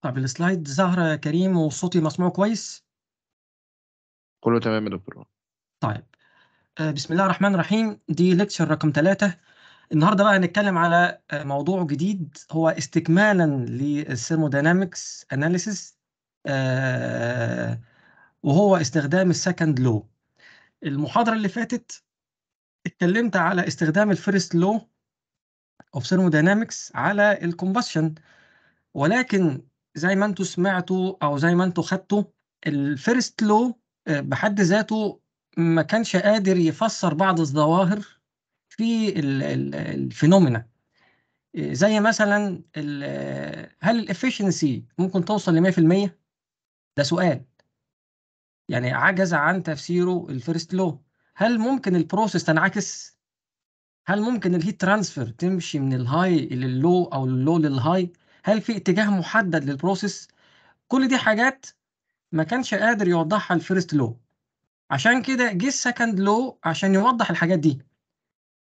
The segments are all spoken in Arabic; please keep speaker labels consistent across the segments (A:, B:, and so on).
A: طب السلايد زهرة يا كريم وصوتي مسموع كويس؟ كله تمام يا دكتور
B: طيب آه، بسم الله الرحمن الرحيم دي ليكتشر رقم ثلاثة النهارده بقى هنتكلم على آه، موضوع جديد هو استكمالا للثيرموداينامكس اناليسيس آه، وهو استخدام السكند لو المحاضرة اللي فاتت اتكلمت على استخدام الفيرست لو اوف ثيرموداينامكس على الكومبشن ولكن زي ما انتوا سمعتوا او زي ما انتوا خدتوا الفيرست لو آه، بحد ذاته ما كانش قادر يفسر بعض الظواهر في الفينومينا آه، زي مثلا آه، هل الافشنسي ممكن توصل ل 100% ده سؤال يعني عجز عن تفسيره الفيرست لو هل ممكن البروسيس تنعكس هل ممكن الهيت ترانسفير تمشي من الهاي لللو او اللو للهاي هل في اتجاه محدد للبروسيس كل دي حاجات ما كانش قادر يوضحها الفيرست لو عشان كده جه السكند لو عشان يوضح الحاجات دي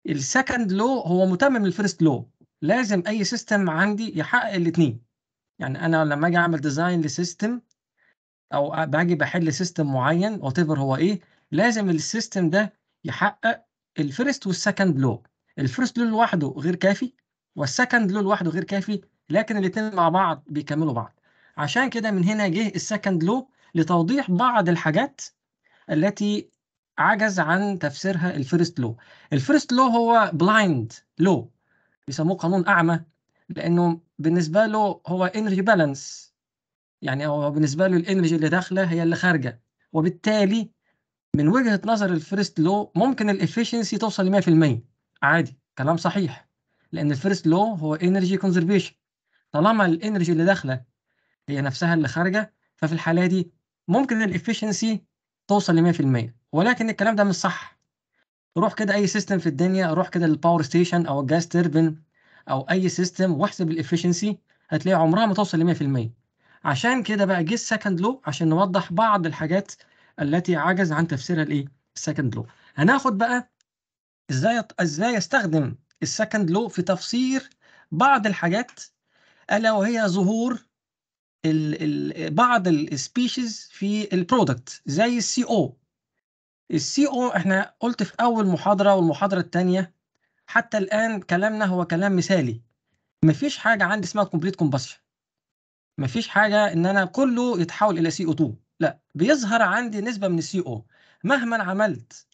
B: السكند لو هو متمم للفيرست لو لازم اي سيستم عندي يحقق الاثنين يعني انا لما اجي اعمل ديزاين لسيستم او باجي بحل سيستم معين وات هو ايه لازم السيستم ده يحقق الفيرست والسكند لو الفيرست لو لوحده غير كافي والسكند لو لوحده غير كافي لكن الاثنين مع بعض بيكملوا بعض عشان كده من هنا جه السكند لو لتوضيح بعض الحاجات التي عجز عن تفسيرها الفيرست لو الفيرست لو هو بلايند لو بيسموه قانون اعمى لانه بالنسبه له هو انرجي بالانس يعني هو بالنسبه له الانرجي اللي داخله هي اللي خارجه وبالتالي من وجهه نظر الفيرست لو ممكن الافشنسي توصل ل 100% عادي كلام صحيح لان الفيرست لو هو انرجي كونزرفيشن طالما الانرجي اللي داخله هي نفسها اللي خارجه ففي الحاله دي ممكن الافشنسي توصل ل 100% ولكن الكلام ده مش صح روح كده اي سيستم في الدنيا روح كده للباور ستيشن او الجاز تيربن او اي سيستم واحسب الافشنسي هتلاقي عمرها ما توصل ل 100% عشان كده بقى جه السكند لو عشان نوضح بعض الحاجات التي عجز عن تفسيرها الايه السكند لو هناخد بقى ازاي ازاي استخدم السكند لو في تفسير بعض الحاجات الا وهي ظهور الـ الـ بعض السبيشيز في البرودكت زي السي او السي او احنا قلت في اول محاضره والمحاضره الثانيه حتى الان كلامنا هو كلام مثالي مفيش حاجه عندي اسمها كومبليت كومبشن مفيش حاجه ان انا كله يتحول الى سي او 2 لا بيظهر عندي نسبه من السي او مهما عملت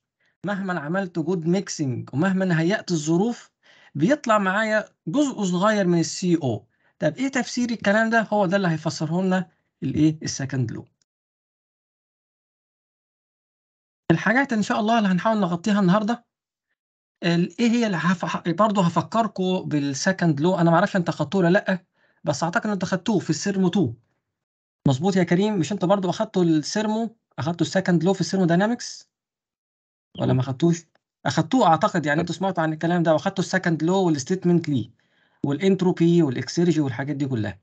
B: مهما عملت جود ميكسنج ومهما هيأت الظروف بيطلع معايا جزء صغير من السي او طب ايه تفسير الكلام ده هو ده اللي هيفسره لنا الايه السكند لو الحاجات ان شاء الله اللي هنحاول نغطيها النهارده ايه هي اللي هف... برضه هفكركم بالسكند لو انا ما اعرفش انت خدتوه ولا لا بس اعتقد ان انت خدتوه في السيرمو 2 مظبوط يا كريم مش انت برضه اخدتوا السيرمو اخدتوا السكند لو في السيرمو داينامكس ولا ما خدتوش اخدتوه اعتقد يعني انت سمعتوا عن الكلام ده واخدتوا السكند لو والستيتمنت ليه والانتروبي والاكسيرجي والحاجات دي كلها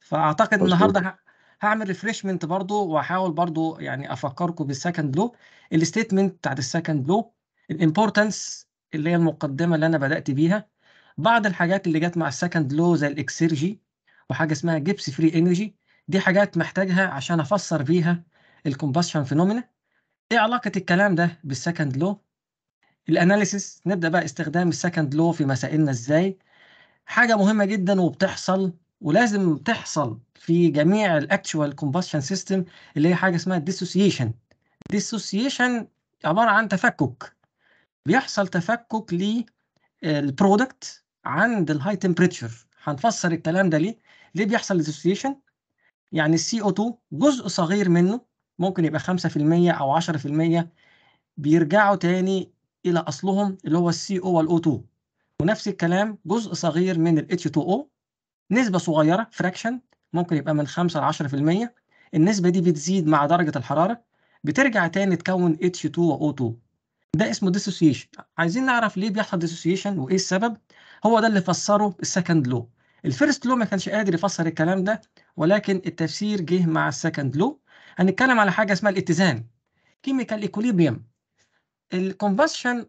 B: فاعتقد مزبوط. النهارده هعمل ريفرشمنت برضو واحاول برضو يعني افكركم بالسكند بلو الستيتمنت بتاعت السكند بلو الامبورتنس اللي هي المقدمه اللي انا بدات بيها بعض الحاجات اللي جت مع السكند لو زي الاكسيرجي وحاجه اسمها جيبس فري انرجي دي حاجات محتاجها عشان افسر بيها الكومباشن فينومينا ايه علاقه الكلام ده بالسكند لو الاناليسيس نبدا بقى استخدام السكند لو في مسائلنا ازاي حاجة مهمة جدا وبتحصل ولازم تحصل في جميع الاكتشوال كومباشن سيستم اللي هي حاجة اسمها ديسوسيشن ديسوسيشن عبارة عن تفكك بيحصل تفكك للبرودكت عند الهاي تمبريتشر هنفسر الكلام ده ليه ليه بيحصل ديسوسيشن يعني السي او 2 جزء صغير منه ممكن يبقى 5% او 10% بيرجعوا تاني الى اصلهم اللي هو السي او والاو 2 ونفس الكلام جزء صغير من ال H2O نسبة صغيرة فراكشن ممكن يبقى من 5 ل 10% النسبة دي بتزيد مع درجة الحرارة بترجع تاني تكون H2O2 ده اسمه ديسوسيشن عايزين نعرف ليه بيحصل ديسوسيشن وايه السبب هو ده اللي فسره السكند لو الفيرست لو ما كانش قادر يفسر الكلام ده ولكن التفسير جه مع السكند لو هنتكلم على حاجه اسمها الاتزان كيميكال ايكوليبريم الكومبشن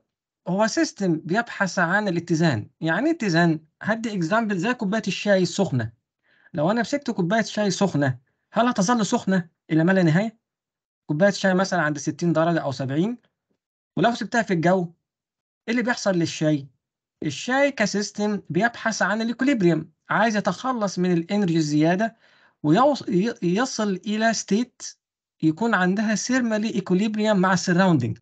B: هو سيستم بيبحث عن الاتزان يعني ايه اتزان هدي اكزامبل زي كوبايه الشاي السخنه لو انا مسكت كوبايه شاي سخنه هل هتظل سخنه الى ما لا نهايه كوبايه شاي مثلا عند 60 درجه او 70 ولو سبتها في الجو ايه اللي بيحصل للشاي الشاي كسيستم بيبحث عن الإكوليبريم عايز يتخلص من الإنرجي الزيادة ويصل إلى ستيت يكون عندها سيرمالي إكوليبريم مع السراوندنج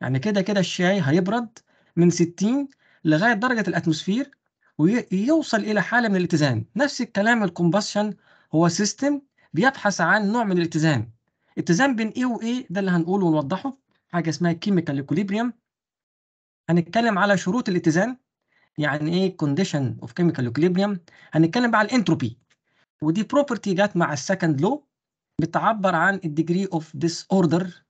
B: يعني كده كده الشاي هيبرد من 60 لغاية درجة الأتموسفير ويوصل إلى حالة من الاتزان نفس الكلام الكومباشن هو سيستم بيبحث عن نوع من الاتزان اتزان بين إيه وإيه ده اللي هنقوله ونوضحه حاجة اسمها كيميكال إكوليبريم هنتكلم على شروط الاتزان يعني إيه كونديشن أوف كيميكال إكوليبريم هنتكلم بقى على الانتروبي ودي بروبرتي جت مع السكند لو بتعبر عن الديجري اوف ديس اوردر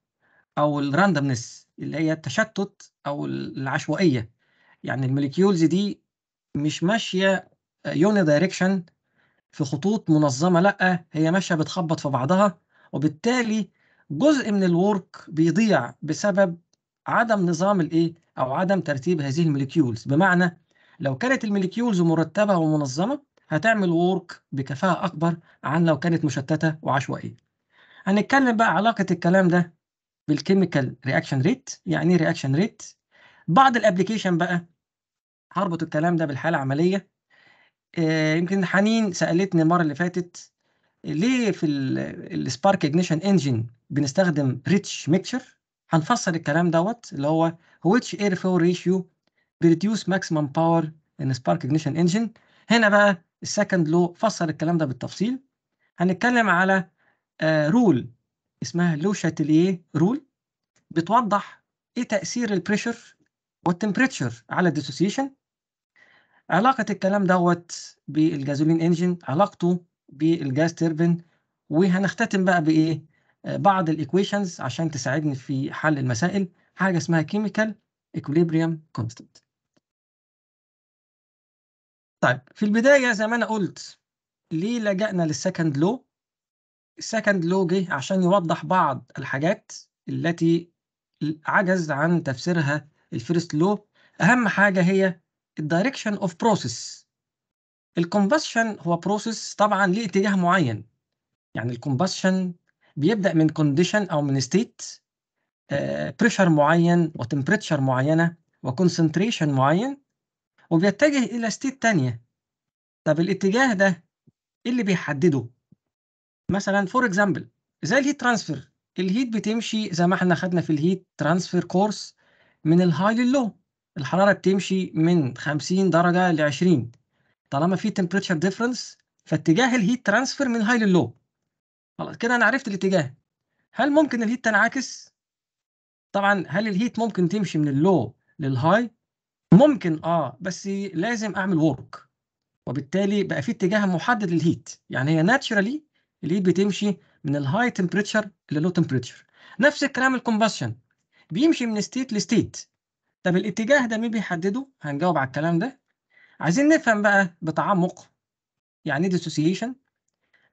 B: او الراندمنس اللي هي التشتت او العشوائيه يعني الموليكيولز دي مش ماشيه آه، يوني دايركشن في خطوط منظمه لا هي ماشيه بتخبط في بعضها وبالتالي جزء من الورك بيضيع بسبب عدم نظام الايه او عدم ترتيب هذه الموليكيولز بمعنى لو كانت الموليكيولز مرتبه ومنظمه هتعمل وورك بكفاءه اكبر عن لو كانت مشتته وعشوائيه هنتكلم بقى علاقه الكلام ده بالكيميكال رياكشن ريت يعني ايه رياكشن ريت بعض الابلكيشن بقى هربط الكلام ده بالحاله العمليه آه، يمكن حنين سالتني المره اللي فاتت ليه في السبارك اجنيشن انجن بنستخدم ريتش ميكشر هنفسر الكلام دوت اللي هو which air flow ratio بريديوس maximum power in spark ignition engine هنا بقى السكند لو فسر الكلام ده بالتفصيل هنتكلم على رول آه، اسمها لو شاتليه رول بتوضح ايه تاثير البريشر والتمبريتشر على الديسوسيشن علاقه الكلام دوت بالجازولين انجن علاقته بالجاز تربن وهنختتم بقى بايه بعض الايكويشنز عشان تساعدني في حل المسائل حاجه اسمها كيميكال equilibrium constant طيب في البداية زي ما أنا قلت ليه لجأنا للسكند لو سكند جه عشان يوضح بعض الحاجات التي عجز عن تفسيرها الفيرست لو أهم حاجة هي الدايركشن اوف بروسيس الكومبشن هو بروسيس طبعا ليه اتجاه معين يعني الكومبشن بيبدأ من كونديشن أو من ستيت بريشر آه، معين وتمبريتشر معينة وكونسنتريشن معين وبيتجه إلى ستيت تانية طب الاتجاه ده إيه اللي بيحدده؟ مثلا فور اكزامبل زي الهيت ترانسفير الهيت بتمشي زي ما احنا خدنا في الهيت ترانسفير كورس من الهاي للو الحراره بتمشي من 50 درجه ل 20 طالما في تمبريتشر ديفرنس فاتجاه الهيت ترانسفير من الهاي للو خلاص كده انا عرفت الاتجاه هل ممكن الهيت تنعكس طبعا هل الهيت ممكن تمشي من اللو للهاي ممكن اه بس لازم اعمل ورك وبالتالي بقى في اتجاه محدد للهيت يعني هي ناتشرالي اللي بتمشي من الهاي تمبريتشر للو تمبريتشر نفس الكلام الكومباشن بيمشي من ستيت لستيت طب الاتجاه ده مين بيحدده هنجاوب على الكلام ده عايزين نفهم بقى بتعمق يعني ايه ديسوسيشن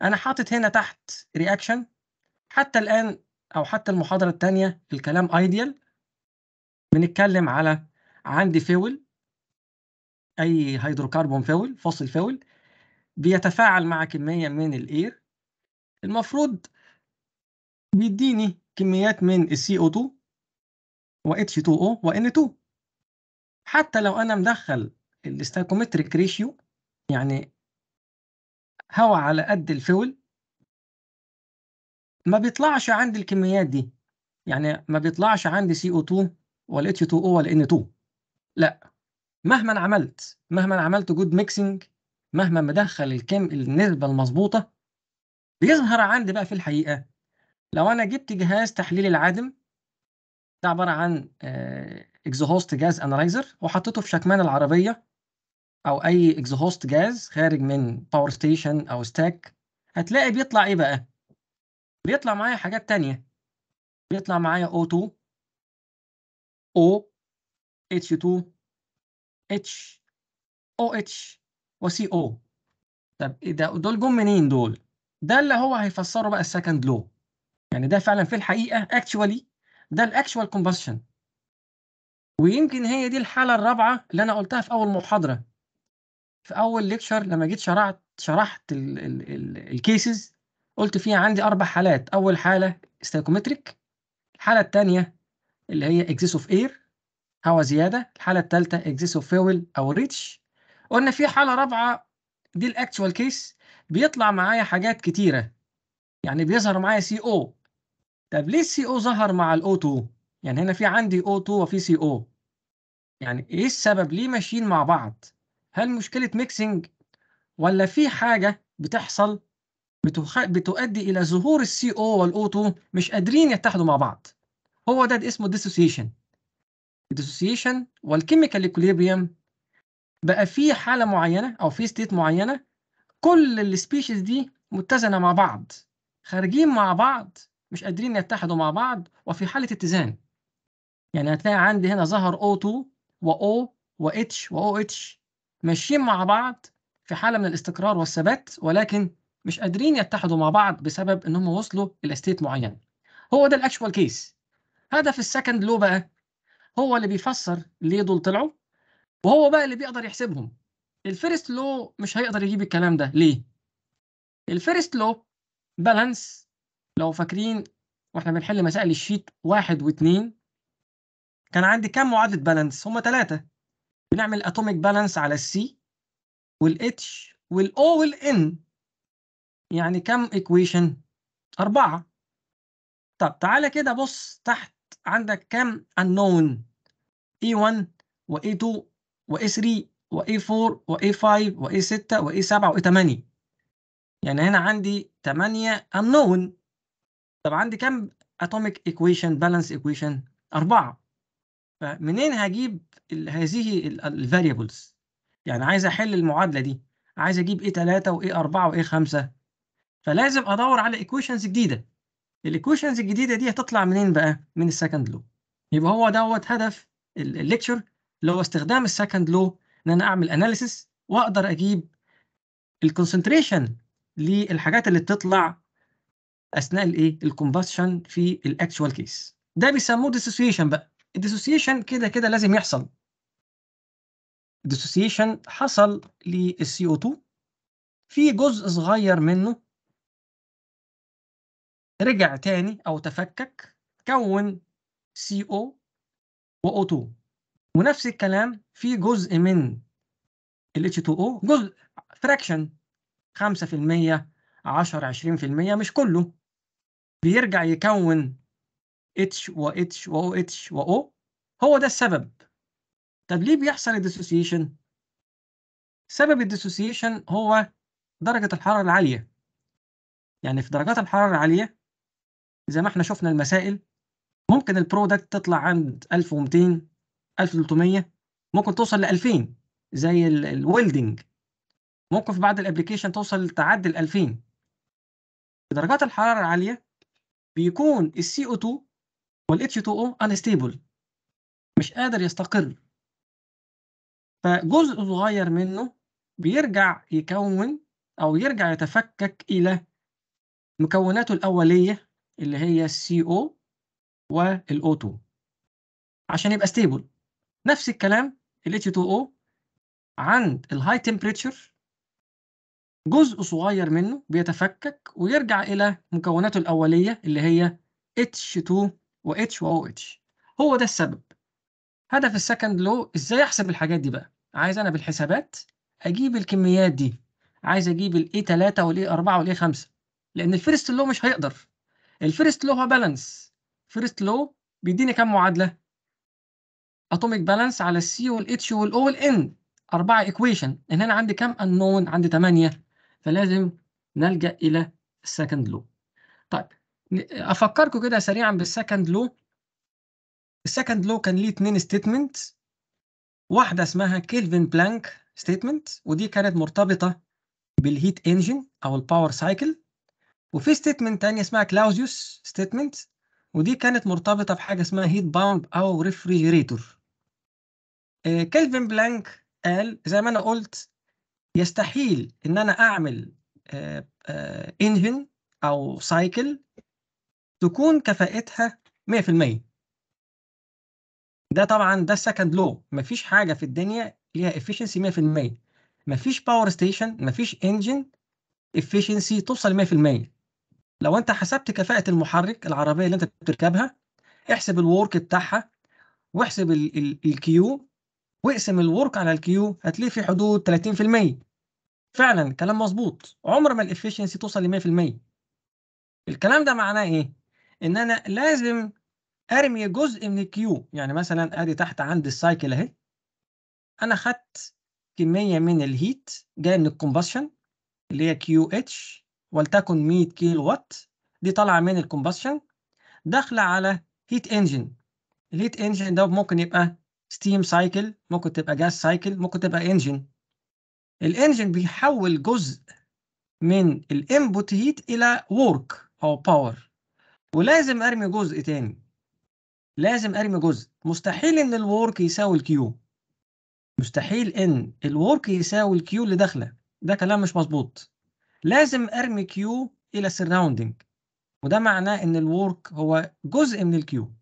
B: انا حاطط هنا تحت رياكشن حتى الان او حتى المحاضره الثانيه الكلام ايديال بنتكلم على عندي فيول اي هيدروكربون فيول فصل فيول بيتفاعل مع كميه من الاير المفروض بيديني كميات من السي او 2 و اتش 2 او وان 2 حتى لو انا مدخل الاستايكومتريك ريشيو يعني هواء على قد الفول ما بيطلعش عندي الكميات دي يعني ما بيطلعش عندي سي او 2 ولا اتش 2 او ولا ان 2 لا مهما عملت مهما عملت جود ميكسنج مهما مدخل الكم النسبه المظبوطه بيظهر عندي بقى في الحقيقة لو أنا جبت جهاز تحليل العدم ده عبارة عن اكزوهوست جاز انالايزر وحطيته في شكمان العربية أو أي اكزوهوست جاز خارج من باور ستيشن أو ستاك هتلاقي بيطلع إيه بقى؟ بيطلع معايا حاجات تانية بيطلع معايا O2 O H2 H OH و CO طب إيه ده دول جم منين دول؟ ده اللي هو هيفسره بقى السكند لو يعني ده فعلا في الحقيقه اكشوالي ده الاكشوال كومبشن ويمكن هي دي الحاله الرابعه اللي انا قلتها في اول محاضره في اول ليكشر لما جيت شرحت شرحت الكيسز قلت فيها عندي اربع حالات اول حاله ستيكومتريك الحاله الثانيه اللي هي اكسس اوف اير هواء زياده الحاله الثالثه اكسس اوف فيول او ريتش قلنا في حاله رابعه دي الاكتوال كيس بيطلع معايا حاجات كتيرة يعني بيظهر معايا سي او طب ليه السي او ظهر مع الاو 2 يعني هنا في عندي او 2 وفي سي او يعني ايه السبب ليه ماشيين مع بعض هل مشكلة ميكسنج ولا في حاجة بتحصل بتخ... بتؤدي إلى ظهور السي او والاو 2 مش قادرين يتحدوا مع بعض هو ده, ده اسمه ديسوسيشن ديسوسيشن والكيميكال ايكوليبريم بقى في حالة معينة أو في ستيت معينة كل السبيشيز دي متزنه مع بعض خارجين مع بعض مش قادرين يتحدوا مع بعض وفي حاله اتزان يعني هتلاقي عندي هنا ظهر O2 و O و H و OH ماشيين مع بعض في حاله من الاستقرار والثبات ولكن مش قادرين يتحدوا مع بعض بسبب ان هم وصلوا الى ستيت معين هو ده الاكشوال كيس هدف السكند لو بقى هو اللي بيفسر ليه دول طلعوا وهو بقى اللي بيقدر يحسبهم الفيرست لو مش هيقدر يجيب الكلام ده ليه الفيرست لو بالانس لو فاكرين واحنا بنحل مسائل الشيت واحد واثنين كان عندي كام معادله بالانس هما ثلاثه بنعمل اتوميك بالانس على السي والاتش والاو والان يعني كام ايكويشن اربعه طب تعالى كده بص تحت عندك كام unknown A1 e و 2 e و 3 e وA4 وA5 وA6 وA7 وA8 يعني هنا عندي 8 unknown طب عندي كم atomic equation balance equation 4 فمنين هجيب هذه الفاريبلز يعني عايز أحل المعادلة دي عايز أجيب A3 وA4 وA5 فلازم أدور على equations جديدة الايكويشنز الجديدة دي هتطلع منين بقى؟ من السكند لو يبقى هو دوت هدف الليكتشر اللي هو استخدام السكند لو ان انا اعمل اناليسيس واقدر اجيب الكونسنتريشن للحاجات اللي بتطلع اثناء الايه الكومباشن في الاكشوال كيس ده بيسموه ديسوسيشن بقى الديسوسيشن كده كده لازم يحصل ديسوسيشن حصل للسي او 2 في جزء صغير منه رجع تاني او تفكك كون CO و O2 ونفس الكلام في جزء من ال H2O جزء فراكشن 5% 10 20% مش كله بيرجع يكون H و H و H و O هو ده السبب طب ليه بيحصل الديسوسيشن؟ سبب الديسوسيشن هو درجة الحرارة العالية يعني في درجات الحرارة العالية زي ما احنا شفنا المسائل ممكن البرودكت تطلع عند 1200 1300 ممكن توصل ل 2000 زي الويلدنج ممكن في بعض الابلكيشن توصل تعدي ال 2000 في درجات الحراره العاليه بيكون السي او 2 والاتش 2 او انستيبل مش قادر يستقر فجزء صغير منه بيرجع يكون او يرجع يتفكك الى مكوناته الاوليه اللي هي السي او والاو 2 عشان يبقى ستيبل نفس الكلام ال H2O عند الهاي تمبريتشر جزء صغير منه بيتفكك ويرجع إلى مكوناته الأولية اللي هي H2 و H و OH هو ده السبب هدف السكند لو ازاي احسب الحاجات دي بقى عايز انا بالحسابات اجيب الكميات دي عايز اجيب a 3 a 4 a 5 لان الفيرست لو مش هيقدر الفيرست لو هو بالانس فيرست لو بيديني كام معادله اتوميك بالانس على السي والاتش والاو والان اربعه ايكويشن ان انا عندي كام انون عندي ثمانيه فلازم نلجا الى السكند لو طيب افكركم كده سريعا بالسكند لو السكند لو كان ليه اثنين ستيتمنت واحده اسمها كيلفن بلانك ستيتمنت ودي كانت مرتبطه بالهيت انجن او الباور سايكل وفي ستيتمنت تانية اسمها كلاوزيوس ستيتمنت ودي كانت مرتبطه بحاجه اسمها هيت باوند او ريفريجريتور آه، كلفن بلانك قال زي ما انا قلت يستحيل ان انا اعمل آه، آه، انجن او سايكل تكون كفاءتها 100% ده طبعا ده السكند لو مفيش حاجه في الدنيا ليها افشنسي 100% مفيش باور ستيشن مفيش انجن افشنسي توصل 100% لو انت حسبت كفاءه المحرك العربيه اللي انت بتركبها احسب الورك بتاعها واحسب الكيو واقسم الورك على الكيو هتلاقيه في حدود 30% فعلا كلام مظبوط عمر ما الافشنسي توصل ل 100% الكلام ده معناه ايه ان انا لازم ارمي جزء من الكيو يعني مثلا ادي تحت عندي السايكل اهي انا خدت كميه من الهيت جايه من الكومباشن اللي هي كيو اتش ولتكن 100 كيلو وات دي طالعه من الكومباشن داخله على هيت انجن الهيت انجن ده ممكن يبقى ستيم سايكل ممكن تبقى جاس سايكل ممكن تبقى انجن الانجن بيحول جزء من الانبوت هيت الى ورك او باور ولازم ارمي جزء تاني لازم ارمي جزء مستحيل ان الورك يساوي الكيو مستحيل ان الورك يساوي الكيو اللي داخله ده كلام مش مظبوط لازم ارمي كيو الى سراوندنج وده معناه ان الورك هو جزء من الكيو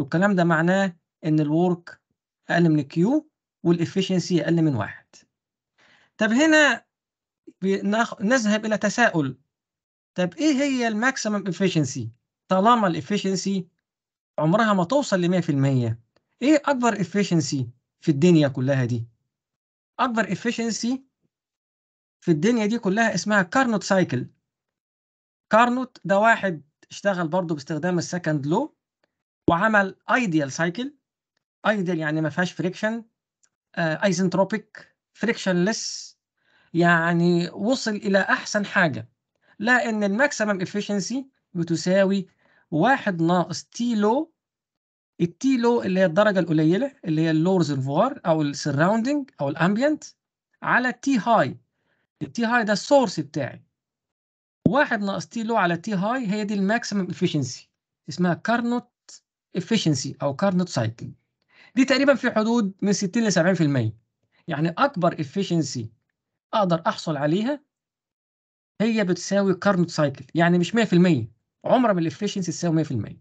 B: والكلام ده معناه ان الورك اقل من كيو والافشنسي اقل من واحد طب هنا نذهب الى تساؤل طب ايه هي الماكسيمم افشنسي طالما الافشنسي عمرها ما توصل ل 100% ايه اكبر افشنسي في الدنيا كلها دي اكبر افشنسي في الدنيا دي كلها اسمها كارنوت سايكل كارنوت ده واحد اشتغل برضه باستخدام السكند لو وعمل ايديال سايكل ايدل يعني ما فيهاش فريكشن ايزنتروبيك فريكشنلess يعني وصل الى احسن حاجه لا ان الماكسيمم افشنسي بتساوي واحد ناقص تي لو التي لو اللي هي الدرجه القليله اللي هي اللو ريزرفوار او السراوندنج او الامبيانت على تي هاي التي هاي ده السورس بتاعي واحد ناقص تي لو على تي هاي هي دي الماكسيمم افشنسي اسمها كارنوت افشنسي او كارنوت سايكلينج دي تقريبا في حدود من 60 ل 70% يعني اكبر افشنسي اقدر احصل عليها هي بتساوي كارنوت سايكل يعني مش 100% عمر ما الافشنسي تساوي 100%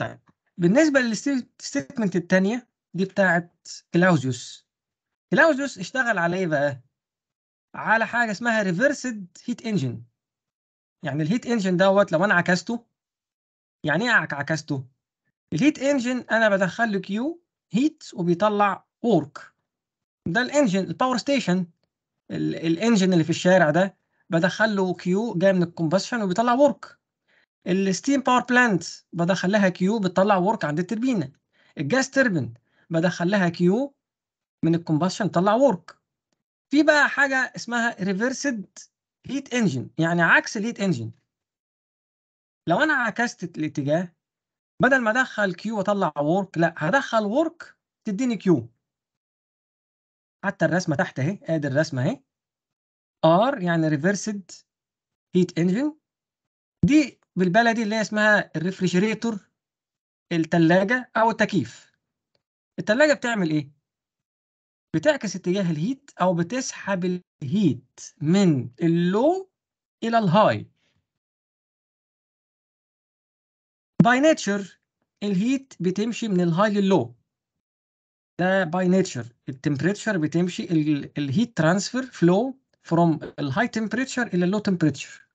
B: طيب بالنسبه للستيتمنت الثانيه دي بتاعت كلاوزيوس كلاوزيوس اشتغل على ايه بقى على حاجه اسمها ريفرسد هيت انجن يعني الهيت انجن دوت لو انا عكسته يعني ايه عكسته الهيت انجن انا بدخل له كيو هيت وبيطلع وورك ده الانجن الباور ستيشن الانجن اللي في الشارع ده بدخل له كيو جاي من الكومبشن وبيطلع وورك الستيم باور بلانت بدخل لها كيو بتطلع وورك عند التربينه الجاز تربن بدخل لها كيو من الكومبشن بتطلع وورك في بقى حاجه اسمها ريفرسد هيت انجن يعني عكس الهيت انجن لو انا عكست الاتجاه بدل ما ادخل كيو واطلع ورك لا هدخل ورك تديني كيو حتى الرسمه تحت اهي ادي الرسمه اهي ار يعني ريفرسد هيت انجن دي بالبلدي اللي هي اسمها الريفريجريتور الثلاجه او التكييف الثلاجه بتعمل ايه بتعكس اتجاه الهيت او بتسحب الهيت من اللو
A: الى الهاي باي نيتشر الهيت بتمشي من الهاي لللو ده باي نيتشر
B: التمبريتشر بتمشي الهيت ترانسفير فلو فروم الهاي تمبريتشر الى اللو تمبريتشر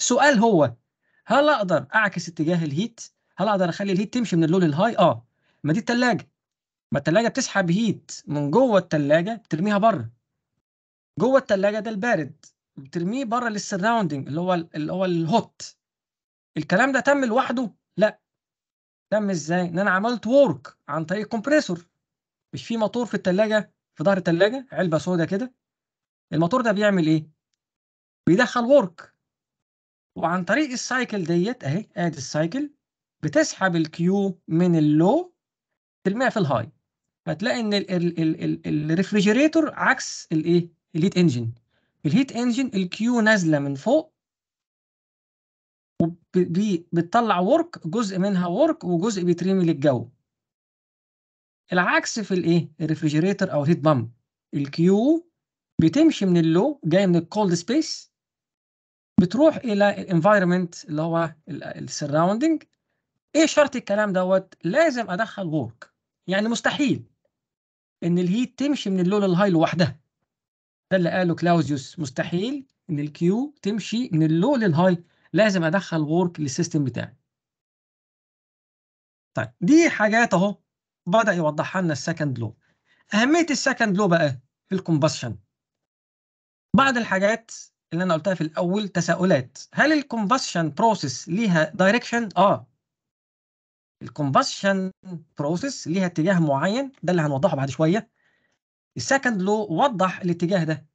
B: السؤال هو هل اقدر اعكس اتجاه الهيت هل اقدر اخلي الهيت تمشي من اللو للهاي اه ما دي التلاجة ما التلاجة بتسحب هيت من جوه التلاجة بترميها بره جوه التلاجة ده البارد بترميه بره للسراوندينج اللي هو اللي هو الهوت الكلام ده تم لوحده لا تم ازاي ان انا عملت ورك عن طريق كومبريسور مش في موتور في الثلاجه في ظهر الثلاجه علبه سوداء كده الموتور ده بيعمل ايه بيدخل ورك وعن طريق السايكل ديت اهي ادي السايكل بتسحب الكيو من اللو ترميها في الهاي فتلاقي ان الريفريجريتور عكس الايه الهيت انجن الهيت انجن الكيو نازله من فوق وبتطلع ورك جزء منها ورك وجزء بيترمي للجو العكس في الايه الريفريجريتور او الهيت بامب الكيو بتمشي من اللو جاي من الكولد سبيس بتروح الى الانفايرمنت اللي هو السراوندنج ايه شرط الكلام دوت لازم ادخل ورك يعني مستحيل ان الهيت تمشي من اللو للهاي لوحدها ده اللي قاله كلاوزيوس مستحيل ان الكيو تمشي من اللو للهاي لازم ادخل وورك للسيستم بتاعي طيب دي حاجات اهو بدا يوضحها لنا السكند لو اهميه السكند لو بقى في الكومبشن بعض الحاجات اللي انا قلتها في الاول تساؤلات هل الكومبشن بروسيس ليها دايركشن اه الكومبشن بروسيس ليها اتجاه معين ده اللي هنوضحه بعد شويه السكند لو وضح الاتجاه ده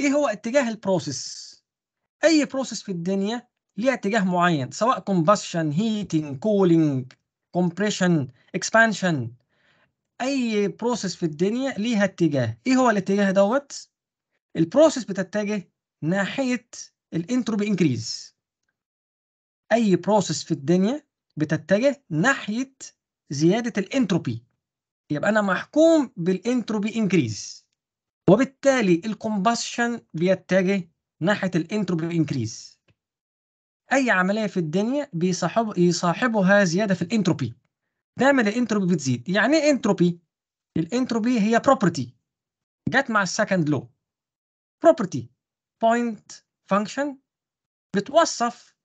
B: ايه هو اتجاه البروسيس اي بروسيس في الدنيا ليها اتجاه معين سواء كومبشن هيتنج كولينج كومبريشن اكسبانشن اي بروسيس في الدنيا ليها اتجاه ايه هو الاتجاه دوت البروسيس بتتجه ناحيه الانتروبي انكريز اي بروسيس في الدنيا بتتجه ناحيه زياده الانتروبي يبقى انا محكوم بالانتروبي انكريز وبالتالي الكومبشن بيتجه ناحيه الانتروبي انكريز اي عمليه في الدنيا بيصاحب يصاحبها زياده في الانتروبي دايما الانتروبي بتزيد يعني ايه انتروبي الانتروبي هي بروبرتي جت مع السكند لو بروبرتي بوينت فانكشن بتوصف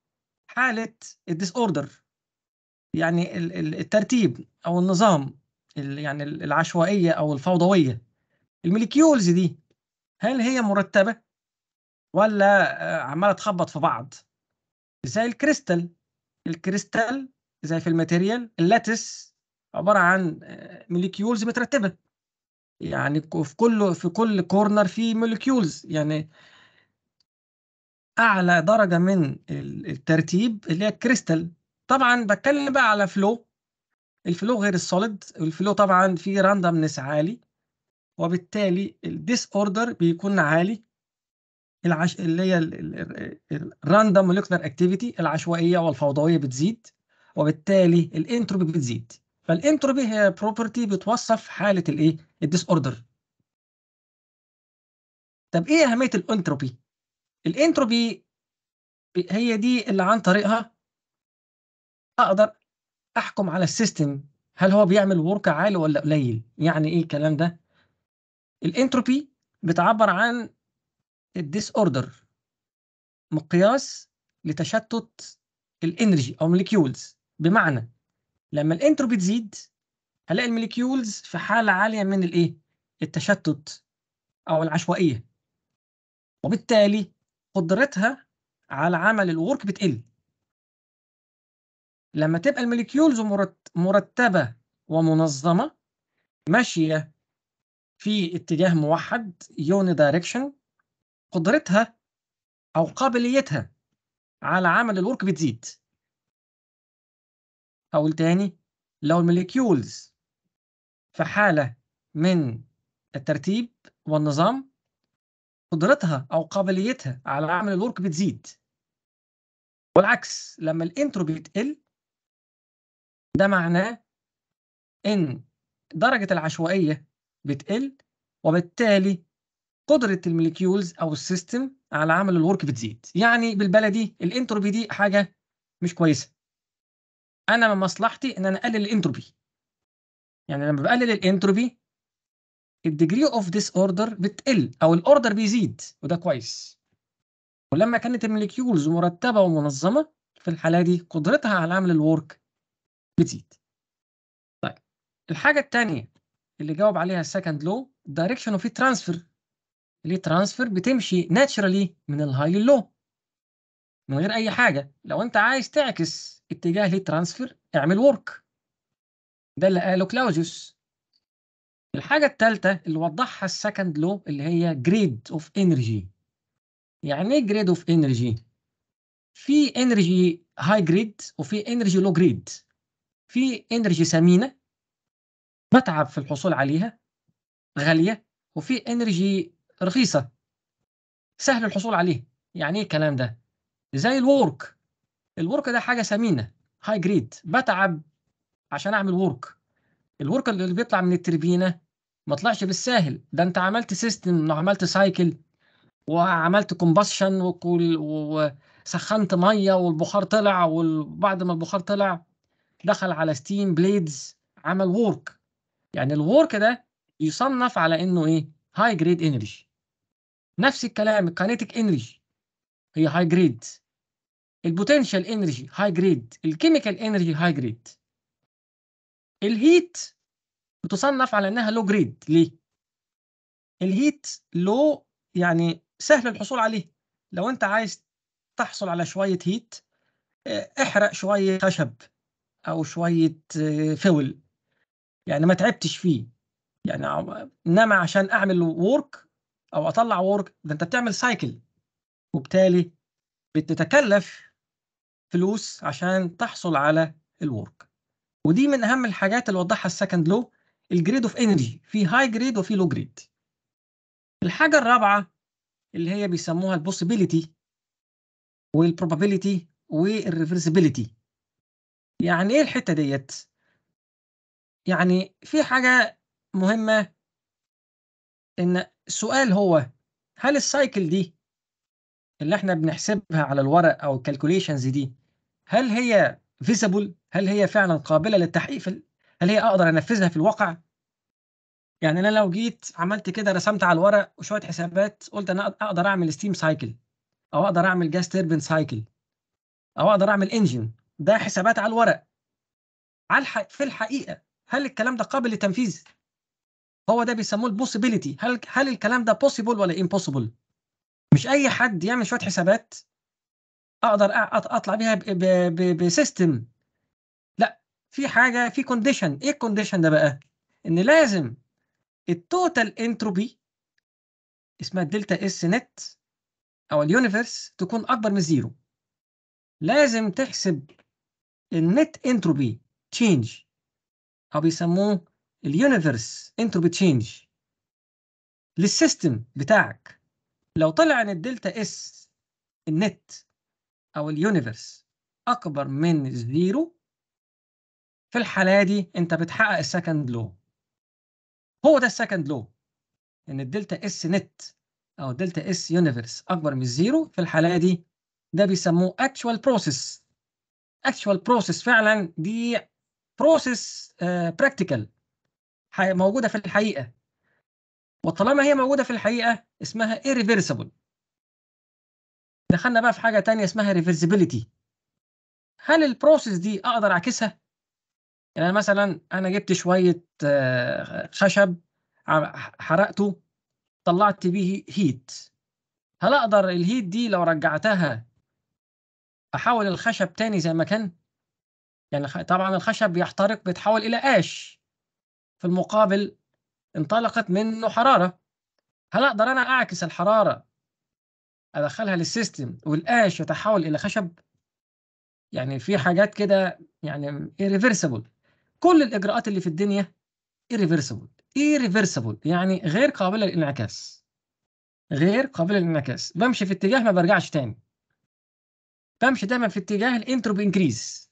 B: حاله الديس اوردر يعني الترتيب او النظام يعني العشوائيه او الفوضويه المليكيولز دي هل هي مرتبه ولا آه، عماله تخبط في بعض زي الكريستال الكريستال زي في الماتيريال اللاتس عباره عن موليكيولز آه، مترتبه يعني في كل في كل كورنر في موليكيولز يعني اعلى درجه من الترتيب اللي هي الكريستال طبعا بتكلم بقى على فلو الفلو غير السوليد الفلو طبعا فيه راندمنس عالي وبالتالي الديس اوردر بيكون عالي العش... اللي هي الراندوم مولكيولار اكتيفيتي العشوائيه والفوضويه بتزيد وبالتالي الانتروبي بتزيد فالانتروبي هي بروبرتي بتوصف حاله الايه الديس اوردر
A: طب ايه اهميه الانتروبي الانتروبي هي دي اللي عن طريقها اقدر
B: احكم على السيستم هل هو بيعمل ورك عالي ولا قليل يعني ايه الكلام ده الانتروبي بتعبر عن الديس اوردر مقياس لتشتت الانرجي او موليكيولز بمعنى لما الانتروبي تزيد هلاقي المليكيولز في حاله عاليه من الايه التشتت او العشوائيه وبالتالي قدرتها على عمل الورك بتقل لما تبقى المليكيولز مرتبه ومنظمه ماشيه في اتجاه موحد يوني دايركشن قدرتها او قابليتها على عمل الورك بتزيد اقول تاني لو الموليكيولز في حاله من الترتيب والنظام قدرتها او قابليتها على عمل الورك بتزيد والعكس لما الانتروبي بتقل ده معناه ان درجه العشوائيه بتقل وبالتالي قدره المليكيولز او السيستم على عمل الورك بتزيد يعني بالبلدي الانتروبي دي حاجه مش كويسه انا من مصلحتي ان انا اقلل الانتروبي يعني لما بقلل الانتروبي الديجري اوف ديس اوردر بتقل او الاوردر بيزيد وده كويس ولما كانت المليكيولز مرتبه ومنظمه في الحاله دي قدرتها على عمل الورك بتزيد طيب الحاجه الثانيه اللي جاوب عليها السكند لو دايركشن اوف ترانسفير اللي ترانسفير بتمشي ناتشرالي من الهاي للو من غير اي حاجه لو انت عايز تعكس اتجاه ترانسفير اعمل ورك ده اللي قاله كلاوزيوس الحاجه الثالثه اللي وضحها السكند لو اللي هي جريد اوف انرجي يعني ايه جريد اوف انرجي في انرجي هاي جريد وفي انرجي لو جريد في انرجي ثمينه بتعب في الحصول عليها غاليه وفي انرجي رخيصه سهل الحصول عليه يعني ايه الكلام ده زي الورك الورك ده حاجه ثمينه هاي جريد بتعب عشان اعمل ورك الورك اللي بيطلع من التربينه ما طلعش بالساهل ده انت عملت سيستم وعملت سايكل وعملت كومباشن وسخنت ميه والبخار طلع وبعد ما البخار طلع دخل على ستيم بليدز عمل ورك يعني الورك ده يصنف على انه ايه هاي جريد انرجي نفس الكلام الكينيتيك انرجي هي هاي جريد البوتنشال انرجي هاي جريد الكيميكال انرجي هاي جريد الهيت بتصنف على انها لو جريد ليه الهيت لو يعني سهل الحصول عليه لو انت عايز تحصل على شويه هيت آه، احرق شويه خشب او شويه فول آه، يعني ما تعبتش فيه يعني انما عشان اعمل وورك او اطلع ورك ده انت بتعمل سايكل وبالتالي بتتكلف فلوس عشان تحصل على الورك ودي من اهم الحاجات اللي وضحها السكند لو الجريد اوف انرجي في هاي جريد وفي لو جريد الحاجه الرابعه اللي هي بيسموها البوسيبيليتي والبروبابيليتي والريفرسيبيليتي يعني ايه الحته ديت يعني في حاجه مهمه ان السؤال هو هل السايكل دي اللي احنا بنحسبها على الورق او الكالكوليشنز دي هل هي فيزبل هل هي فعلا قابله للتحقيق هل هي اقدر انفذها في الواقع يعني انا لو جيت عملت كده رسمت على الورق وشويه حسابات قلت انا اقدر اعمل ستيم سايكل او اقدر اعمل جاز تيربن سايكل او اقدر اعمل انجن ده حسابات على الورق على في الحقيقه هل الكلام ده قابل للتنفيذ هو ده بيسموه البوسيبيليتي هل هل الكلام ده بوسيبل ولا امبوسيبل مش اي حد يعمل شويه حسابات اقدر اطلع بيها بسيستم لا في حاجه في كونديشن ايه الكونديشن ده بقى ان لازم التوتال انتروبي اسمها الدلتا اس نت او اليونيفرس تكون اكبر من زيرو لازم تحسب النت انتروبي تشينج او بيسموه اليونيفرس انتوا بتشينج للسيستم بتاعك لو طلع ان الدلتا اس النت او اليونيفرس اكبر من زيرو في الحاله دي انت بتحقق السكند لو هو ده السكند لو ان الدلتا اس نت او دلتا اس يونيفرس اكبر من زيرو في الحاله دي ده بيسموه actual process actual process فعلا دي process براكتيكال آه، practical موجوده في الحقيقه وطالما هي موجوده في الحقيقه اسمها irreversible دخلنا بقى في حاجه تانية اسمها reversibility هل البروسيس دي اقدر اعكسها يعني مثلا انا جبت شويه آه، خشب حرقته طلعت بيه هيت هل اقدر الهيت دي لو رجعتها احول الخشب تاني زي ما كان يعني طبعا الخشب بيحترق بيتحول الى قاش في المقابل انطلقت منه حرارة هل أقدر أنا أعكس الحرارة أدخلها للسيستم والقاش يتحول إلى خشب؟ يعني في حاجات كده يعني irreversible كل الإجراءات اللي في الدنيا irreversible irreversible يعني غير قابلة للانعكاس غير قابلة للانعكاس بمشي في اتجاه ما برجعش تاني
A: بمشي دايما في اتجاه الانتروبي انكريز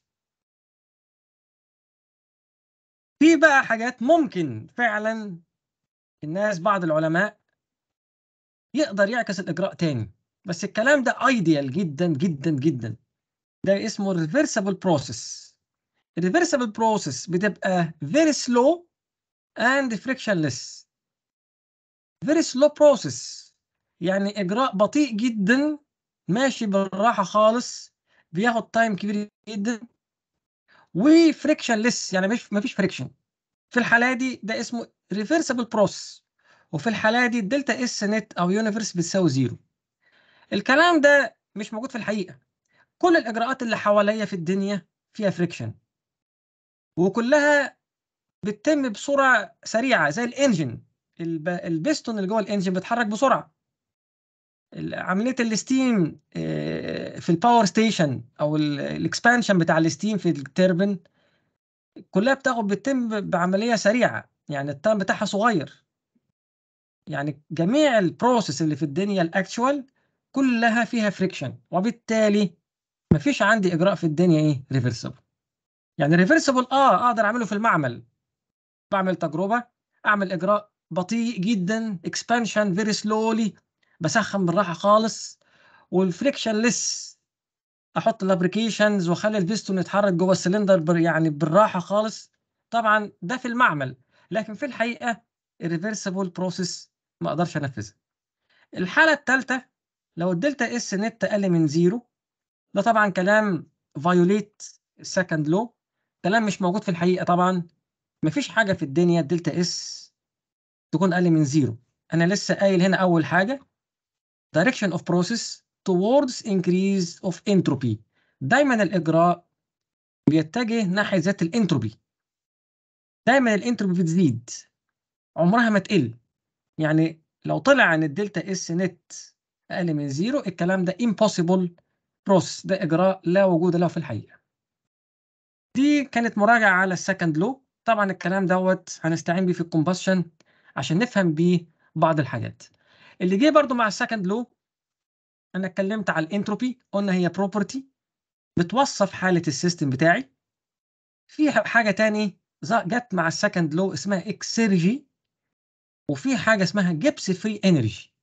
A: في بقى حاجات ممكن فعلا الناس
B: بعض العلماء يقدر يعكس الاجراء تاني بس الكلام ده ايديال جدا جدا جدا ده اسمه ريفرسبل بروسيس الريفرسبل بروسيس بتبقى very slow and frictionless very slow process يعني اجراء بطيء جدا ماشي بالراحه خالص بياخد تايم كبير جدا وفريكشن ليس يعني مش مفيش فريكشن في الحاله دي ده اسمه ريفرسبل بروس وفي الحاله دي الدلتا اس نت او يونيفرس بتساوي زيرو الكلام ده مش موجود في الحقيقه كل الاجراءات اللي حواليا في الدنيا فيها فريكشن وكلها بتتم بسرعه سريعه زي الانجن البستون اللي جوه الانجن بيتحرك بسرعه عمليه الستيم آه، في الباور ستيشن او الاكسبانشن بتاع الستيم في التربن كلها بتاخد بتتم بعمليه سريعه يعني التايم بتاعها صغير يعني جميع البروسيس اللي في الدنيا الاكشوال كلها فيها فريكشن وبالتالي مفيش عندي اجراء في الدنيا ايه ريفرسبل يعني ريفرسبل اه اقدر اعمله في المعمل بعمل تجربه اعمل اجراء بطيء جدا اكسبانشن فيري سلولي بسخن بالراحه خالص والفريكشنلس احط لابريكيشنز واخلي البيستون يتحرك جوه السلندر يعني بالراحه خالص طبعا ده في المعمل لكن في الحقيقه الريفرسيبل بروسيس ما اقدرش انفذها الحاله الثالثه لو الدلتا اس نت اقل من زيرو ده طبعا كلام فايوليت سكند لو كلام مش موجود في الحقيقه طبعا مفيش حاجه في الدنيا الدلتا اس تكون اقل من زيرو انا لسه قايل هنا اول حاجه دايركشن اوف بروسيس towards increase of entropy دايما الإجراء بيتجه ناحية ذات الانتروبي دايما الانتروبي بتزيد عمرها ما تقل يعني لو طلع عن الدلتا اس نت أقل من زيرو الكلام ده impossible process ده إجراء لا وجود له في الحقيقة دي كانت مراجعة على السكند لو طبعا الكلام دوت هنستعين بيه في الكومباشن عشان نفهم بيه بعض الحاجات اللي جه برضو مع السكند لو انا اتكلمت على الانتروبي قلنا هي بروبرتي بتوصف حاله السيستم بتاعي في حاجه تاني جت مع السكند لو اسمها اكسيرجي وفي حاجه اسمها جيبس فري انرجي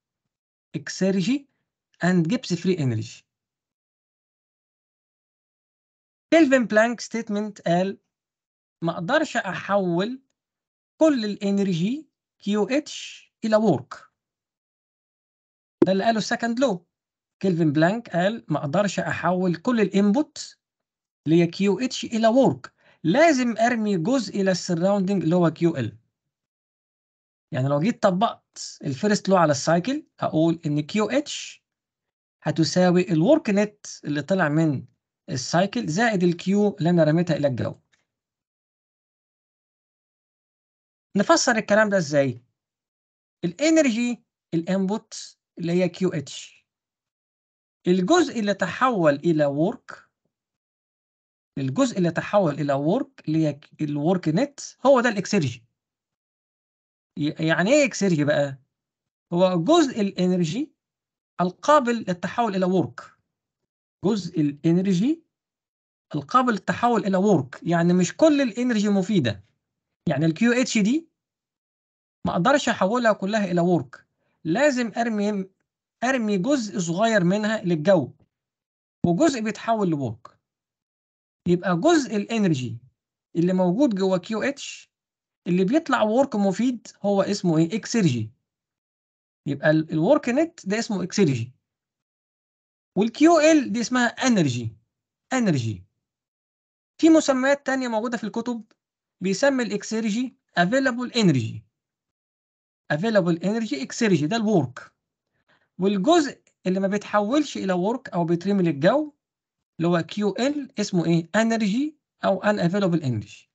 B: اكسيرجي اند جيبس فري انرجي كيلفن بلانك ستيتمنت قال ما اقدرش احول كل الانرجي كيو اتش الى ورك ده اللي قاله السكند لو كيلفن بلانك قال ما اقدرش احول كل الانبوت اللي هي كيو اتش الى ورك لازم ارمي جزء الى السراوندنج اللي هو كيو ال يعني لو جيت طبقت الفيرست لو على السايكل هقول ان كيو اتش هتساوي الورك نت اللي طلع من السايكل زائد الكيو اللي انا رميتها الى الجو
A: نفسر الكلام ده ازاي الانرجي الانبوت اللي هي كيو اتش الجزء
B: اللي تحول إلى work الجزء اللي تحول إلى work اللي هي الورك نت هو ده الإكسيرجي يعني إيه إكسيرجي بقى؟ هو جزء الإنرجي القابل للتحول إلى work جزء الإنرجي القابل للتحول إلى work يعني مش كل الإنرجي مفيدة يعني الكيو اتش دي ما أقدرش أحولها كلها إلى work لازم أرمي ارمي جزء صغير منها للجو وجزء بيتحول لورك يبقى جزء الانرجي اللي موجود جوه كيو اتش اللي بيطلع ورك مفيد هو اسمه ايه اكسيرجي يبقى الورك نت ده اسمه اكسيرجي والكيو ال دي اسمها انرجي انرجي في مسميات تانية موجودة في الكتب بيسمي الاكسيرجي available energy available energy اكسيرجي ده الورك والجزء اللي ما بيتحولش الى ورك او بيترمي للجو اللي هو كيو ال اسمه ايه انرجي او ان افيلبل انرجي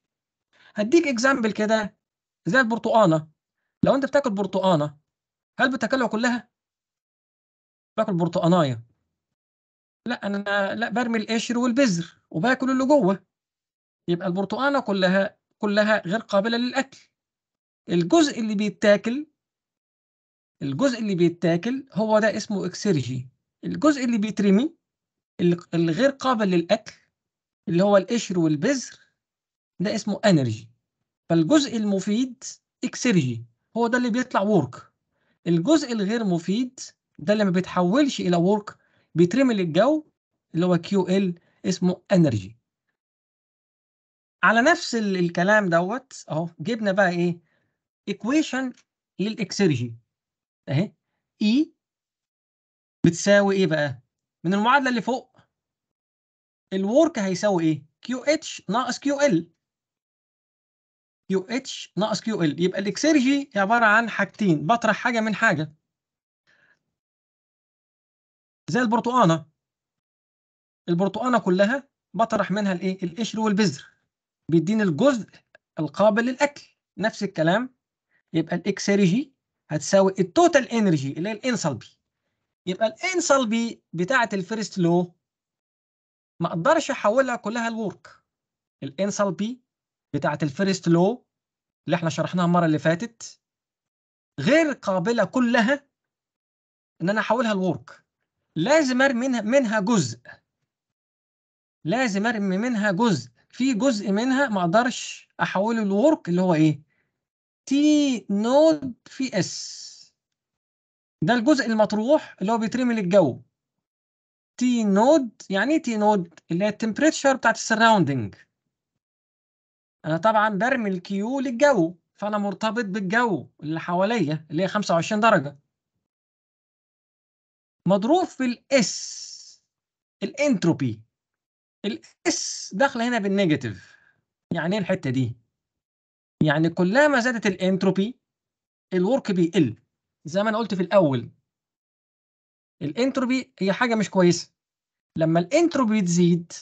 B: هديك اكزامبل كده زي البرتقانه لو انت بتاكل برتقانه هل بتاكلها كلها باكل برتقانايه لا انا لا برمي القشر والبذر وباكل اللي جوه يبقى البرتقانه كلها كلها غير قابله للاكل الجزء اللي بيتاكل الجزء اللي بيتاكل هو ده اسمه اكسيرجي الجزء اللي بيترمي الغير قابل للاكل اللي هو القشر والبذر ده اسمه انرجي فالجزء المفيد اكسيرجي هو ده اللي بيطلع ورك الجزء الغير مفيد ده اللي ما بيتحولش الى ورك بيترمي للجو اللي هو كيو ال اسمه انرجي على نفس الكلام دوت اهو جبنا بقى ايه ايكويشن للاكسيرجي اهي اي e بتساوي ايه بقى من المعادله اللي فوق الورك هيساوي ايه كيو اتش ناقص كيو ال كيو اتش ناقص كيو ال يبقى الاكسيرجي عباره عن حاجتين بطرح حاجه من حاجه زي البرتقانه البرتقانه كلها بطرح منها الايه القشر والبذر بيديني الجزء القابل للاكل نفس الكلام يبقى الاكسيرجي هتساوي التوتال انرجي اللي هي الانثالبي يبقى الانثالبي بتاعه الفيرست لو ما اقدرش احولها كلها لورك الانثالبي بتاعه الفيرست لو اللي احنا شرحناها المره اللي فاتت غير قابله كلها ان انا احولها لورك لازم ارمي منها منها جزء لازم ارمي منها جزء في جزء منها ما اقدرش احوله لورك اللي هو ايه تي نود في اس ده الجزء المطروح اللي هو بيترمي للجو تي نود يعني ايه تي نود اللي هي التمبريتشر بتاعت السراوندنج انا طبعا برمي الكيو للجو فانا مرتبط بالجو اللي حواليا اللي هي 25 درجه مضروب في الاس الانتروبي الاس داخله هنا بالنيجاتيف يعني ايه الحته دي يعني كلما زادت الانتروبي الورك بيقل زي ما انا قلت في الاول الانتروبي هي حاجه مش كويسه لما الانتروبي تزيد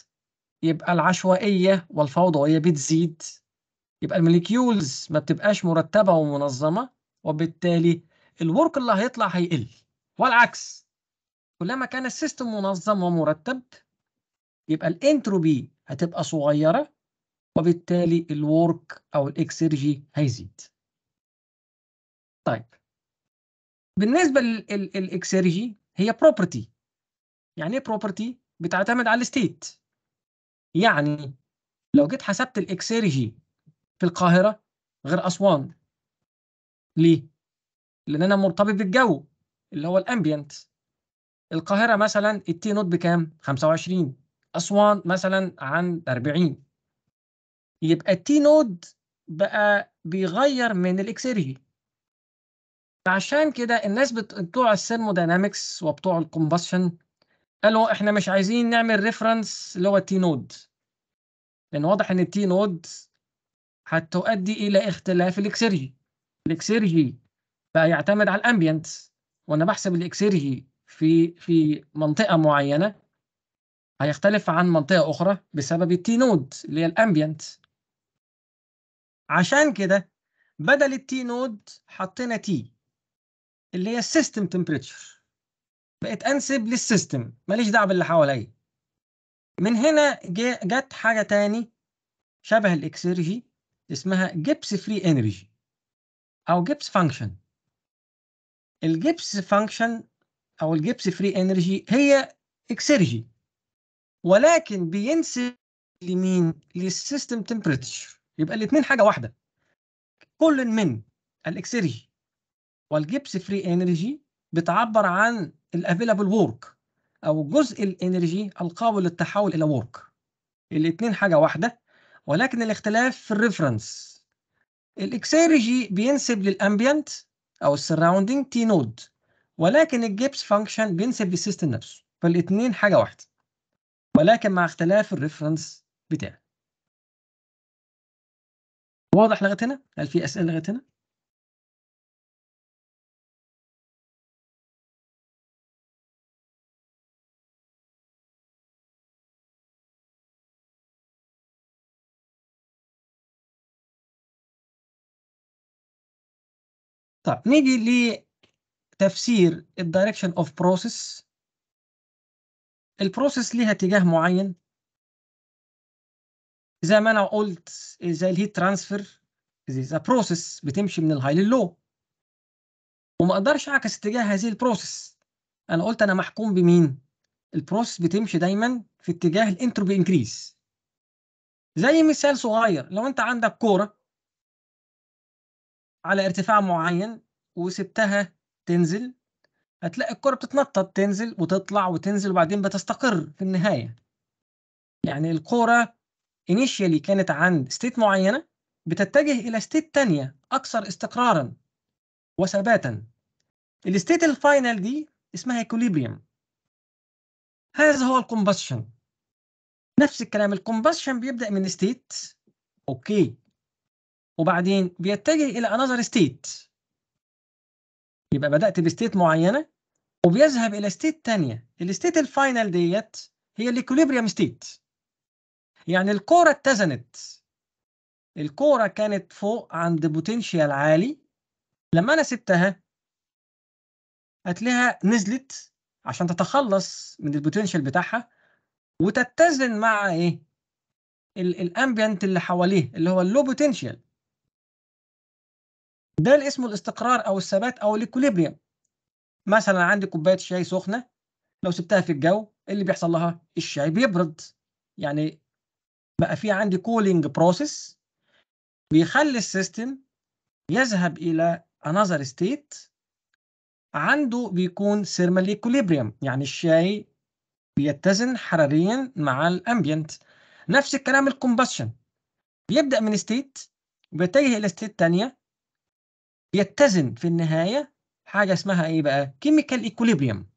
B: يبقى العشوائيه والفوضويه بتزيد يبقى الموليكيولز ما بتبقاش مرتبه ومنظمه وبالتالي الورك اللي هيطلع هيقل والعكس كلما كان السيستم منظم ومرتب يبقى الانتروبي هتبقى صغيره وبالتالي الورك أو الإكسيرجي هيزيد طيب بالنسبة للإكسيرجي هي بروبرتي يعني إيه بروبرتي؟ بتعتمد على الستيت يعني لو جيت حسبت الإكسيرجي في القاهرة غير أسوان ليه؟ لأن أنا مرتبط بالجو اللي هو الأمبيانت القاهرة مثلا التي نوت بكام؟ 25 أسوان مثلا عن 40 يبقى التي نود بقى بيغير من الاكسيرجي فعشان كده الناس بتوع الثيرموداينامكس وبتوع الكومبشن قالوا احنا مش عايزين نعمل ريفرنس اللي هو التي نود لان واضح ان التي نود هتؤدي الى اختلاف الاكسيرجي الاكسيرجي بقى يعتمد على الامبيانت وانا بحسب الاكسيرجي في في منطقه معينه هيختلف عن منطقه اخرى بسبب التي نود اللي هي الامبيانت عشان كده بدل التي نود حطينا تي اللي هي السيستم تمبريتشر بقت انسب للسيستم ماليش دعوه باللي حواليا من هنا جت حاجه تاني شبه الاكسيرجي اسمها جبس فري انرجي او جبس فانكشن الجبس فانكشن او الجبس فري انرجي هي اكسيرجي ولكن بينسب لمين للسيستم تمبريتشر يبقى الاثنين حاجه واحده كل من الاكسيرجي والجبس فري انرجي بتعبر عن الافيلابل وورك او جزء الانرجي القابل للتحول الى وورك الاثنين حاجه واحده ولكن الاختلاف في الريفرنس الاكسيرجي بينسب للامبيانت او السراوندنج تي نود ولكن الجيبس فانكشن بينسب للسيستم نفسه فالاثنين حاجه واحده
A: ولكن مع اختلاف الريفرنس بتاعه واضح لغايه هنا؟ هل في اسئله لغايه هنا؟ طيب نيجي لتفسير الدايركشن اوف بروسيس
B: البروسيس ليها اتجاه معين زي ما انا قلت زي الهيت ترانسفير زي بروسيس بتمشي من الهاي لللو وما اقدرش اعكس اتجاه هذه البروسيس انا قلت انا محكوم بمين البروسيس بتمشي دايما في اتجاه الانتروبي انكريس زي مثال صغير لو انت عندك كوره على ارتفاع معين وسبتها تنزل هتلاقي الكرة بتتنطط تنزل وتطلع وتنزل وبعدين بتستقر في النهاية يعني الكرة initially كانت عند ستيت معينه بتتجه الى ستيت تانية اكثر استقرارا وثباتا الستيت الفاينل دي اسمها equilibrium هذا هو الكومبشن نفس الكلام الكومبشن بيبدا من ستيت اوكي وبعدين بيتجه الى another ستيت يبقى بدات بستيت معينه وبيذهب الى ستيت تانية الستيت الفاينل ديت هي الايكوليبريم ستيت يعني الكوره اتزنت الكوره كانت فوق عند بوتنشال عالي لما انا سبتها هتلاقيها نزلت عشان تتخلص من البوتنشال بتاعها وتتزن مع ايه الامبيانت اللي حواليه اللي هو اللو بوتنشال ده اللي اسمه الاستقرار او الثبات او الاكوليبريم مثلا عندي كوبايه شاي سخنه لو سبتها في الجو إيه اللي بيحصل لها الشاي بيبرد يعني بقى في عندي كولينج بروسيس بيخلي السيستم يذهب الى another state عنده بيكون ثيرمال ايكوليبريم يعني الشاي بيتزن حراريا مع الامبيانت نفس الكلام الكومباشن بيبدا من ستيت بيتجه الى ستيت ثانيه بيتزن في النهايه حاجه اسمها ايه بقى كيميكال ايكوليبريم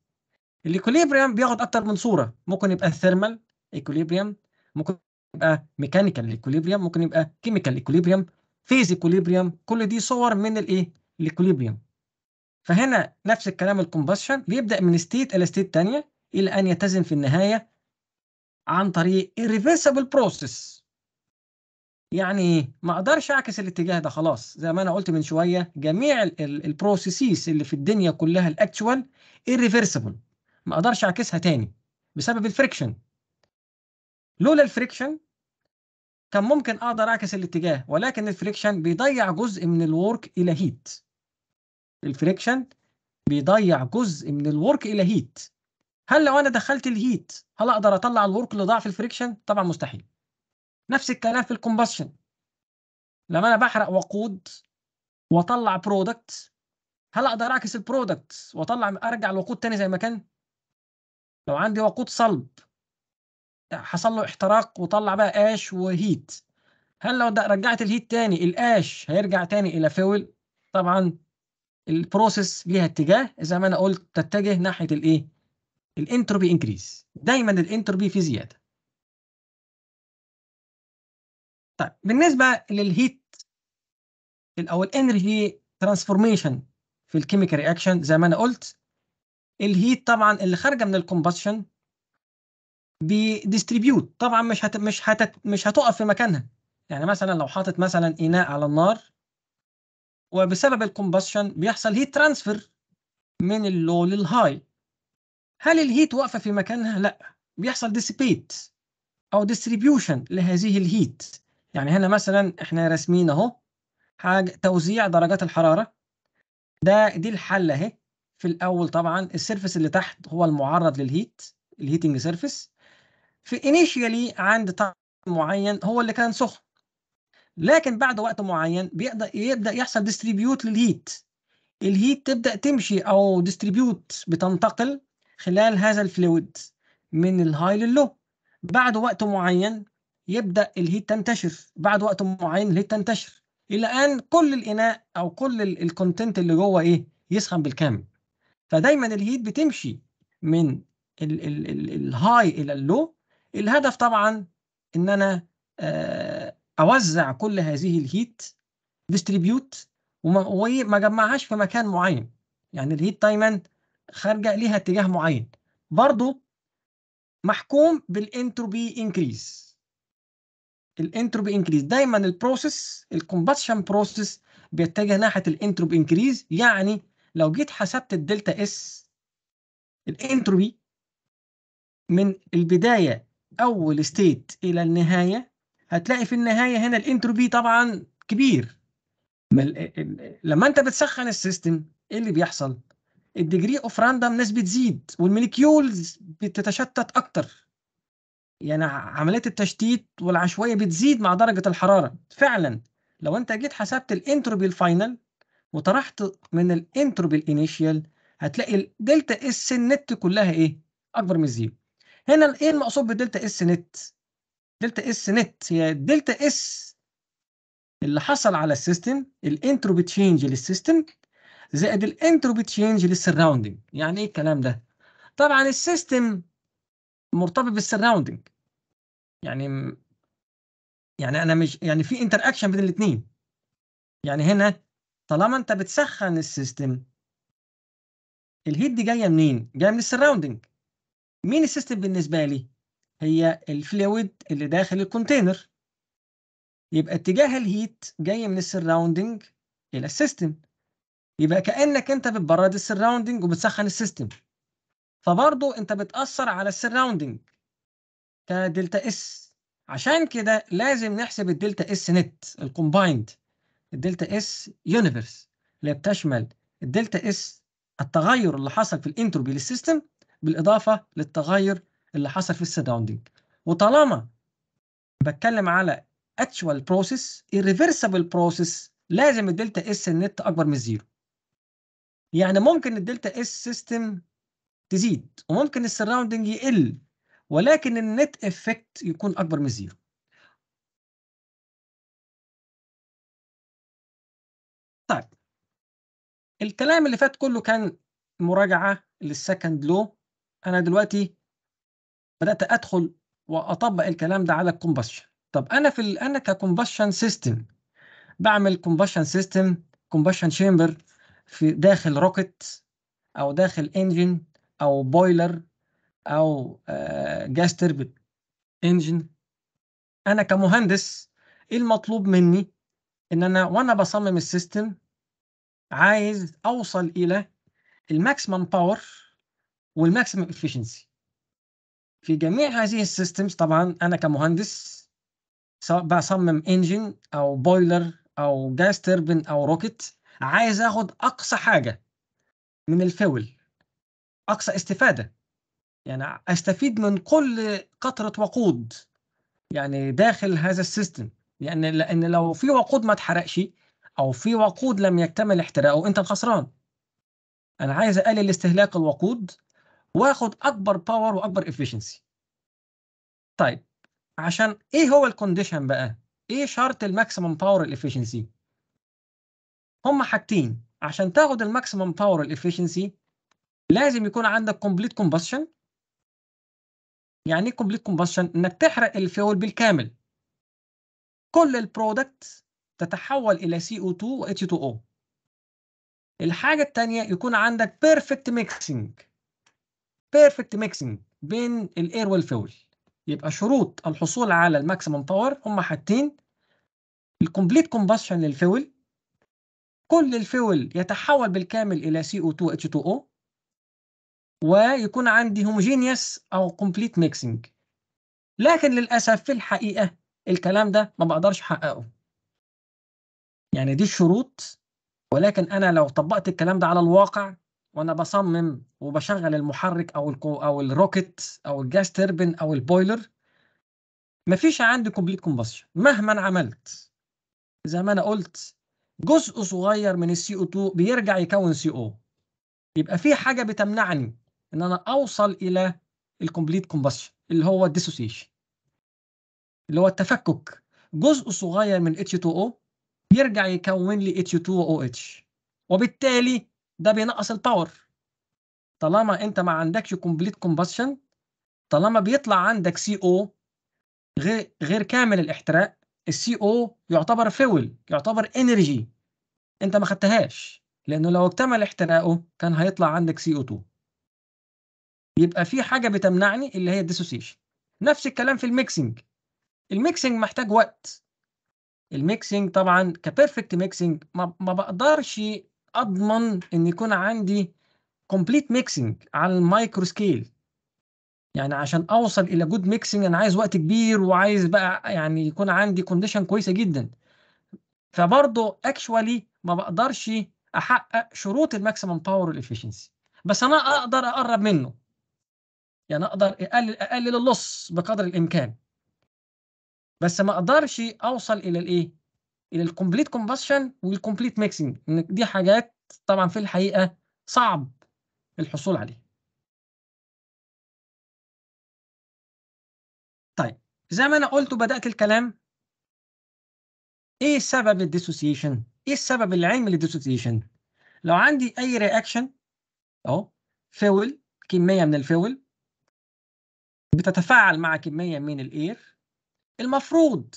B: الايكوليبريم بياخد اكتر من صوره ممكن يبقى الثيرمال ايكوليبريم ممكن يبقى ميكانيكال ايكوليبريم ممكن يبقى كيميكال ايكوليبريم فيز ايكوليبريم كل دي صور من الايه الايكوليبريم فهنا نفس الكلام الكومبشن بيبدا من ستيت الى ستيت ثانيه الى ان يتزن في النهايه عن طريق irreversible بروسيس يعني ايه؟ ما اقدرش اعكس الاتجاه ده خلاص زي ما انا قلت من شويه جميع البروسيسز اللي في الدنيا كلها الاكتوال irreversible ما اقدرش اعكسها تاني بسبب الفريكشن لولا الفريكشن كان ممكن اقدر اعكس الاتجاه ولكن الفريكشن بيضيع جزء من الورك الى هيت الفريكشن بيضيع جزء من الورك الى هيت هل لو انا دخلت الهيت هل اقدر اطلع الورك لضعف الفريكشن طبعا مستحيل نفس الكلام في الكومبشن لما انا بحرق وقود واطلع برودكت هل اقدر اعكس البرودكت واطلع ارجع الوقود تاني زي ما كان لو عندي وقود صلب حصل له احتراق وطلع بقى اش وهيت هل لو رجعت الهيت تاني الاش هيرجع تاني الى فيول طبعا البروسيس ليها اتجاه زي ما انا قلت تتجه ناحيه الايه الانتروبي انكريز دايما
A: الانتروبي في زياده طيب بالنسبه للهيت او الانرجي ترانسفورميشن في الكيميكال
B: رياكشن زي ما انا قلت الهيت طبعا اللي خارجه من الكومبشن بديستريبيوت طبعا مش هت... مش هت... مش هتقف في مكانها يعني مثلا لو حاطط مثلا اناء على النار وبسبب الكومبشن بيحصل هيت ترانسفير من اللو للهاي هل الهيت واقفه في مكانها لا بيحصل ديسيبيت او ديستريبيوشن لهذه الهيت يعني هنا مثلا احنا راسمين اهو حاجه توزيع درجات الحراره ده دي الحله اهي في الاول طبعا السيرفيس اللي تحت هو المعرض للهيت الهيتنج سيرفيس في انيشيالي عند طعم معين هو اللي كان سخن لكن بعد وقت معين بيبدا يبدا يحصل ديستريبيوت للهيت الهيت تبدا تمشي او ديستريبيوت بتنتقل خلال هذا الفلويد من الهاي للو بعد وقت معين يبدا الهيت تنتشر بعد وقت معين الهيت تنتشر الى ان كل الاناء او كل الكونتنت اللي جوه ايه يسخن بالكامل فدايما الهيت بتمشي من الهاي الى اللو الهدف طبعا ان انا آه، اوزع كل هذه الهيت ديستريبيوت وما اجمعهاش في مكان معين يعني الهيت دايما خارجه ليها اتجاه معين برضو محكوم بالانتروبي انكريز الانتروبي انكريز دايما البروسيس الكومبشن بروسيس بيتجه ناحيه الانتروبي انكريز يعني لو جيت حسبت الدلتا اس الانتروبي من البدايه اول ستيت الى النهايه هتلاقي في النهايه هنا الانتروبي طبعا كبير لما انت بتسخن السيستم ايه اللي بيحصل؟ الديجري اوف ناس بتزيد والمليكيولز بتتشتت اكتر يعني عمليه التشتيت والعشوائيه بتزيد مع درجه الحراره فعلا لو انت جيت حسبت الانتروبي الفاينل وطرحت من الانتروبي الانيشيال هتلاقي الدلتا اس النت كلها ايه اكبر من الزيرو هنا ايه المقصود بدلتا اس نت دلتا اس نت هي دلتا اس اللي حصل على السيستم الانتروبي تشينج للسيستم زائد الانتروبي تشينج للسراوندنج يعني ايه الكلام ده طبعا السيستم مرتبط بالسراوندنج يعني يعني انا مش يعني في انتر اكشن بين الاثنين يعني هنا طالما انت بتسخن السيستم الهيت دي جايه منين جايه من السراوندنج مين السيستم بالنسبة لي؟ هي الفلويد اللي داخل الكونتينر يبقى اتجاه الهيت جاي من السراوندنج إلى السيستم يبقى كأنك أنت بتبرد السراوندنج وبتسخن السيستم فبرضو أنت بتأثر على السراوندنج كدلتا اس عشان كده لازم نحسب الدلتا اس نت الكومبايند الدلتا اس يونيفرس اللي بتشمل الدلتا اس التغير اللي حصل في الانتروبي للسيستم بالاضافه للتغير اللي حصل في السراوندينج وطالما بتكلم على actual process irreversible process لازم الدلتا اس النت اكبر من الزيرو يعني ممكن الدلتا اس سيستم تزيد وممكن السراوندينج يقل
A: ولكن النت افكت يكون اكبر من الزيرو طيب الكلام اللي فات كله كان مراجعه للسكند لو انا دلوقتي بدات
B: ادخل واطبق الكلام ده على الكومبشن طب انا في ال... انا ككومبشن سيستم بعمل كومبشن سيستم كومبشن شامبر في داخل روكت او داخل انجن او بويلر او جاز تربت انجن انا كمهندس ايه المطلوب مني ان انا وانا بصمم السيستم عايز اوصل الى الماكسيمم باور والماكسيمم افشنسي في جميع هذه السيستمز طبعا انا كمهندس سواء بصمم انجن او بويلر او جاز تيربن او روكت عايز اخد اقصى حاجه من الفول اقصى استفاده يعني استفيد من كل قطره وقود يعني داخل هذا السيستم يعني لان لو في وقود ما اتحرقش او في وقود لم يكتمل احتراقه انت الخسران انا عايز اقلل استهلاك الوقود واخد اكبر باور واكبر افشنسي طيب عشان ايه هو الكونديشن بقى ايه شرط الماكسيمم باور الافشنسي هما حاجتين عشان تاخد الماكسيمم باور الافشنسي لازم يكون عندك كومبليت كومبشن يعني ايه كومبليت كومبشن انك تحرق الفيول بالكامل كل البرودكت تتحول الى سي او 2 و اتش 2 او الحاجه الثانيه يكون عندك بيرفكت ميكسنج بيرفكت ميكسنج بين الاير والفول يبقى شروط الحصول على الماكسيمم باور هم حاجتين الكومبليت كومباشن للفول كل الفول يتحول بالكامل الى CO2H2O ويكون عندي هوموجينيوس او كومبليت ميكسنج لكن للاسف في الحقيقه الكلام ده ما بقدرش احققه يعني دي الشروط ولكن انا لو طبقت الكلام ده على الواقع وانا بصمم وبشغل المحرك او الكو او الروكت او الجاس تربن او البويلر مفيش عندي كومبليت كومبشن مهما عملت زي ما انا قلت جزء صغير من السي او 2 بيرجع يكون سي او يبقى في حاجه بتمنعني ان انا اوصل الى الكومبليت كومبشن اللي هو الديسوسيشن اللي هو التفكك جزء صغير من H2O يرجع يكون لي H2OH وبالتالي ده بينقص الباور طالما انت ما عندكش كومبليت كومبشن طالما بيطلع عندك سي او غير غير كامل الاحتراق السي او يعتبر فيول يعتبر انرجي انت ما خدتهاش لانه لو اكتمل احتراقه كان هيطلع عندك سي او 2 يبقى في حاجه بتمنعني اللي هي الديسوسيشن نفس الكلام في الميكسنج الميكسنج محتاج وقت الميكسنج طبعا كبيرفكت ميكسنج ما بقدرش اضمن ان يكون عندي كومبليت ميكسنج على المايكرو سكيل يعني عشان اوصل الى جود ميكسنج انا عايز وقت كبير وعايز بقى يعني يكون عندي كونديشن كويسه جدا فبرضه اكشوالي ما بقدرش احقق شروط الماكسيمم باور والافشنسي بس انا اقدر اقرب منه يعني اقدر اقلل اقلل اللص بقدر الامكان بس ما اقدرش اوصل الى الايه الى الكومبليت كومباشن والكومبليت ميكسنج ان دي حاجات طبعا في الحقيقه
A: صعب الحصول عليها طيب زي ما انا قلت وبدات الكلام ايه
B: سبب الديسوسيشن ايه السبب العلمي للديسوسيشن لو عندي اي رياكشن اهو فول كميه من الفول بتتفاعل مع كميه من الاير المفروض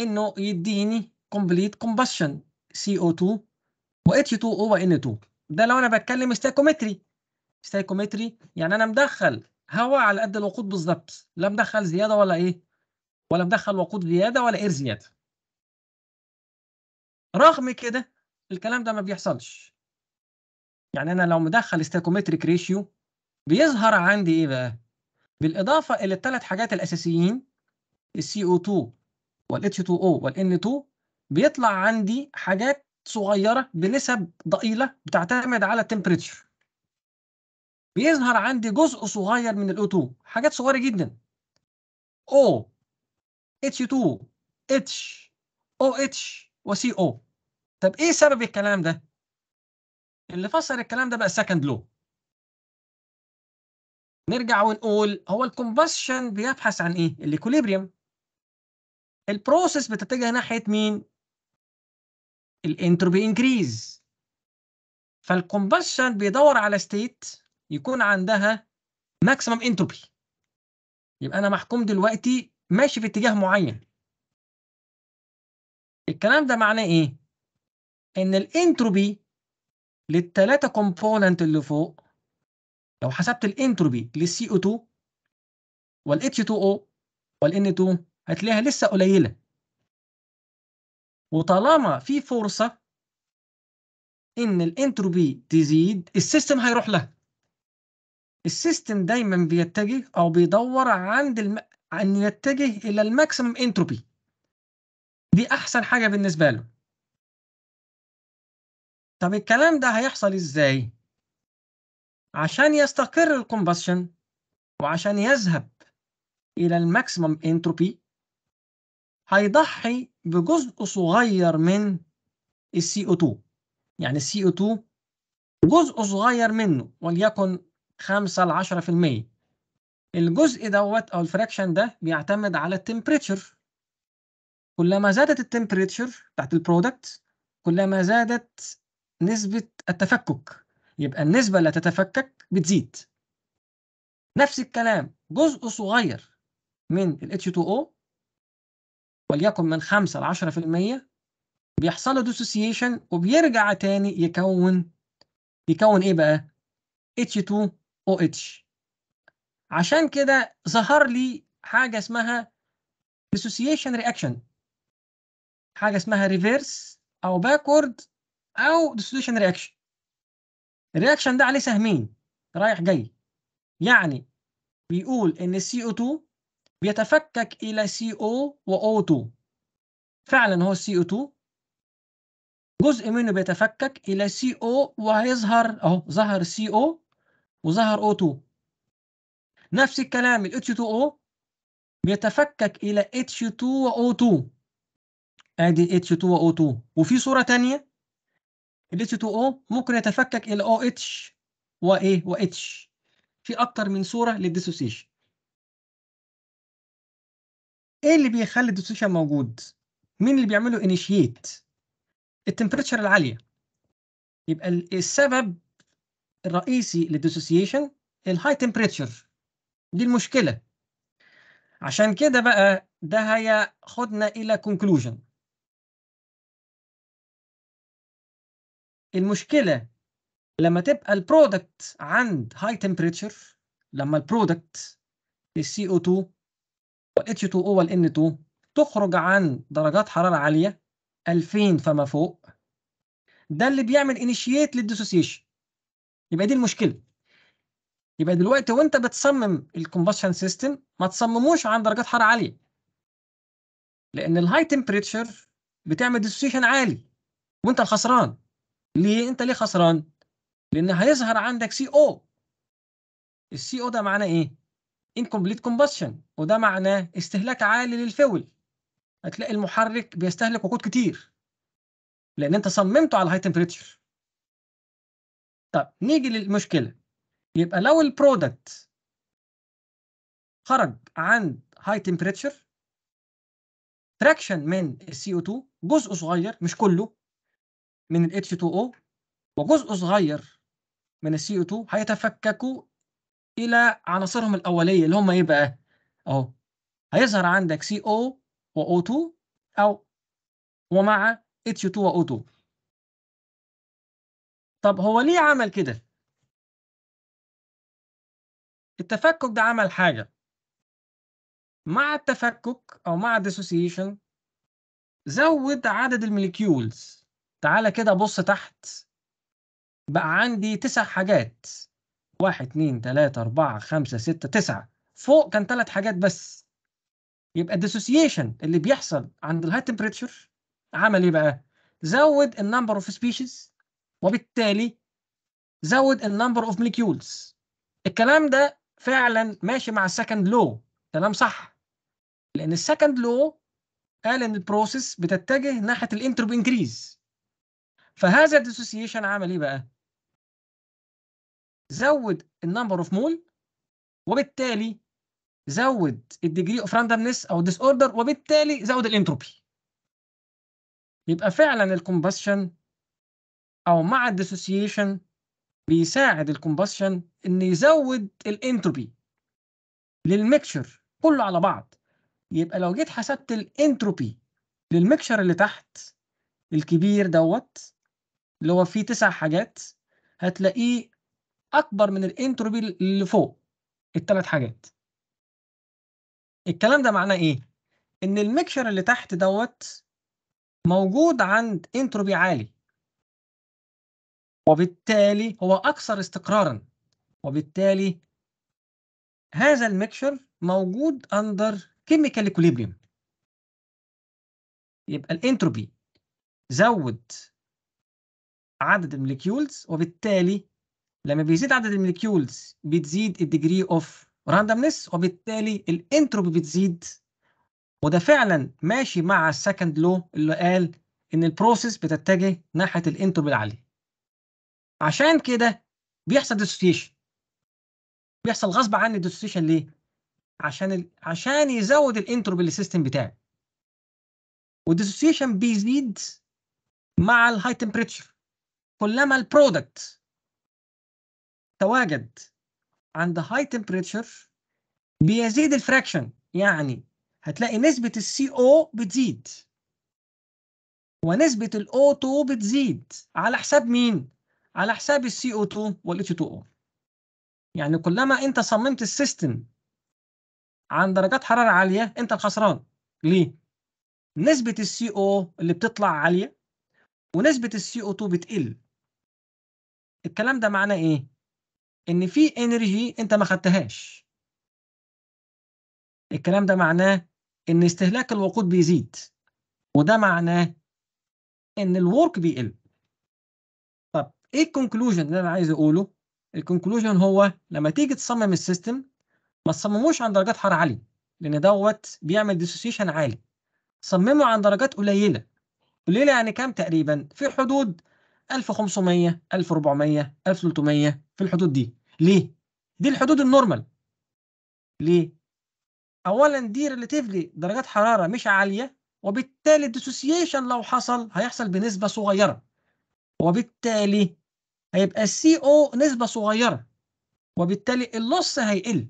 B: انه يديني complete combustion CO2 و H2O و N2 ده لو انا بتكلم ستايكومتري ستايكومتري يعني انا مدخل هواء على قد الوقود بالظبط لا مدخل زياده ولا ايه ولا مدخل وقود زياده ولا اير زياده رغم كده الكلام ده ما بيحصلش يعني انا لو مدخل ستايكومتريك ريشيو بيظهر عندي ايه بقى بالاضافه الى الثلاث حاجات الاساسيين السي او 2 والاتش 2 او والان 2 بيطلع عندي حاجات صغيرة بنسب ضئيلة بتعتمد على التمبريتشر بيظهر عندي جزء صغير من الأو2 حاجات صغيرة جدا O اتش 2 اتش وسي وCO طب إيه سبب الكلام ده؟ اللي فسر الكلام ده بقى سكند لو نرجع ونقول هو الكومبشن بيبحث عن ايه؟ الإكوليبريم البروسيس بتتجه ناحية مين؟ الانتروبي انكريز فالكومبشن بيدور على ستيت يكون عندها ماكسيمم انتروبي يبقى انا محكوم دلوقتي ماشي في اتجاه معين الكلام ده معناه ايه ان الانتروبي للثلاثه كومبوننت اللي فوق لو حسبت الانتروبي للسي او 2 والاتش 2 او والان 2 هتلاقيها لسه قليله وطالما في فرصه ان الانتروبي تزيد السيستم هيروح لها السيستم دايما بيتجه او بيدور عند الم... ان يتجه الى الماكسيمم انتروبي دي احسن حاجه بالنسبه له طب الكلام ده هيحصل ازاي عشان يستقر الكومبشن وعشان يذهب الى الماكسيمم انتروبي هيضحي بجزء صغير من السي او 2 يعني السي او 2 جزء صغير منه وليكن 5 ل 10% الجزء دوت او الفراكشن ده بيعتمد على التمبريتشر كلما زادت التمبريتشر بتاعت البرودكت كلما زادت نسبة التفكك يبقى النسبة اللي هتتفكك بتزيد نفس الكلام جزء صغير من ال H2O وليكن من 5 ل 10% بيحصل له ديسوسيشن وبيرجع تاني يكون يكون ايه بقى؟ H2OH عشان كده ظهر لي حاجه اسمها dissociation reaction حاجه اسمها reverse او backward او dissociation reaction الرياكشن ده عليه سهمين رايح جاي يعني بيقول ان CO2 بيتفكك إلى CO و O2 فعلا هو CO2 جزء منه بيتفكك إلى CO وهيظهر أهو ظهر CO وظهر O2 نفس الكلام الاتش H2O بيتفكك إلى H2 و O2 ادي H2 و O2 وفي صورة تانية الاتش H2O ممكن يتفكك إلى OH وإيه وإتش في أكتر من صورة للديسوسيشن ايه اللي بيخلي الديسوشن موجود مين اللي بيعمله انيشيت التمبريتشر العاليه يبقى السبب الرئيسي للديسوسيشن الهاي تمبريتشر دي المشكله عشان كده بقى ده هياخدنا الى كونكلوجن المشكله لما تبقى البرودكت عند هاي تمبريتشر لما البرودكت السي او 2 H2O وال n 2 تخرج عن درجات حرارة عالية 2000 فما فوق ده اللي بيعمل انيشيت للديسوسيشن يبقى دي المشكلة يبقى دلوقتي وانت بتصمم الكومبشن سيستم ما تصمموش عن درجات حرارة عالية لأن الهاي تمبريتشر بتعمل ديسوسيشن عالي وانت الخسران ليه انت ليه خسران؟ لأن هيظهر عندك سي او السي او ده معناه ايه؟ incomplete combustion وده معناه استهلاك عالي للفول هتلاقي المحرك بيستهلك وقود كتير لان انت صممته على هاي تمبريتشر طب نيجي للمشكله يبقى لو البرودكت خرج عند هاي تمبريتشر فراكشن من السي او 2 جزء صغير مش كله من الاتش H2O وجزء صغير من السي او 2 هيتفككوا الى عناصرهم الاوليه اللي هم ايه بقى اهو هيظهر عندك سي او و O2 او
A: ومع اتش 2 و O2 طب هو ليه عمل كده التفكك ده عمل حاجه مع التفكك او مع الديسوسيشن زود عدد
B: المليكيولز تعالى كده بص تحت بقى عندي تسع حاجات واحد اتنين تلاتة أربعة خمسة ستة تسعة فوق كان تلات حاجات بس يبقى الديسوسيشن اللي بيحصل عند الهاي تمبريتشر عمل ايه بقى؟ زود النمبر اوف سبيشيز وبالتالي زود النمبر اوف موليكيولز الكلام ده فعلا ماشي مع السكند لو كلام صح لان السكند لو قال ان البروسيس بتتجه ناحيه الانتروب انكريز فهذا الديسوسيشن عمل ايه بقى؟ زود النمبر اوف مول وبالتالي زود الديجري اوف راندمنس او ديس اوردر وبالتالي زود الانتروبي يبقى فعلا الكومباشن او مع الديسوسيشن بيساعد الكومباشن ان يزود الانتروبي للميكشر كله على بعض يبقى لو جيت حسبت الانتروبي للميكشر اللي تحت الكبير دوت اللي هو فيه تسع حاجات هتلاقيه اكبر من الانتروبي اللي فوق الثلاث حاجات الكلام ده معناه ايه ان الميكشر اللي تحت دوت موجود عند انتروبي عالي وبالتالي هو اكثر استقرارا وبالتالي هذا الميكشر موجود اندر كيميكال ايكوليبريم يبقى الانتروبي زود عدد المليكيولز وبالتالي لما بيزيد عدد الموليكيولز بتزيد الديجري اوف راندمنس وبالتالي الانتروبي بتزيد وده فعلا ماشي مع السكند لو اللي قال ان البروسيس بتتجه ناحيه الانتروبي العالي عشان كده بيحصل ديسوسيشن بيحصل غصب عني الديسوسيشن ليه عشان ال... عشان يزود الانتروبي للسيستم بتاعي والديسوسيشن بيزيد مع الهاي تمبريتشر كلما البرودكت تواجد عند هاي تمبريتشر بيزيد الفراكشن يعني هتلاقي نسبة السي او بتزيد ونسبة الاو 2 بتزيد على حساب مين؟ على حساب السي او 2 والاتش 2 او يعني كلما انت صممت السيستم عن درجات حرارة عالية انت الخسران ليه؟ نسبة السي او اللي بتطلع عالية ونسبة السي او 2 بتقل الكلام ده معناه ايه؟ ان في انرجي انت ما خدتهاش الكلام ده معناه ان استهلاك الوقود بيزيد وده معناه ان الورك بيقل طب ايه الكونكلوجن اللي انا عايز اقوله الكونكلوجن هو لما تيجي تصمم السيستم ما تصمموش عن درجات حراره عاليه لان دوت بيعمل ديسوسيشن عالي صممه عن درجات قليله قليله يعني كام تقريبا في حدود 1500 1400 1300 في الحدود دي ليه دي الحدود النورمال ليه اولا دي ريليتيفلي درجات حراره مش عاليه وبالتالي الديسوسيشن لو حصل هيحصل بنسبه صغيره وبالتالي هيبقى السي او نسبه صغيره وبالتالي اللص هيقل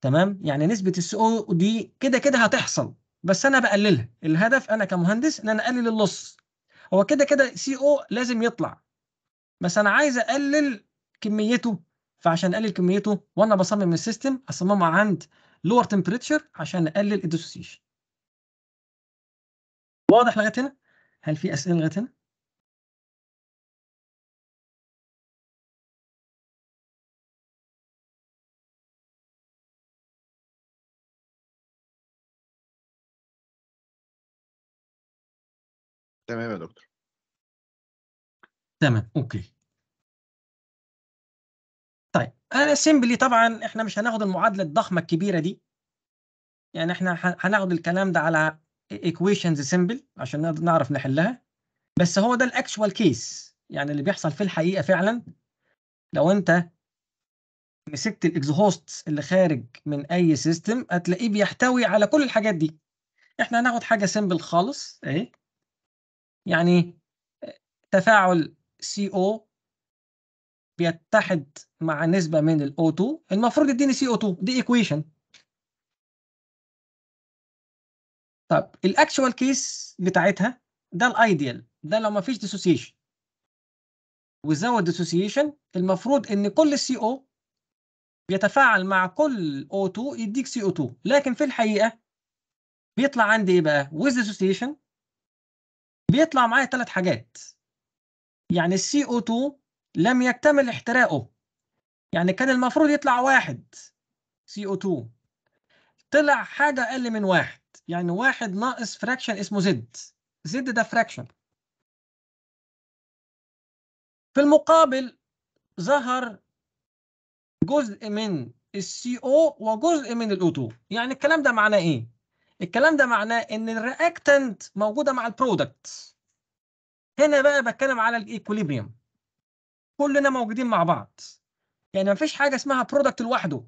B: تمام يعني نسبه السي او دي كده كده هتحصل بس انا بقللها الهدف انا كمهندس ان انا اقلل اللص هو كده كده سي او لازم يطلع بس انا عايز اقلل كميته فعشان اقلل كميته وانا بصمم السيستم اصممه عند
A: لور تمبريتشر عشان اقلل الديسوسيشن واضح لغايه هنا هل في اسئله لغايه هنا تمام يا دكتور تمام اوكي طيب انا آه، سيمبلي طبعا احنا مش هناخد المعادله الضخمه الكبيره
B: دي يعني احنا هناخد الكلام ده على ايكويشنز e-، سيمبل عشان نعرف نحلها بس هو ده الاكشوال كيس يعني اللي بيحصل في الحقيقه فعلا لو انت مسكت الاكزهوست اللي خارج من اي سيستم هتلاقيه بيحتوي على كل الحاجات دي احنا هناخد حاجه سيمبل خالص اهي يعني تفاعل CO بيتحد مع نسبة من الـ O2 المفروض يديني CO2 دي equation
A: طب الـ actual case بتاعتها ده الـ ideal ده لو ما فيش وزود dissociation
B: المفروض ان كل الـ CO بيتفاعل مع كل O2 يديك CO2 لكن في الحقيقة بيطلع عندي ايه بقى with dissociation بيطلع معايا ثلاث حاجات يعني السي او 2 لم يكتمل احتراقه يعني كان المفروض يطلع واحد سي او 2 طلع حاجة أقل من واحد يعني واحد ناقص فراكشن اسمه زد
A: زد ده فراكشن في المقابل ظهر جزء من السي او وجزء
B: من الاو 2 يعني الكلام ده معناه ايه الكلام ده معناه ان الرياكتنت موجوده مع البرودكت هنا بقى بتكلم على الايكوليبريم كلنا موجودين مع بعض يعني مفيش حاجه اسمها برودكت لوحده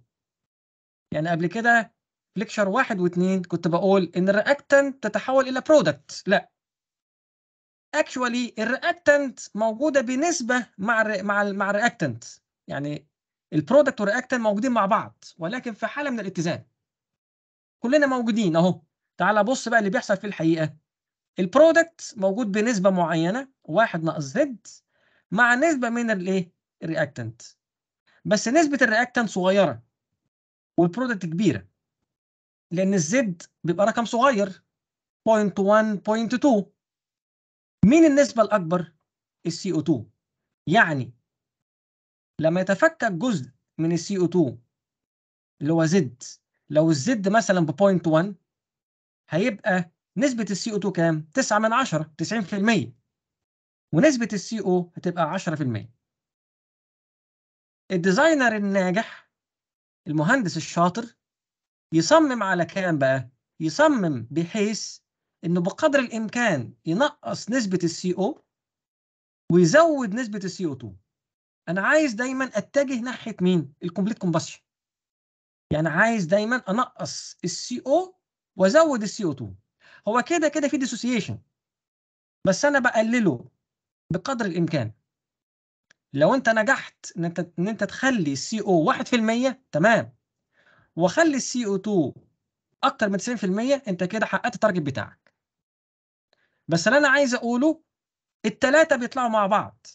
B: يعني قبل كده ليكشر واحد واثنين كنت بقول ان الرياكتنت تتحول الى برودكت لا اكشوالي الرياكتنت موجوده بنسبه مع الـ مع الـ مع الرياكتنت يعني البرودكت والرياكتنت موجودين مع بعض ولكن في حاله من الاتزان كلنا موجودين اهو تعال بص بقى اللي بيحصل في الحقيقه البرودكت موجود بنسبه معينه واحد ناقص زد مع نسبه من الايه الرياكتنت بس نسبه الرياكتنت صغيره والبرودكت كبيره لان الزد بيبقى رقم صغير 0.1 0.2 مين النسبه الاكبر السي او 2 يعني لما يتفكك جزء من السي او 2 اللي هو زد لو الزد مثلا ب 0.1 هيبقى نسبة السي او 2 كام؟ 9 من 10 90% ونسبة السي او هتبقى 10% الديزاينر الناجح المهندس الشاطر يصمم على كام بقى؟ يصمم بحيث انه بقدر الامكان ينقص نسبة السي او ويزود نسبة السي او 2 انا عايز دايما اتجه ناحية مين؟ الكومبليت كومباشن يعني عايز دايما انقص السي او وازود السي او 2 هو كده كده في ديسوسيشن بس انا بقلله بقدر الامكان لو انت نجحت ان انت ان انت تخلي السي او 1% تمام وخلي السي او 2 اكتر من 90% انت كده حققت التارجت بتاعك بس اللي انا عايز اقوله التلاتة بيطلعوا مع بعض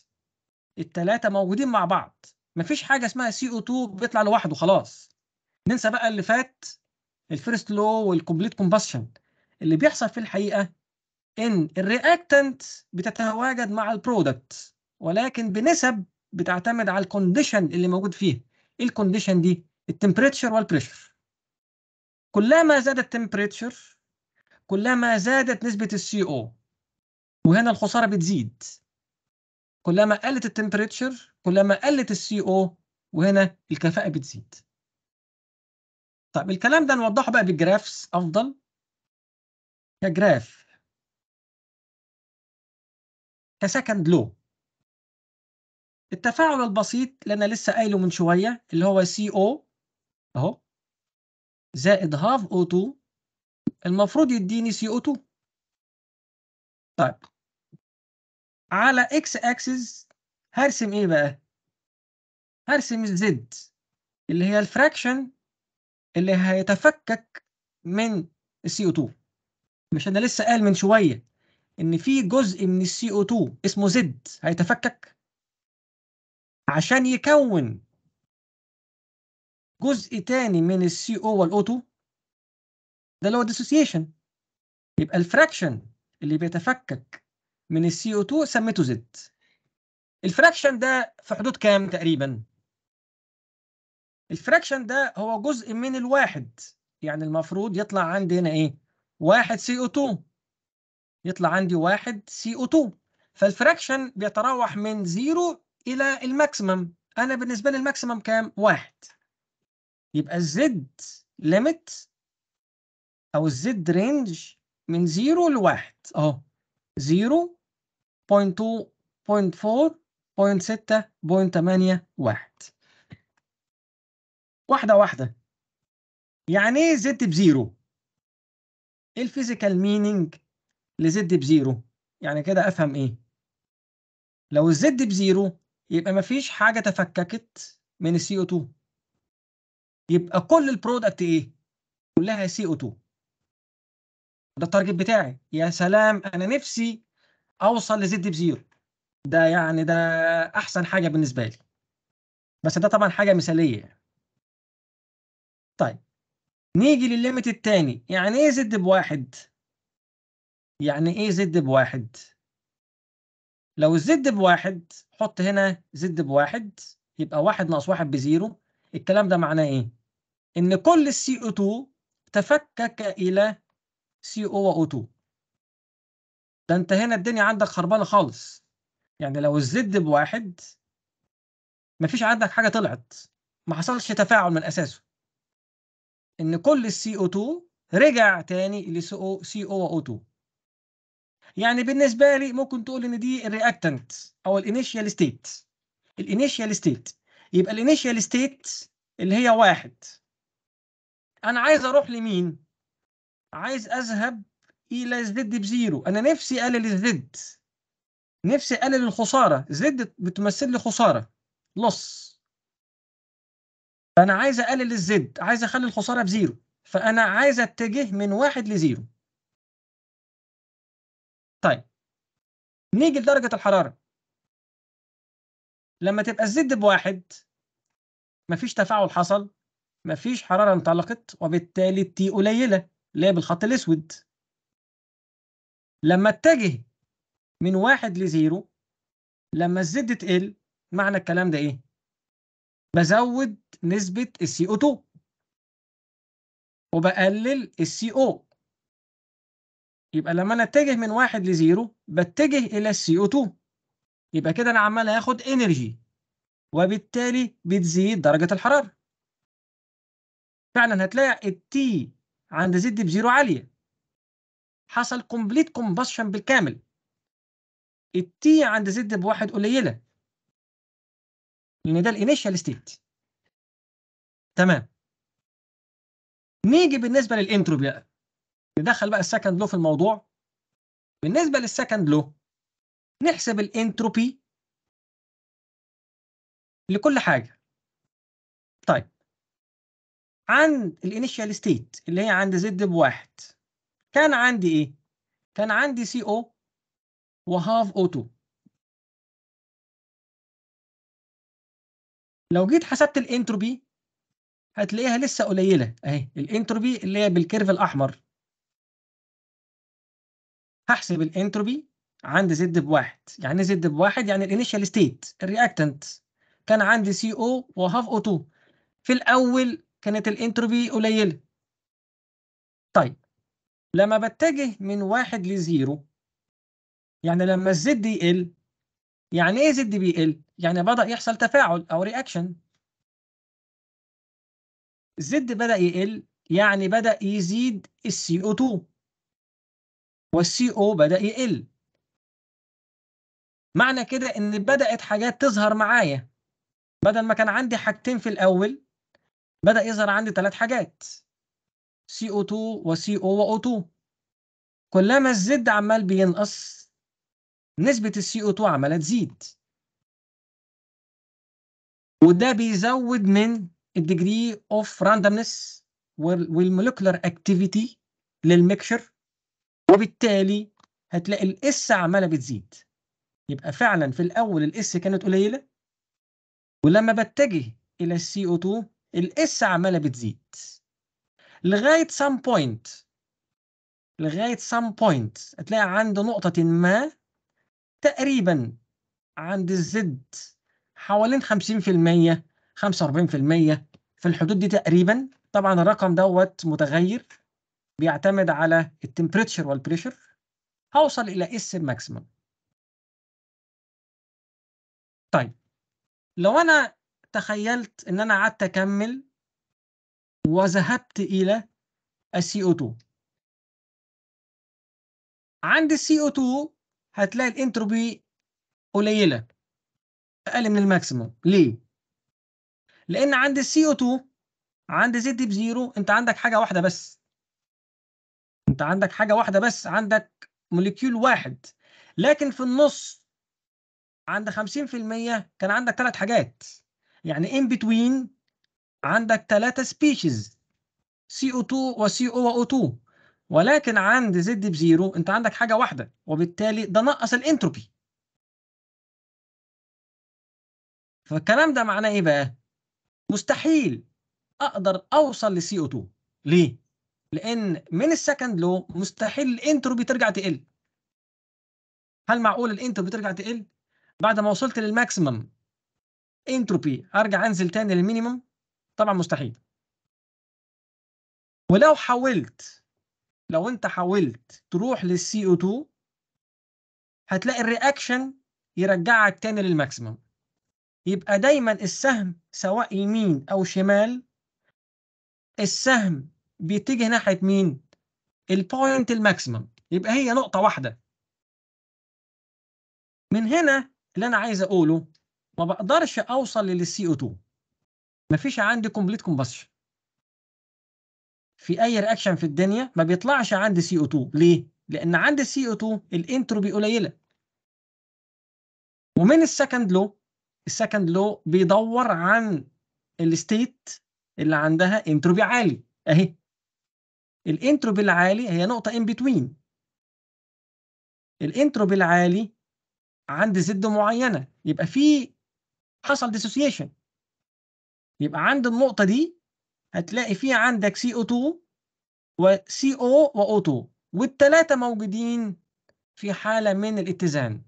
B: التلاتة موجودين مع بعض مفيش حاجة اسمها سي او 2 بيطلع لوحده خلاص ننسى بقى اللي فات الفيرست لو والكومبليت كومباشن اللي بيحصل في الحقيقه ان الرياكتنت بتتواجد مع البرودكت ولكن بنسب بتعتمد على الكونديشن اللي موجود فيها ايه الكونديشن دي التمبريتشر والبريشر كلما زاد التمبريتشر كلما زادت نسبه السي او وهنا الخساره بتزيد كلما قلت التمبريتشر كلما قلت السي او وهنا الكفاءه بتزيد طيب
A: الكلام ده نوضحه بقى بجرافس افضل كجراف كسكند لو التفاعل البسيط اللي انا لسه قايله من شويه اللي هو سي او اهو
B: زائد هاف او 2 المفروض يديني سي او 2 طيب على اكس اكسس هرسم ايه بقى هرسم الزد اللي هي الفراكشن اللي هيتفكك من السي او 2 مش انا لسه قال من شويه ان في جزء من السي او 2 اسمه زد هيتفكك عشان يكون جزء تاني من السي او والأو 2 ده اللي هو ديسوسيشن يبقى الفراكشن اللي بيتفكك من السي او 2 سميته زد الفراكشن ده في حدود كام تقريبا الفراكشن ده هو جزء من الواحد يعني المفروض يطلع عندي هنا ايه واحد سي او 2 يطلع عندي واحد سي او 2 فالفراكشن بيتراوح من زيرو الى الماكسيمم انا بالنسبه لي الماكسيمم كام واحد يبقى الزد ليميت او الزد رينج من زيرو لواحد اهو زيرو بوينت 0.4 بوينت 0.8 بوينت بوينت 1 واحدة واحدة يعني ايه زد بزيرو ايه الفيزيكال مينينج لزد بزيرو يعني كده افهم ايه لو الزد بزيرو يبقى مفيش حاجة تفككت من السي او 2 يبقى كل البرودكت ايه كلها سي او 2 ده التارجت بتاعي يا سلام انا نفسي اوصل لزد بزيرو ده يعني ده احسن حاجه بالنسبه لي بس ده طبعا حاجه مثاليه يعني طيب نيجي للليمت الثاني يعني ايه زد بواحد يعني ايه زد بواحد لو الزد بواحد حط هنا زد بواحد يبقى واحد ناقص واحد بزيرو الكلام ده معناه ايه ان كل السي او 2 تفكك الى سي او و او 2 ده انت هنا الدنيا عندك خربانه خالص يعني لو الزد بواحد مفيش عندك حاجه طلعت ما حصلش تفاعل من اساسه ان كل السي او 2 رجع تاني لسي او سي او او 2 يعني بالنسبه لي ممكن تقول ان دي الرياكتنت او الانيشيال ستيت الانيشيال ستيت يبقى الانيشيال ستيت اللي هي واحد انا عايز اروح لمين عايز اذهب الى زد بزيرو انا نفسي اقلل الزد نفسي اقلل الخساره زد بتمثل لي خساره لص فانا عايز اقلل الزد عايز اخلي الخساره بزيرو
A: فانا عايز اتجه من واحد لزيرو طيب نيجي لدرجه الحراره لما تبقى الزد
B: بواحد مفيش تفاعل حصل مفيش حراره انطلقت وبالتالي التي قليله اللي هي بالخط الاسود لما اتجه من واحد لزيرو لما الزد تقل معنى الكلام ده ايه بزود نسبة السي او 2 وبقلل السي او يبقى لما انا اتجه من واحد لزيرو بتجه الى السي او 2 يبقى كده انا عمال هاخد انرجي وبالتالي بتزيد درجة الحرارة فعلا هتلاقي التي عند زد بزيرو عالية حصل كومبليت كومبشن بالكامل
A: التي عند زد بواحد قليلة لان ده الانيشال ستيت تمام
B: نيجي بالنسبه للانتروبي بقى ندخل بقى السكند لو في الموضوع بالنسبه
A: للسكند لو نحسب الانتروبي لكل حاجه طيب عند الانيشال
B: ستيت اللي هي عند زد بواحد كان عندي ايه كان عندي سي او
A: وهاف او 2 لو جيت حسبت الانتروبي هتلاقيها لسه قليله اهي
B: الانتروبي اللي هي بالكيرف الاحمر هحسب الانتروبي عند زد بواحد يعني إيه زد بواحد يعني الانيشال ستيت الرياكتنت كان عندي سي او وهاف او 2 في الاول كانت الانتروبي قليله طيب لما بتجه من واحد لزيرو يعني لما الزد يقل يعني ايه زد بيقل؟ يعني بدأ يحصل تفاعل أو رياكشن زد بدأ يقل يعني بدأ يزيد السي او 2 والسي او بدأ يقل معنى كده ان بدأت حاجات تظهر معايا بدل ما كان عندي حاجتين في الأول بدأ يظهر عندي ثلاث حاجات CO2 و CO و O2 كلما الزد عمال بينقص نسبة السي او 2 عمالة تزيد وده بيزود من الديجري اوف راندمنس molecular اكتيفيتي للميكشر وبالتالي هتلاقي الاس عماله بتزيد يبقى فعلا في الاول الاس كانت قليله ولما بتجه الى السي او 2 الاس عماله بتزيد لغايه سام بوينت لغايه سام بوينت هتلاقي عند نقطه ما تقريبا عند الزد حوالين 50% 45% في الحدود دي تقريبا طبعا الرقم دوت متغير بيعتمد على التمبريتشر والبريشر هوصل الى اس الماكسيمم طيب لو انا تخيلت ان انا قعدت اكمل وذهبت الى السي او 2 عند السي او 2 هتلاقي الانتروبي قليله اقل من الماكسيموم ليه لان عند السي او 2 عند زد بزيرو انت عندك حاجه واحده بس انت عندك حاجه واحده بس عندك موليكيول واحد لكن في النص عند 50% كان عندك ثلاث حاجات يعني ان بتوين عندك ثلاثه سبيشيز co 2 و او 2 ولكن عند زد بزيرو انت عندك حاجه واحده وبالتالي ده نقص الانتروبي فالكلام ده معناه ايه بقى مستحيل اقدر اوصل لسي او 2 ليه لان من السكند لو مستحيل الانتروبي ترجع تقل هل معقول الانتروبي ترجع تقل بعد ما وصلت للماكسيمم انتروبي ارجع انزل تاني للمينيمم طبعا مستحيل ولو حاولت لو انت حاولت تروح للسي او 2 هتلاقي الرياكشن يرجعك تاني للماكسيمم يبقى دايما السهم سواء يمين او شمال السهم بيتجه ناحيه مين البوينت الماكسيمم يبقى هي نقطه واحده من هنا اللي انا عايز اقوله ما بقدرش اوصل للسي او 2 مفيش عندي كومبليت كومبشن في اي رياكشن في الدنيا ما بيطلعش عند سي او 2 ليه لان عند السي او 2 الانتروبي قليله ومن السكند لو السكند لو بيدور عن الستيت اللي عندها انتروبي عالي اهي الانتروبي العالي هي نقطه ان بتوين الانتروبي العالي عند زد معينه يبقى في حصل ديسوسيشن يبقى عند النقطه دي هتلاقي في عندك co 2 وCO وo 2 والتلاتة موجودين في حاله من الاتزان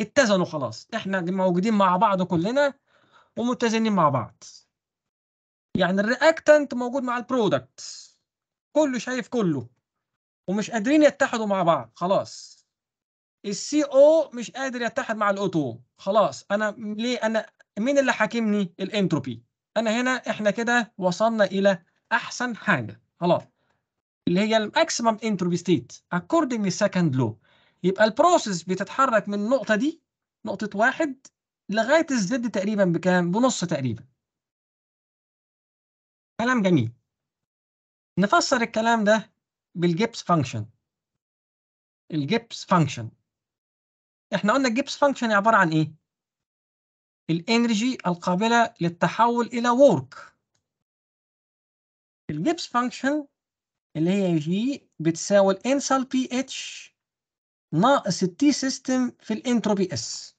B: اتزنوا خلاص احنا موجودين مع بعض كلنا ومتزنين مع بعض يعني الرياكتنت موجود مع البرودكت كله شايف كله ومش قادرين يتحدوا مع بعض خلاص السي او مش قادر يتحد مع الاوتو خلاص انا ليه انا مين اللي حاكمني الانتروبي انا هنا احنا كده وصلنا الى احسن حاجه خلاص اللي هي الماكسيمم انتروبي ستيت اكوردنج للسكند لو يبقى البروسيس بتتحرك من النقطه دي نقطه واحد لغايه الزد تقريبا بكام بنص تقريبا كلام جميل نفسر الكلام ده بالجيبس فانكشن الجيبس فانكشن احنا قلنا الجيبس فانكشن عباره عن ايه الانرجي القابلة للتحول إلى work الجيبس فانكشن اللي هي جي بتساوي الانسال بي اتش ناقص التي سيستم في الانتروبي اس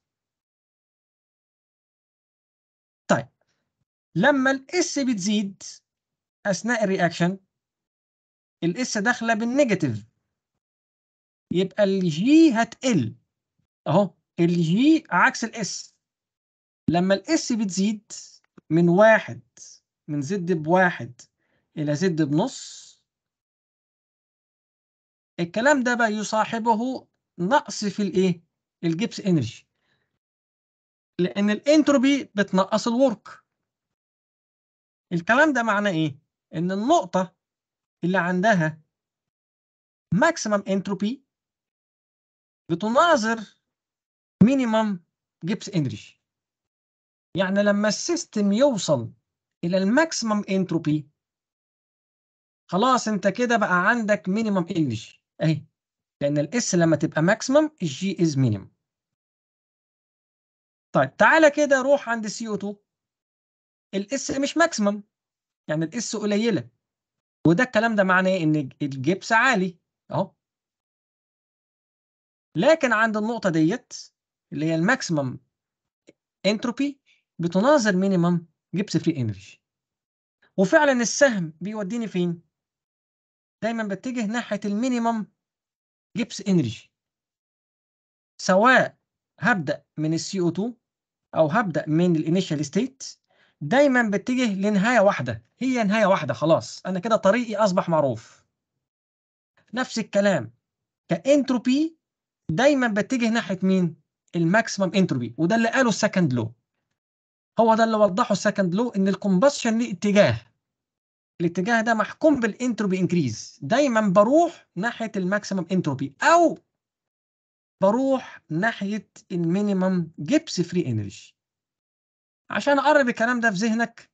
B: طيب لما الاس بتزيد اثناء الرياكشن الاس داخله بالنيجاتيف يبقى الجي هتقل اهو الجي عكس الاس لما الاس بتزيد من واحد من زد بواحد إلى زد بنص الكلام ده بقى يصاحبه نقص في الايه؟ الجبس انرجي لأن الانتروبي بتنقص الورك الكلام ده معناه ايه؟ إن النقطة اللي عندها ماكسيمم انتروبي بتناظر مينيمم جبس انرجي يعني لما السيستم يوصل إلى الماكسيمم انتروبي خلاص أنت كده بقى عندك مينيمم انرجي أهي لأن الاس لما تبقى ماكسيمم الجي از مينيمم طيب تعالى كده روح عند سي او 2 الاس مش ماكسيمم يعني الاس قليله وده الكلام ده معناه ان الجبس عالي اهو لكن عند النقطه ديت اللي هي الماكسيمم انتروبي بتناظر مينيمم جيبس فري انرجي وفعلا السهم بيوديني فين دايما بتجه ناحيه المينيمم جيبس انرجي سواء هبدا من السي او 2 او هبدا من الانيشال ستيت دايما بتجه لنهايه واحده هي نهايه واحده خلاص انا كده طريقي اصبح معروف نفس الكلام كانتروبي دايما بتجه ناحيه مين الماكسيمم انتروبي وده اللي قاله السكند لو هو ده اللي وضحه السكند لو ان الكومبشن ليه اتجاه الاتجاه ده محكوم بالانتروبي انكريز دايما بروح ناحيه الماكسيمم انتروبي او بروح ناحيه المينيمم جيبس فري انرجي عشان اقرب الكلام ده في ذهنك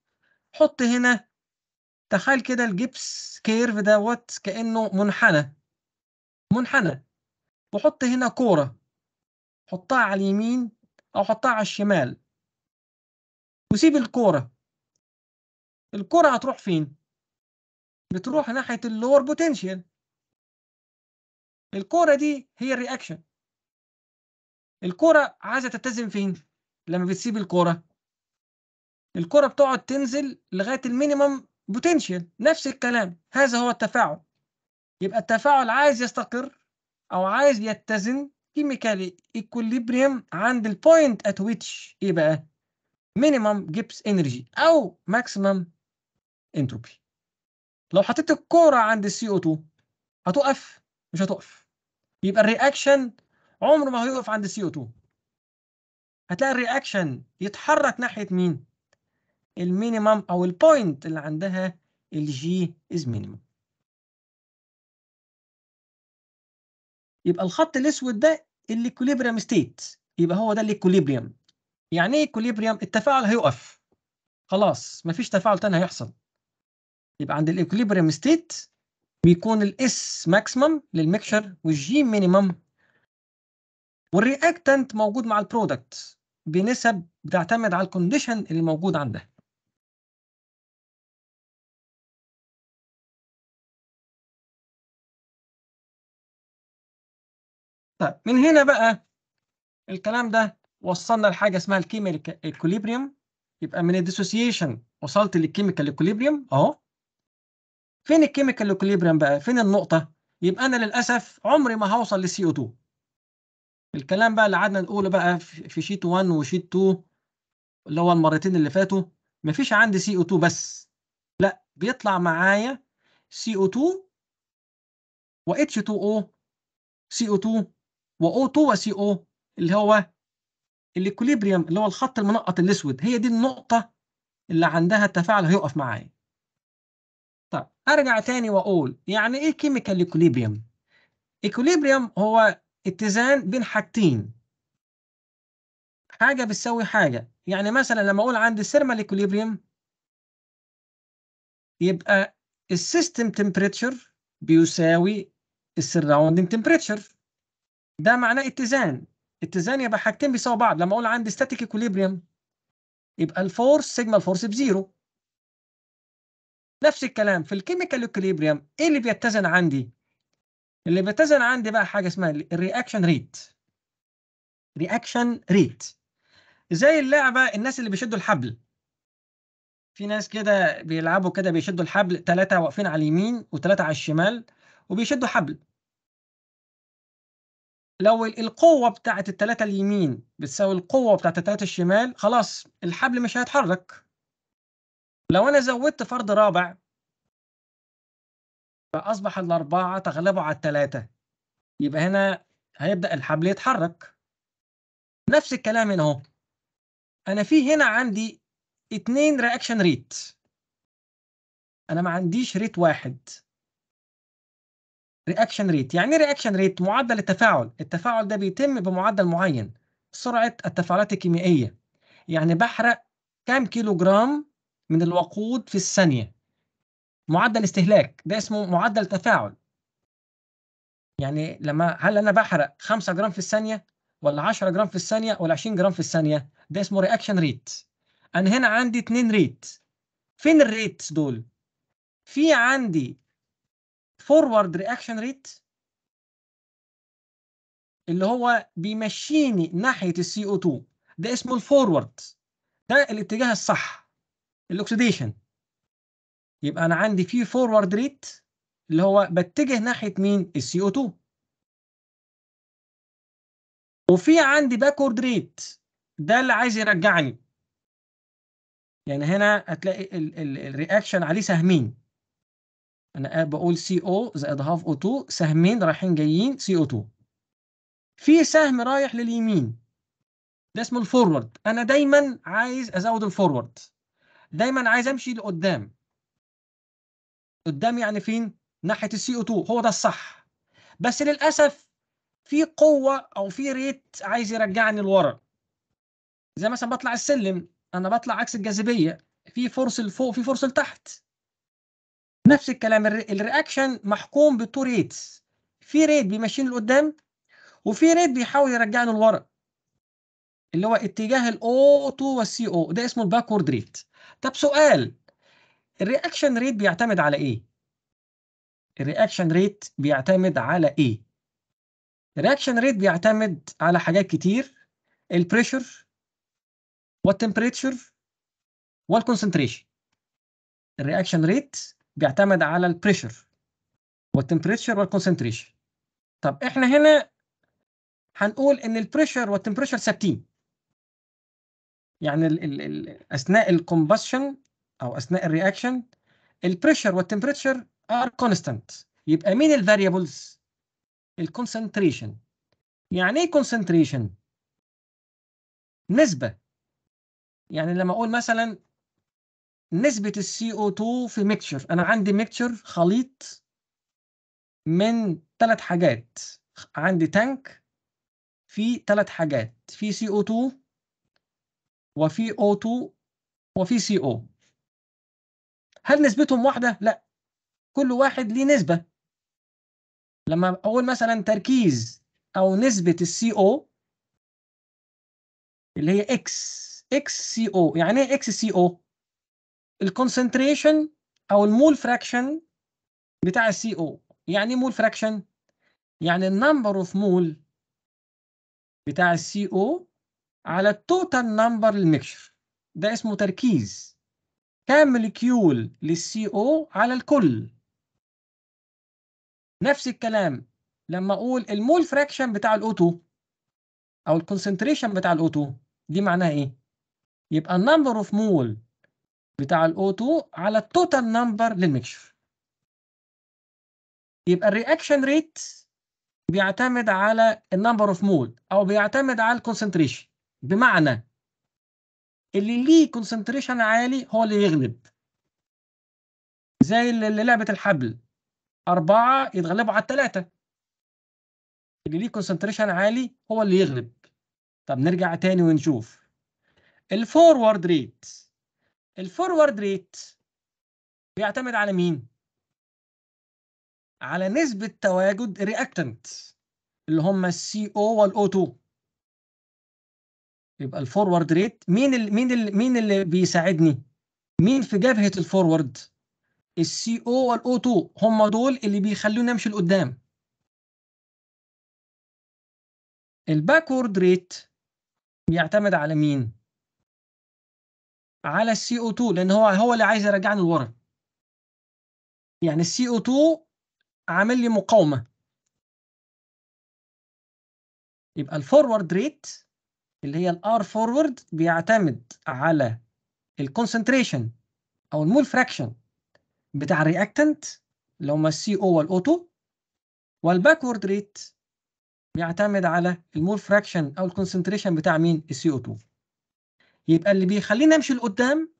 B: حط هنا تخيل كده الجبس كيرف دوت كانه منحنى منحنى وحط هنا كوره حطها على اليمين او حطها على الشمال وسيب
A: الكوره الكوره هتروح فين؟ بتروح ناحية اللور بوتنشال الكوره دي هي الرياكشن
B: الكوره عايزة تتزن فين؟ لما بتسيب الكوره الكوره بتقعد تنزل لغاية المينيمم بوتنشال نفس الكلام هذا هو التفاعل يبقى التفاعل عايز يستقر أو عايز يتزن كيميكالي ايكوليبريم عند البوينت ات ويتش ايه بقى؟ مينيمم جيبس انرجي او ماكسيمم انتروبي لو حطيت الكوره عند السي او 2 هتقف مش هتقف يبقى الرياكشن عمره ما هيقف عند السي او 2 هتلاقي الرياكشن يتحرك ناحيه مين المينيمم او البوينت اللي عندها الجي از مينيمم يبقى الخط الاسود ده الكوليبريم ستيت يبقى هو ده الكوليبريم يعني ايه اكوليبريم التفاعل هيقف خلاص مفيش تفاعل تاني هيحصل يبقى عند الاكوليبريم ستيت بيكون الاس ماكسيمم للميكشر والجي مينيمم
A: والرياكتنت موجود مع البرودكت بنسب بتعتمد على الكونديشن اللي موجود عندها طيب من هنا بقى الكلام ده وصلنا لحاجه اسمها الكيميكال اكوليبريم يبقى
B: من الديسوسيشن وصلت للكيميكال اكوليبريم اهو فين الكيميكال اكوليبريم بقى فين النقطه يبقى انا للاسف عمري ما هوصل للسي او 2 الكلام بقى اللي قعدنا نقوله بقى في شيت 1 وشيت 2 اللي هو المرتين اللي فاتوا مفيش عندي سي او 2 بس لا بيطلع معايا سي او 2 و اتش 2 او سي او 2 و او 2 وسي او اللي هو الاكوليبريم اللي هو الخط المنقط الاسود هي دي النقطه اللي عندها التفاعل هيقف معايا طب ارجع تاني واقول يعني ايه كيميكال ايكوليبريم ايكوليبريم هو اتزان بين حاجتين حاجه بتساوي حاجه يعني مثلا لما اقول عندي ثيرمال ايكوليبريم يبقى السيستم تمبريتشر بيساوي السراوندنج تمبريتشر ده معناه اتزان اتزان يبقى حاجتين بيساوي بعض لما اقول عندي ستاتيك ايكوليبريم يبقى الفورس سيجما الفورس بزيرو نفس الكلام في الكيميكال ايكوليبريم ايه اللي بيتزن عندي اللي بيتزن عندي بقى حاجه اسمها الرياكشن ريت رياكشن ريت زي اللعبه الناس اللي بيشدوا الحبل في ناس كده بيلعبوا كده بيشدوا الحبل ثلاثة واقفين على اليمين وثلاثة على الشمال وبيشدوا حبل لو القوة بتاعت التلاتة اليمين بتساوي القوة بتاعت التلاتة الشمال خلاص الحبل مش هيتحرك لو أنا زودت فرد رابع فأصبح الأربعة تغلبوا على التلاتة يبقى هنا هيبدأ الحبل يتحرك نفس الكلام هنا أهو أنا في هنا عندي اتنين رياكشن ريت أنا ما عنديش ريت واحد رياكشن ريت يعني ايه رياكشن ريت معدل التفاعل التفاعل ده بيتم بمعدل معين سرعه التفاعلات الكيميائيه يعني بحرق كام كيلو جرام من الوقود في الثانيه معدل استهلاك ده اسمه معدل تفاعل يعني لما هل انا بحرق 5 جرام في الثانيه ولا 10 جرام في الثانيه ولا 20 جرام في الثانيه ده اسمه رياكشن ريت انا هنا عندي 2 ريت فين الريتس دول في عندي فورورد رياكشن ريت اللي هو بيمشيني ناحيه السي او 2 ده اسمه الفورورد ده الاتجاه الصح الاكسديشن يبقى انا عندي في فورورد ريت اللي هو بتجه ناحيه مين السي او 2 وفي عندي باكورد ريت ده اللي عايز يرجعني يعني هنا هتلاقي الرياكشن عليه سهمين انا بقول سي او زائد هاف او 2 سهمين رايحين جايين سي او 2 في سهم رايح لليمين ده اسمه الفورورد انا دايما عايز ازود الفورورد دايما عايز امشي لقدام قدام يعني فين ناحيه السي او 2 هو ده الصح بس للاسف في قوه او في ريت عايز يرجعني لورا زي مثلا بطلع السلم انا بطلع عكس الجاذبيه في فرص لفوق في فرص لتحت نفس الكلام الرياكشن محكوم بتو ريتس في ريت بيمشيني لقدام وفي ريت بيحاول يرجعنا لورا اللي هو اتجاه الاو 2 والسي او ده اسمه الباكورد ريت طب سؤال الرياكشن ريت بيعتمد على ايه الرياكشن ريت بيعتمد على ايه الرياكشن ريت بيعتمد على حاجات كتير البريشر والتمبريتشر والكونسنتريشن الرياكشن ريت بيعتمد على البريشر والتمبريتشر والكونسنتريشن طب احنا هنا هنقول ان البريشر والتمبريتشر ثابتين يعني الـ الـ الـ اثناء الكومبشن او اثناء الرياكشن البريشر والتمبريتشر ار كونستانت يبقى مين الفاريبلز الكونسنتريشن يعني ايه كونسنتريشن نسبه يعني لما اقول مثلا نسبة الـ co 2 في ميكشر أنا عندي ميكشر خليط من ثلاث حاجات عندي تانك في ثلاث حاجات في co 2 وفي o 2 وفي CO هل نسبتهم واحدة؟ لا كل واحد ليه نسبة لما أقول مثلا تركيز أو نسبة الـ CO اللي هي X X CO يعني ايه X CO؟ الكونسنتريشن او المول فراكشن بتاع السي او يعني إيه مول فراكشن يعني النمبر اوف مول بتاع السي او على التوتال نمبر للميكشر ده اسمه تركيز كام الكيول للسي او على الكل نفس الكلام لما اقول المول فراكشن بتاع الاوتو او الكونسنتريشن بتاع الاوتو دي معناها ايه يبقى النمبر اوف مول بتاع الاو 2 على التوتال نمبر للميكشر يبقى الرياكشن ريت بيعتمد على النمبر اوف مول او بيعتمد على الكونسنتريشن بمعنى اللي ليه كونسنتريشن عالي هو اللي يغلب زي اللي لعبه الحبل أربعة يتغلبوا على الثلاثة اللي ليه كونسنتريشن عالي هو اللي يغلب طب نرجع تاني ونشوف الفورورد ريت الفورورد ريت بيعتمد على مين؟ على نسبة تواجد الرياكتنت اللي هم السي او والأو 2 يبقى الفورورد ريت مين اللي مين ال مين اللي بيساعدني؟ مين في جبهة الفورورد؟ السي او والأو 2 هم دول
A: اللي بيخلوني امشي لقدام. الباكورد ريت بيعتمد على مين؟ على السي او 2 لان هو هو اللي عايز يرجعني لورا يعني السي او 2 عامل لي مقاومه يبقى
B: الفورورد ريت اللي هي الار فورورد بيعتمد على الكونسنتريشن او المول فراكشن بتاع الرياكتنت اللي هما السي او والاو 2 والباكورد ريت بيعتمد على المول فراكشن او الكونسنتريشن بتاع مين السي او 2 يبقى اللي بيخليني امشي لقدام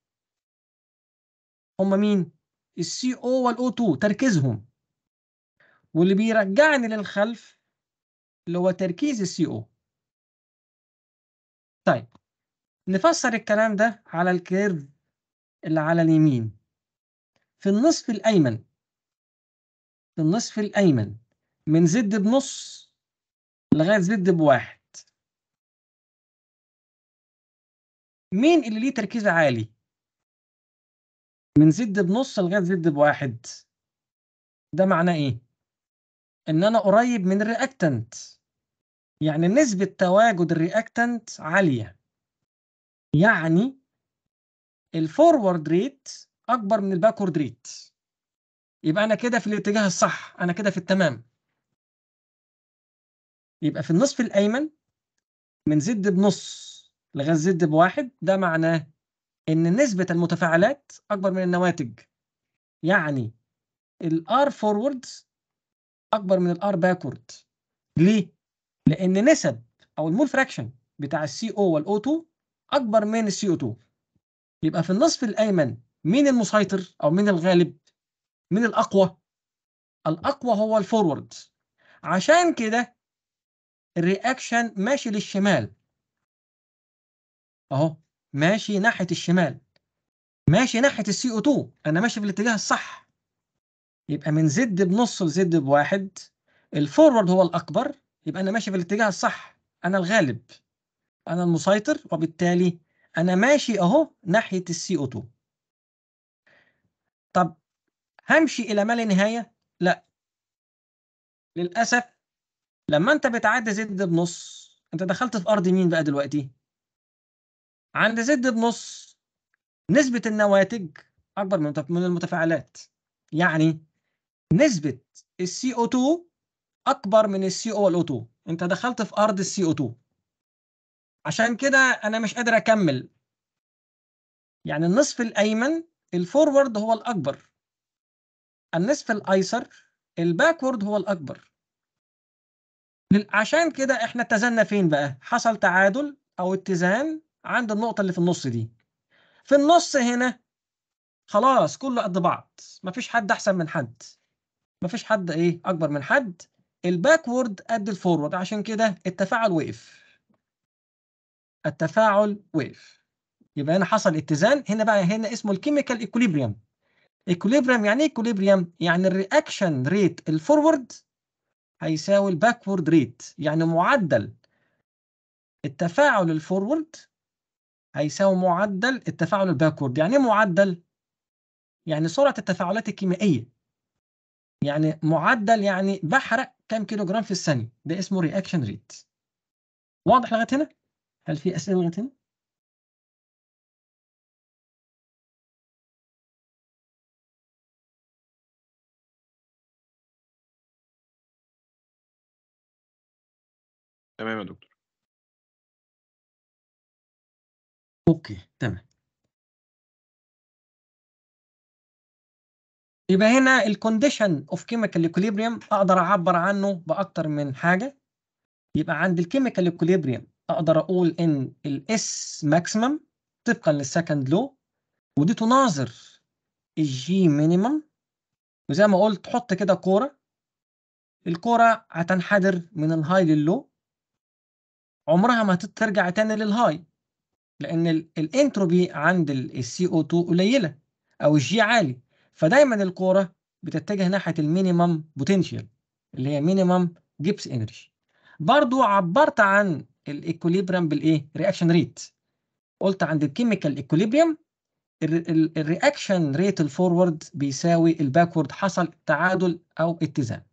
B: هم مين السي او والاو 2 تركيزهم واللي بيرجعني للخلف اللي هو تركيز السي او طيب نفسر الكلام ده على الكيرف اللي على اليمين في النصف الايمن في النصف الايمن من زد بنص لغايه زد بواحد
A: مين اللي ليه تركيز عالي من زد بنص لغايه زد بواحد ده معناه
B: ايه ان انا قريب من الرياكتنت يعني نسبه تواجد الرياكتنت عاليه يعني الفورورد ريت اكبر من الباكورد ريت يبقى انا كده في الاتجاه الصح انا كده في التمام يبقى في النصف الايمن من زد بنص لغاية زد بواحد ده معناه ان نسبة المتفاعلات اكبر من النواتج يعني الار فورورد اكبر من الار باكورد ليه؟ لان نسب او المول فراكشن بتاع السي او والاو 2 اكبر من السي او 2 يبقى في النصف الايمن مين المسيطر او مين الغالب؟ مين الاقوى؟ الاقوى هو الفورورد عشان كده الرياكشن ماشي للشمال اهو ماشي ناحيه الشمال ماشي ناحيه السي او 2 انا ماشي في الاتجاه الصح يبقى من زد بنص لزد بواحد الفورورد هو الاكبر يبقى انا ماشي في الاتجاه الصح انا الغالب انا المسيطر وبالتالي انا ماشي اهو ناحيه السي او 2 طب همشي الى ما لا نهايه لا للاسف لما انت بتعدي زد بنص انت دخلت في ارض مين بقى دلوقتي عند زد بنص نسبة النواتج أكبر من المتفاعلات يعني نسبة السي او 2 أكبر من السي او ال 2 أنت دخلت في أرض السي او 2 عشان كده أنا مش قادر أكمل يعني النصف الأيمن الفورورد هو الأكبر النصف الأيسر الباكورد هو الأكبر عشان كده احنا اتزنا فين بقى؟ حصل تعادل أو اتزان عند النقطة اللي في النص دي في النص هنا خلاص كله قد بعض مفيش حد أحسن من حد مفيش حد إيه أكبر من حد الباكورد قد الفورورد عشان كده التفاعل وقف التفاعل وقف يبقى هنا حصل اتزان هنا بقى هنا اسمه الكيميكال ايكوليبريم ايكوليبريم يعني ايه ايكوليبريم يعني الرياكشن ريت الفورورد هيساوي الباكورد ريت يعني معدل التفاعل الفورورد هيساوي معدل التفاعل الباكورد يعني ايه معدل يعني سرعه التفاعلات الكيميائيه يعني معدل يعني بحرق كام كيلو جرام في الثانيه ده اسمه رياكشن ريت
A: واضح لغايه هنا هل في اسئله لغايه هنا تمام يا دكتور اوكي تمام يبقى هنا الكونديشن اوف كيميكال
B: ايكوليبريم اقدر اعبر عنه باكتر من حاجه يبقى عند الكيميكال ايكوليبريم اقدر اقول ان الاس ماكسيمم طبقا للسكند لو ودي تناظر الجي مينيمم وزي ما قلت حط كده كوره الكوره هتنحدر من الهاي للو عمرها ما هترجع تاني للهاي لان الانتروبي عند السي او 2 قليله او الجي عالي فدايما الكوره بتتجه ناحيه المينيمم بوتنشال اللي هي مينيمم جيبس انرجي برضو عبرت عن الايكوليبريم بالايه رياكشن ريت قلت عند الكيميكال ايكوليبريم الرياكشن ريت الفورورد بيساوي الباكورد حصل تعادل او اتزان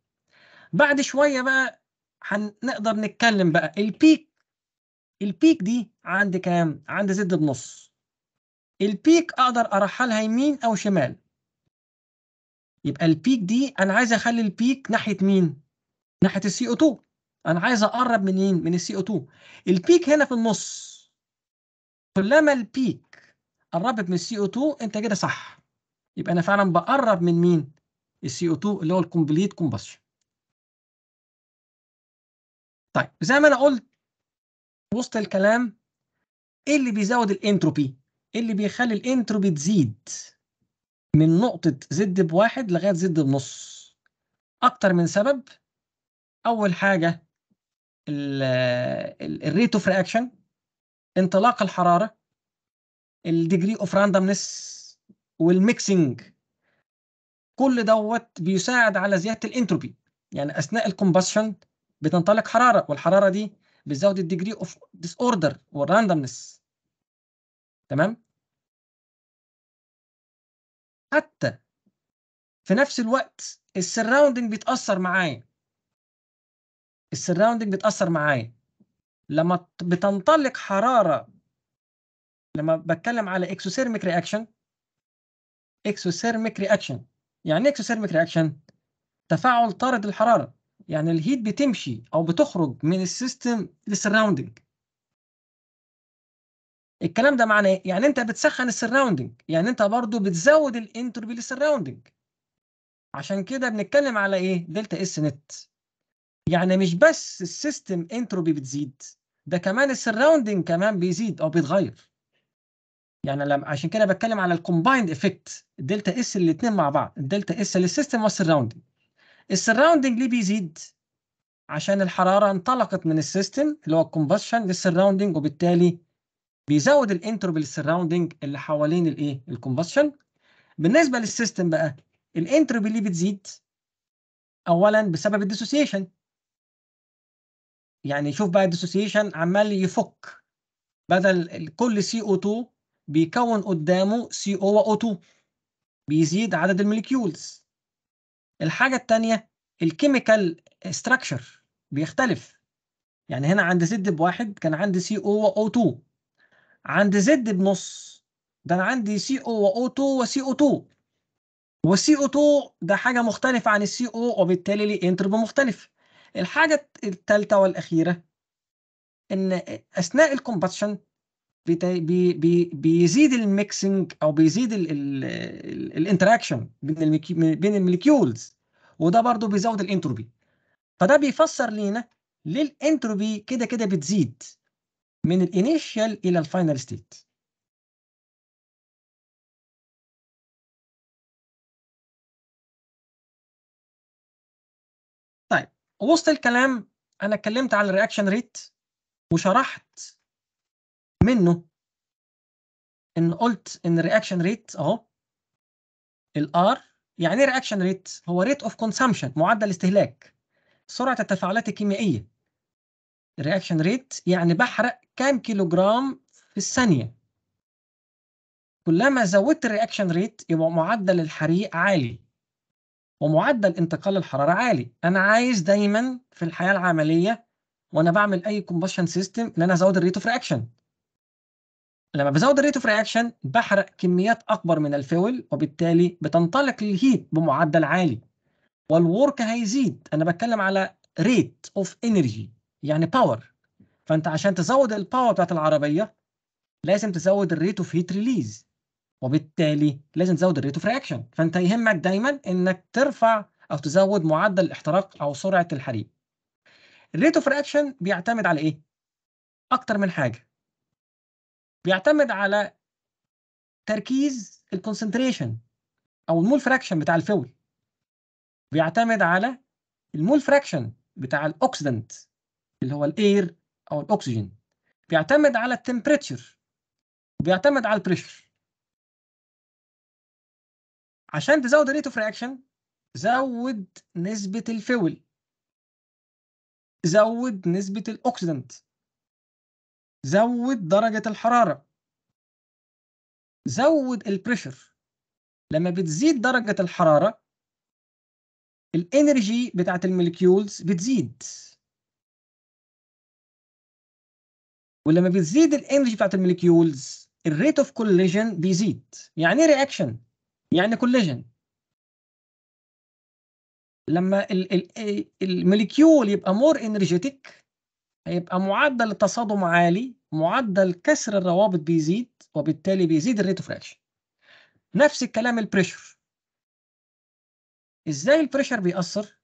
B: بعد شويه بقى هنقدر نتكلم بقى البيك البيك دي عند كام؟ عند زد بنص البيك أقدر أرحلها يمين أو شمال يبقى البيك دي أنا عايز أخلي البيك ناحية مين؟ ناحية السي او 2 أنا عايز أقرب منين؟ من السي او 2 البيك هنا في النص كلما البيك قربت من السي او 2 أنت كده صح يبقى أنا فعلا بقرب من مين؟ السي او 2 اللي هو الكومبليت
A: كومبشن طيب زي ما انا قلت وسط الكلام ايه اللي بيزود الانتروبي ايه اللي بيخلي الانتروبي
B: تزيد من نقطة زد بواحد لغاية زد بنص أكتر من سبب أول حاجة الريت اوف رياكشن انطلاق الحرارة الديجري اوف راندمنس والميكسينج كل دوت بيساعد على زيادة الانتروبي يعني أثناء الكومبشن بتنطلق حرارة والحرارة دي بيزود الديجري
A: اوف ديس اوردر والراندمنس تمام حتى في نفس الوقت السراوندنج
B: بيتاثر معايا السراوندنج بيتاثر معايا لما بتنطلق حراره لما بتكلم على اكسوثيرميك رياكشن اكسوثيرميك رياكشن يعني ايه اكسوثيرميك رياكشن تفاعل طارد الحراره يعني الهيت بتمشي او بتخرج من السيستم للسراوندنج الكلام ده معناه يعني انت بتسخن السراوندنج يعني انت برضو بتزود الانتروبي للسراوندنج عشان كده بنتكلم على ايه دلتا اس نت يعني مش بس السيستم انتروبي بتزيد ده كمان السراوندنج كمان بيزيد او بيتغير يعني لما عشان كده بتكلم على الكومبايند افكت دلتا اس الاثنين مع بعض الدلتا اس للسيستم والسراوندنج السراوندنج ليه بيزيد عشان الحراره انطلقت من السيستم اللي هو الكومبشن للسراوندنج وبالتالي بيزود الانتروبي للسراوندنج اللي حوالين الايه الكومبشن بالنسبه للسيستم بقى الانتروبي ليه بتزيد اولا بسبب الديسوسيشن يعني شوف بقى الديسوسيشن عمال يفك بدل كل سي او 2 بيكون قدامه سي او و او 2 بيزيد عدد الموليكيولز الحاجة التانية الكيميكال ستراكشر بيختلف يعني هنا عند زد بواحد كان عندي سي او و 2 عند زد بنص ده انا عندي سي او و 2 وسي او 2 والسي او 2 ده حاجة مختلفة عن السي او وبالتالي ليه انتربي مختلف الحاجة الثالثة والأخيرة إن أثناء الكومبشن بي بي بيزيد الميكسنج او بيزيد الانتراكشن بين بين الموليكيولز وده برضو بيزود الانتروبي فده بيفسر لينا ليه الانتروبي كده كده بتزيد
A: من الانيشال الى الفاينل ستيت طيب وسط الكلام انا اتكلمت على الرياكشن ريت
B: وشرحت منه ان قلت ان رياكشن ريت اهو الار يعني ايه رياكشن ريت هو ريت اوف كونسامشن معدل استهلاك سرعه التفاعلات الكيميائيه رياكشن ريت يعني بحرق كام كيلو جرام في الثانيه كلما زودت الرياكشن ريت يبقى معدل الحريق عالي ومعدل انتقال الحراره عالي انا عايز دايما في الحياه العمليه وانا بعمل اي كومبشن سيستم ان انا ازود الريت اوف رياكشن لما بزود الريت اوف رياكشن بحرق كميات اكبر من الفويل وبالتالي بتنطلق الهيت بمعدل عالي والورك هيزيد انا بتكلم على ريت اوف انرجي يعني باور فانت عشان تزود الباور بتاعت العربيه لازم تزود الريت اوف هيت ريليز وبالتالي لازم تزود الريت اوف رياكشن فانت يهمك دايما انك ترفع او تزود معدل الاحتراق او سرعه الحريق الريت اوف رياكشن بيعتمد على ايه اكتر من حاجه بيعتمد على تركيز الكونسنتريشن او المول فراكشن بتاع الفول بيعتمد على المول فراكشن بتاع الاوكسيدنت اللي هو الاير او الاكسجين بيعتمد على التمبريتشر وبيعتمد على البريشر عشان تزود الريت اوف رياكشن زود نسبة
A: الفول زود نسبة الاوكسيدنت زود درجة الحرارة زود البريشر لما بتزيد درجة الحرارة الانرجي بتاعت الموليكيولز بتزيد
B: ولما بتزيد الانرجي بتاعت الموليكيولز الريت اوف كوليجن بيزيد يعني ايه رياكشن يعني كوليجن لما الموليكيول يبقى مور انرجيتك هيبقى معدل التصادم عالي معدل كسر الروابط بيزيد وبالتالي بيزيد الريت اوف رياكشن نفس الكلام البريشر ازاي البريشر بيأثر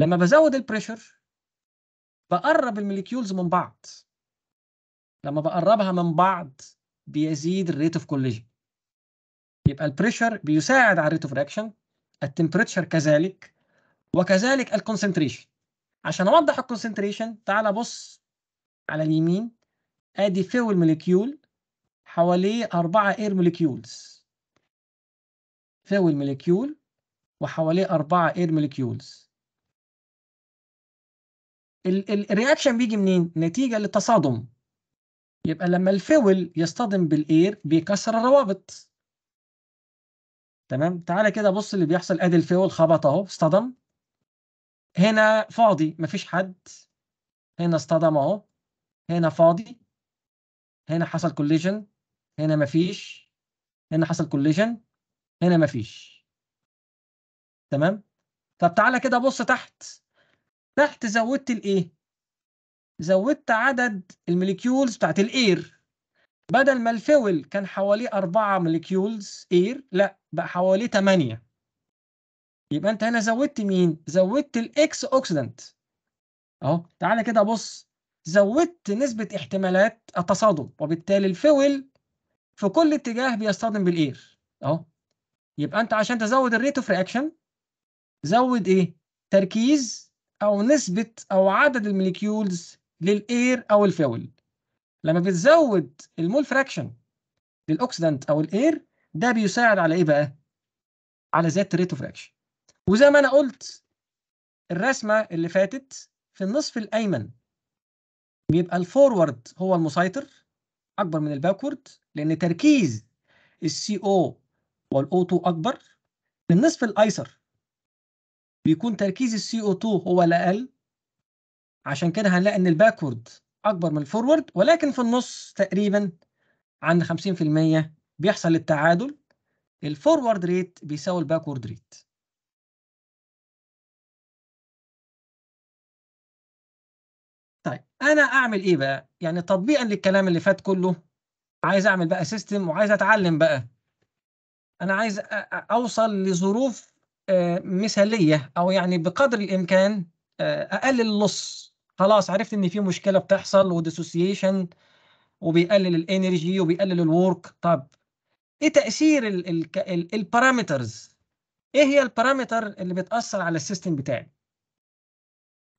B: لما بزود البريشر بقرب الموليكيولز من بعض لما بقربها من بعض بيزيد الريت اوف كوليجن يبقى البريشر بيساعد على الريت اوف ريكشن التمبريتشر كذلك وكذلك الكونسنتريشن عشان اوضح الكونسنتريشن تعال بص على اليمين ادي فيول مولكيول حواليه أربعة اير موليكيولز فيول مولكيول وحواليه أربعة اير موليكيولز الرياكشن بيجي منين؟ نتيجة للتصادم يبقى لما الفيول يصطدم بالاير بيكسر الروابط تمام تعالى كده بص اللي بيحصل ادي الفيول خبط اهو اصطدم هنا فاضي مفيش حد هنا اصطدم اهو هنا فاضي هنا حصل كوليجن هنا مفيش هنا حصل كوليجن هنا مفيش تمام طب تعالى كده بص تحت تحت زودت الايه زودت عدد المليكيولز بتاعت الاير بدل ما الفول كان حواليه أربعة مليكيولز اير لا بقى حواليه ثمانية يبقى انت هنا زودت مين زودت الاكس اوكسيدنت اهو تعالى كده بص زودت نسبة احتمالات التصادم وبالتالي الفويل في كل اتجاه بيصطدم بالاير اهو يبقى انت عشان تزود الريت اوف رياكشن زود ايه تركيز او نسبة او عدد الموليكيولز للاير او الفويل لما بتزود المول فراكشن للاوكسيدنت او الاير ده بيساعد على ايه بقى على زيادة الريت اوف رياكشن وزي ما انا قلت الرسمه اللي فاتت في النصف الايمن بيبقى الفورورد هو المسيطر اكبر من الباكورد لان تركيز السي او والاو 2 اكبر في النصف الايسر بيكون تركيز السي او 2 هو الاقل عشان كده هنلاقي ان الباكورد اكبر من الفورورد ولكن في النص تقريبا عند 50% بيحصل التعادل
A: الفورورد ريت بيساوي الباكورد ريت طيب انا اعمل ايه
B: بقى يعني تطبيقا للكلام اللي فات كله عايز اعمل بقى سيستم وعايز اتعلم بقى انا عايز اوصل لظروف آه، مثاليه او يعني بقدر الامكان آه، اقلل اللص خلاص عرفت ان في مشكله بتحصل وديسوسيشن وبيقلل الانرجي وبيقلل الورك طب ايه تاثير البارامترز ايه هي البارامتر اللي بتاثر على السيستم بتاعي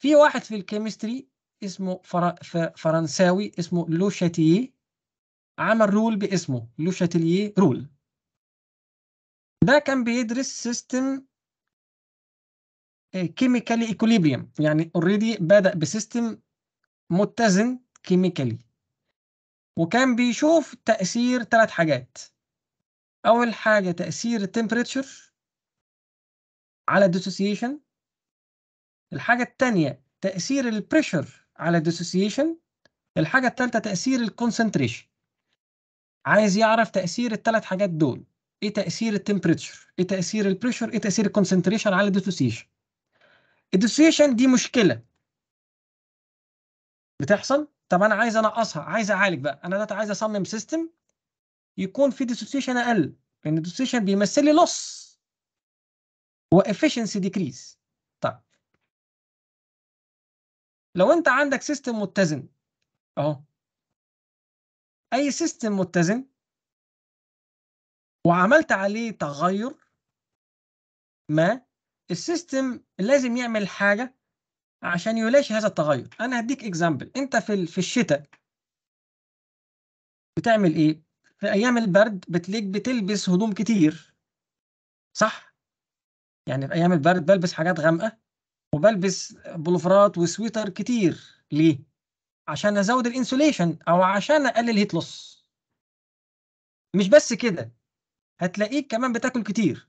B: في واحد في الكيمستري اسمه فر... فرنساوي اسمه لوشاتي عمل رول باسمه لوشاتي رول ده كان بيدرس سيستم كيميكالي ايكوليبريم يعني اوريدي بدأ بسيستم متزن كيميكالي وكان بيشوف تأثير ثلاث حاجات أول حاجة تأثير التمبريتشر على الديسوسيشن الحاجة التانية تأثير البريشر على الديسوسيشن الحاجه الثالثه تاثير الكونسنتريشن عايز يعرف تاثير الثلاث حاجات دول ايه تاثير التمبريتشر ايه تاثير البريشر ايه تاثير الكونسنتريشن على الديسوسيشن الديسوسيشن دي مشكله بتحصل طب انا عايز انقصها عايز اعالج بقى انا دلوقتي عايز اصمم سيستم يكون فيه ديسوسيشن اقل لان الديسوسيشن بيمثل لي لوس وافشنسي ديكريز
A: لو انت عندك سيستم متزن اهو اي سيستم متزن
B: وعملت عليه تغير ما السيستم لازم يعمل حاجه عشان يلاشي هذا التغير انا هديك اكزامبل انت في في الشتاء بتعمل ايه في ايام البرد بتليك بتلبس هدوم كتير صح يعني في ايام البرد بلبس حاجات غامقه وبلبس بلوفرات وسويتر كتير ليه؟ عشان ازود الانسوليشن او عشان اقلل هيت لوس مش بس كده هتلاقيك كمان بتاكل كتير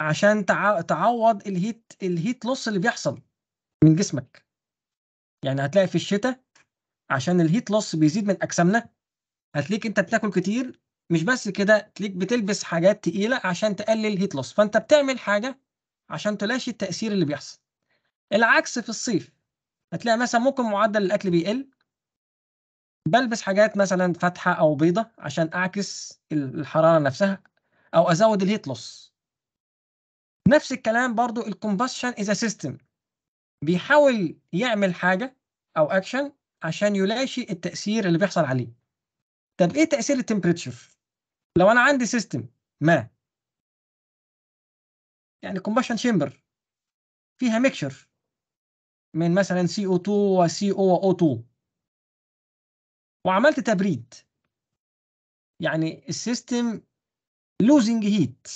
B: عشان تعوض الهيت الهيت لوس اللي بيحصل من جسمك يعني هتلاقي في الشتاء عشان الهيت لوس بيزيد من اجسامنا هتلاقيك انت بتاكل كتير مش بس كده تليك بتلبس حاجات تقيله عشان تقلل الهيت لوس فانت بتعمل حاجه عشان تلاشي التأثير اللي بيحصل العكس في الصيف هتلاقي مثلا ممكن معدل الأكل بيقل بلبس حاجات مثلا فاتحة أو بيضة عشان أعكس الحرارة نفسها أو أزود الهيت لوس نفس الكلام برضو الكومبشن إذا سيستم بيحاول يعمل حاجة أو أكشن عشان يلاشي التأثير اللي بيحصل عليه طب إيه تأثير التمبريتشر لو أنا عندي سيستم ما يعني كومباشن شيمبر فيها ميكشر من مثلا سي او 2 وسي او او 2 وعملت تبريد يعني السيستم لوزنج هيت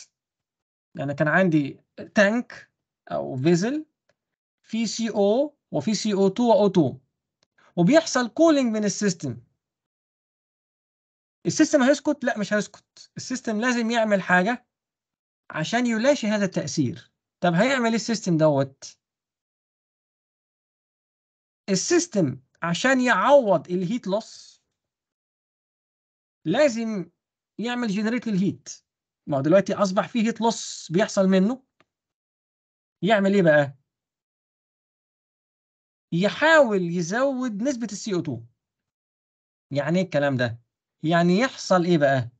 B: يعني كان عندي تانك او فيزل في سي او وفي سي او 2 واو 2 وبيحصل كولينج من السيستم السيستم هيسكت لا مش هيسكت السيستم لازم يعمل حاجه عشان يلاشي هذا التأثير طب هيعمل ايه السيستم
A: دوت السيستم عشان يعوض الهيت لوس لازم يعمل جنريت
B: للهيت ما هو دلوقتي اصبح فيه هيت لوس بيحصل منه يعمل ايه بقى يحاول يزود نسبة السي او 2 يعني ايه الكلام ده يعني يحصل ايه بقى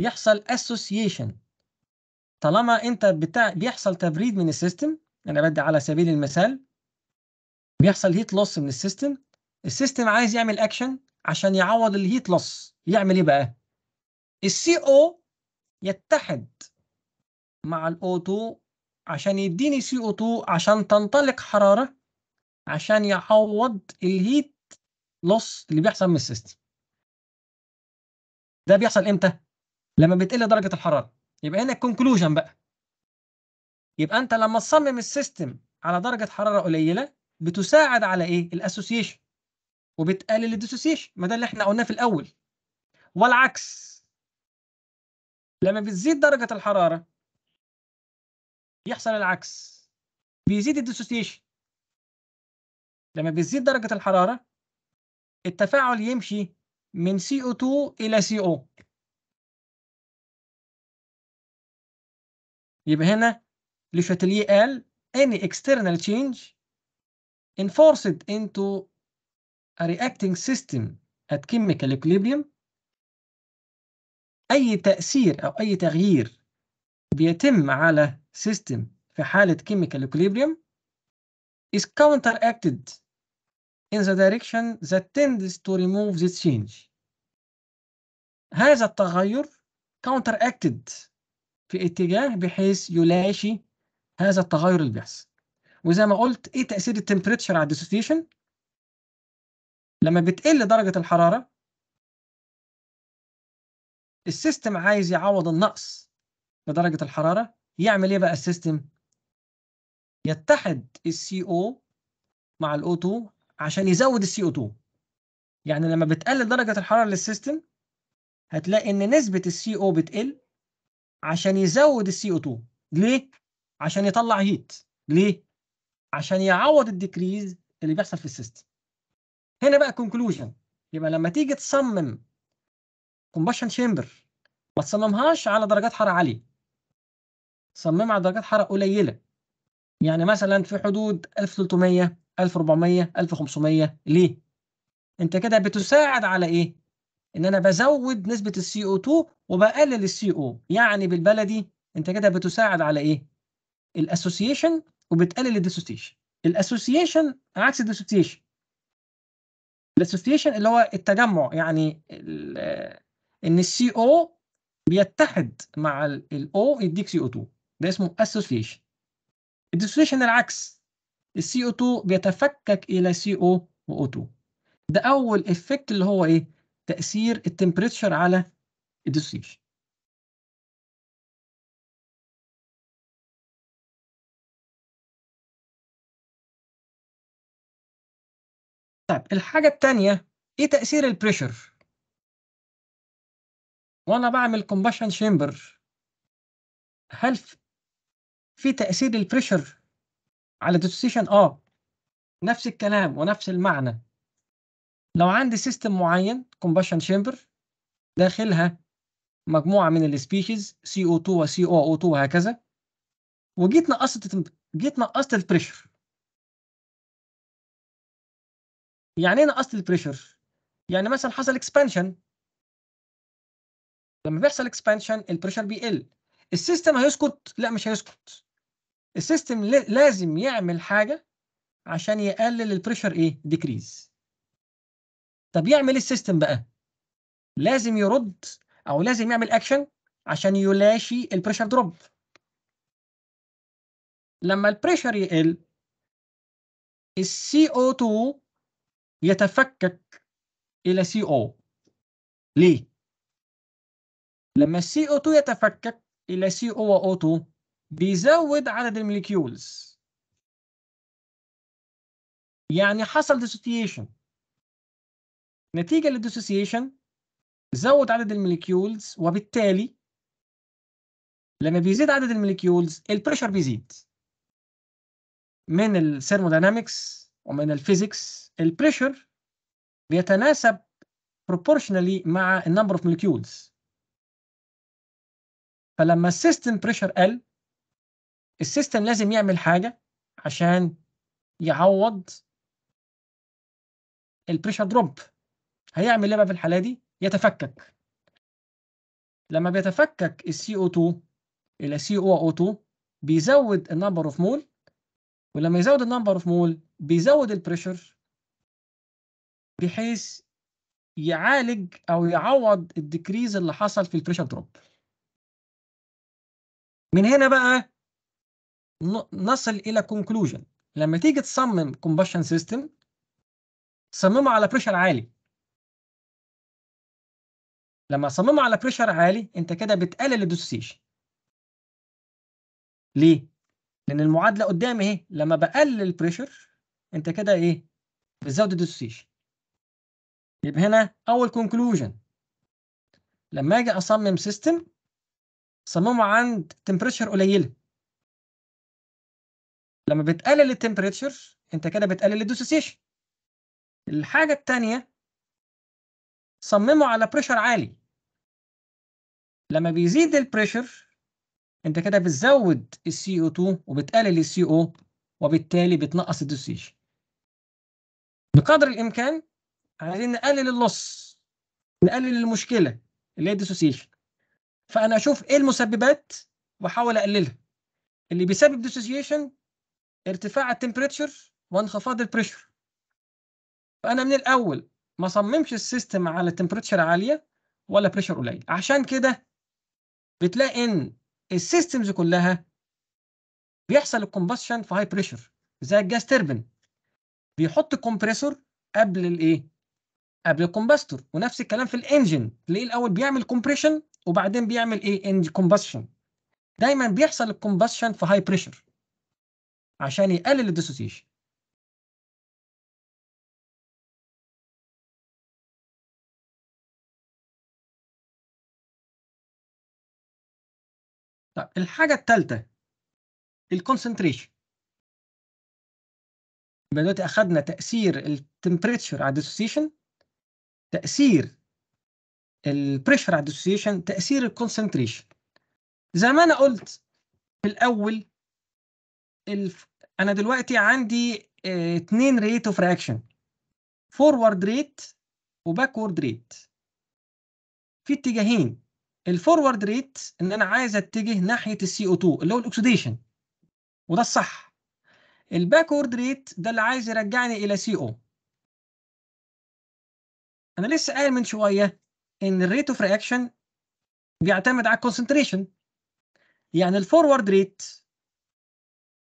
B: يحصل اسوسيشن طالما انت بتاع بيحصل تبريد من السيستم انا بدي على سبيل المثال بيحصل هيت لوس من السيستم السيستم عايز يعمل اكشن عشان يعوض الهيت لوس يعمل ايه بقى السي او يتحد مع الاو 2 عشان يديني سي او 2 عشان تنطلق حراره عشان يعوض الهيت لوس اللي بيحصل من السيستم ده بيحصل امتى لما بتقل درجه الحراره يبقى هنا الكونكلوجن بقى يبقى انت لما تصمم السيستم على درجه حراره قليله بتساعد على ايه الاسوسيشن وبتقلل الديسوسيشن ما ده اللي احنا قلناه في الاول والعكس لما بتزيد درجه الحراره يحصل العكس بيزيد الديسوسيشن لما بتزيد درجه الحراره
A: التفاعل يمشي من CO2 الى CO يبقى هنا لشاتليه قال any
B: external change enforced into a reacting system at chemical equilibrium أي تأثير أو أي تغيير بيتم على سيستم في حالة chemical equilibrium is counteracted in the direction that tends to remove this change هذا التغير counteracted في اتجاه بحيث يلاشي هذا التغير اللي بيحصل وزي ما قلت ايه تاثير التمبريتشر على الديسوسيشن لما بتقل درجه الحراره السيستم عايز يعوض النقص في درجه الحراره يعمل ايه بقى السيستم يتحد السي او مع الاو 2 عشان يزود السي او 2 يعني لما بتقلل درجه الحراره للسيستم هتلاقي ان نسبه السي او بتقل عشان يزود السي او 2 ليه؟ عشان يطلع هيت ليه؟ عشان يعوض الديكريز اللي بيحصل في السيستم هنا بقى كونكلوجن يبقى لما تيجي تصمم كومبشن شامبر ما تصممهاش على درجات حراره عاليه صممها على درجات حراره قليله يعني مثلا في حدود 1300 1400 1500 ليه انت كده بتساعد على ايه ان انا بزود نسبه السي او 2 وبقلل السي او يعني بالبلدي انت كده بتساعد على ايه الاسوسيشن وبتقلل الديسوسيشن الاسوسيشن عكس الديسوسيشن الاسوسيشن اللي هو التجمع يعني ان السي او بيتحد مع الاو يديك سي او 2 ده اسمه اسوسيشن الديسوسيشن العكس السي او 2 بيتفكك الى سي او و او 2 ده اول
A: افكت اللي هو ايه تاثير التمبريتشر على الديسوسيشن طيب الحاجه الثانيه ايه تاثير البريشر وانا بعمل كومباشن شيمبر هل في تاثير البريشر
B: على الديسوسيشن اه نفس الكلام ونفس المعنى لو عندي سيستم معين كومبشن شامبر داخلها مجموعه من السبيشيز سي او 2 وسي او او 2 وهكذا وجيت نقصت جيت نقصت
A: البريشر يعني ايه نقصت البريشر يعني مثلا حصل اكسبانشن لما بيحصل اكسبانشن
B: البريشر بيقل السيستم هيسكت لا مش هيسكت السيستم لازم يعمل حاجه عشان يقلل البريشر ايه ديكريز طب يعمل ايه السيستم بقى لازم يرد او لازم يعمل اكشن عشان يلاشي البريشر دروب لما البريشر يقل السي او 2 يتفكك الى سي او ليه لما السي او 2 يتفكك الى سي او و 2 بيزود عدد المليكيولز يعني حصل ديسوتيشن نتيجه للديسوسيشن زود عدد المليكيولز وبالتالي لما بيزيد عدد المليكيولز البريشر بيزيد من الثيرموداينامكس ومن الفيزيكس البريشر بيتناسب proportionally مع النمبر اوف molecules فلما السيستم بريشر قل السيستم لازم يعمل حاجه عشان يعوض البريشر دروب هيعمل ايه بقى في الحاله دي يتفكك لما بيتفكك السي او 2 الى سي او او 2 بيزود النمبر اوف مول ولما يزود النمبر اوف مول بيزود البريشر بحيث يعالج او يعوض الديكريز اللي حصل في البريشر دروب من هنا بقى نصل الى كونكلوجن لما تيجي تصمم كومبشن سيستم صممه على بريشر عالي
A: لما اصممه على بريشر عالي انت كده بتقلل الديسوسيشن ليه لان المعادله قدامي اهي
B: لما بقلل البريشر انت كده ايه بتزود الديسوسيشن يبقى هنا اول كونكلوجن لما اجي اصمم سيستم صممه عند تمبريتشر قليله لما بتقلل التمبريتشر انت كده بتقلل الديسوسيشن الحاجه الثانيه صممه على بريشر عالي لما بيزيد البريشر انت كده بتزود السي او 2 وبتقلل السي او وبالتالي بتنقص الدسيشن بقدر الامكان عايزين نقلل اللص نقلل المشكله اللي هي الدوسيشن فانا اشوف ايه المسببات واحاول اقللها اللي بيسبب دوسيشن ارتفاع التمبريتشر وانخفاض البريشر فانا من الاول ما صممش السيستم على تمبريتشر عاليه ولا بريشر قليل عشان كده بتلاقي ان السيستمز كلها بيحصل الكومبشن في هاي بريشر زي الجاز تربن بيحط الكمبريسور قبل الايه قبل الكومباستور ونفس الكلام في الانجن تلاقيه الاول بيعمل كومبريشن وبعدين بيعمل ايه
A: انج كومبشن دايما بيحصل الكومبشن في هاي بريشر عشان يقلل الديسوسيشن الحاجة الثالثة الكونسنتريشن يبقى دلوقتي أخدنا تأثير الـ temperature على dissociation
B: تأثير الـ pressure على dissociation تأثير الـ concentration زي ما أنا قلت في الأول الف... أنا دلوقتي عندي آه، اتنين rate of reaction forward rate و backward rate في اتجاهين الفورورد ريت ان انا عايز اتجه ناحيه السي او 2 اللي هو الاكسديشن وده الصح الباكورد ريت ده اللي عايز يرجعني الى سي او انا لسه قايل من شويه ان الريت اوف رياكشن بيعتمد على الكونسنتريشن يعني الفورورد ريت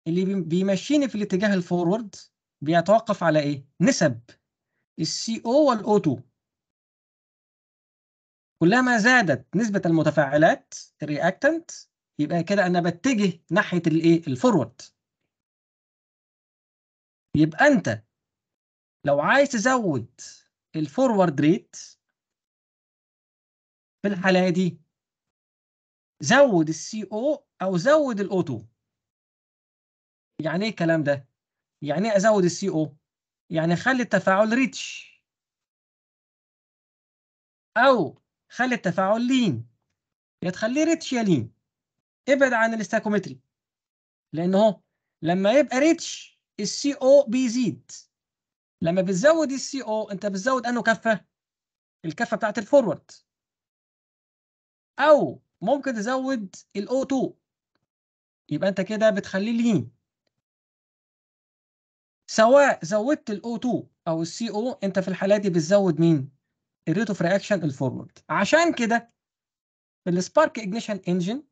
B: اللي بيمشيني في الاتجاه الفورورد بيتوقف على ايه نسب السي او والاو 2 كلما زادت نسبة المتفاعلات الرياكتنت يبقى كده أنا بتجه ناحية الإيه؟ الفورورد.
A: يبقى أنت لو عايز تزود الفورورد ريت في الحالة دي
B: زود السي او او زود الأوتو. يعني ايه الكلام ده يعني ايه ازود السي او يعني خلي التفاعل ريتش او خلي التفاعل لين يا تخليه ريتش يا لين ابعد عن الاستاكومتري لان لما يبقى ريتش السي او بيزيد لما بتزود السي او انت بتزود انه كفه الكفه بتاعت الفورورد او ممكن تزود الاو 2 يبقى انت كده بتخليه لين سواء زودت الاو 2 او السي او انت في الحاله دي بتزود مين الريت اوف رياكشن الفورورد عشان كده السبارك اجنيشن انجن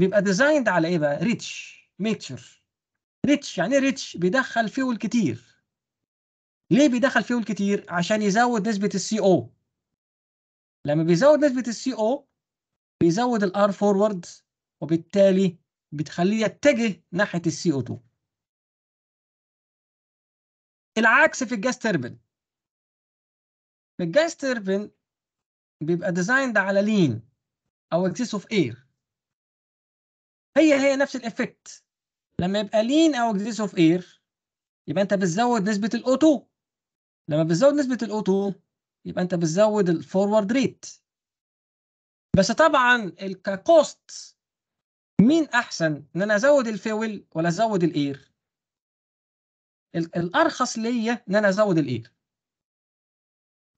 B: بيبقى ديزايند على ايه بقى ريتش ميتشر ريتش يعني ايه ريتش بيدخل فيول كتير ليه بيدخل فيول كتير عشان يزود نسبه السي او لما بيزود نسبه السي او بيزود الار فورورد وبالتالي بتخليه يتجه ناحيه السي او 2
A: العكس في الجاز الجاز تيربين بيبقى ديزايند على لين
B: او اكسس اوف اير هي هي نفس الايفكت لما يبقى لين او اكسس اوف اير يبقى انت بتزود نسبه الاوتو لما بتزود نسبه الاوتو يبقى انت بتزود الفورورد ريت بس طبعا الكوست مين احسن ان انا ازود الفيول ولا ازود الاير الارخص ليا ان انا ازود الاير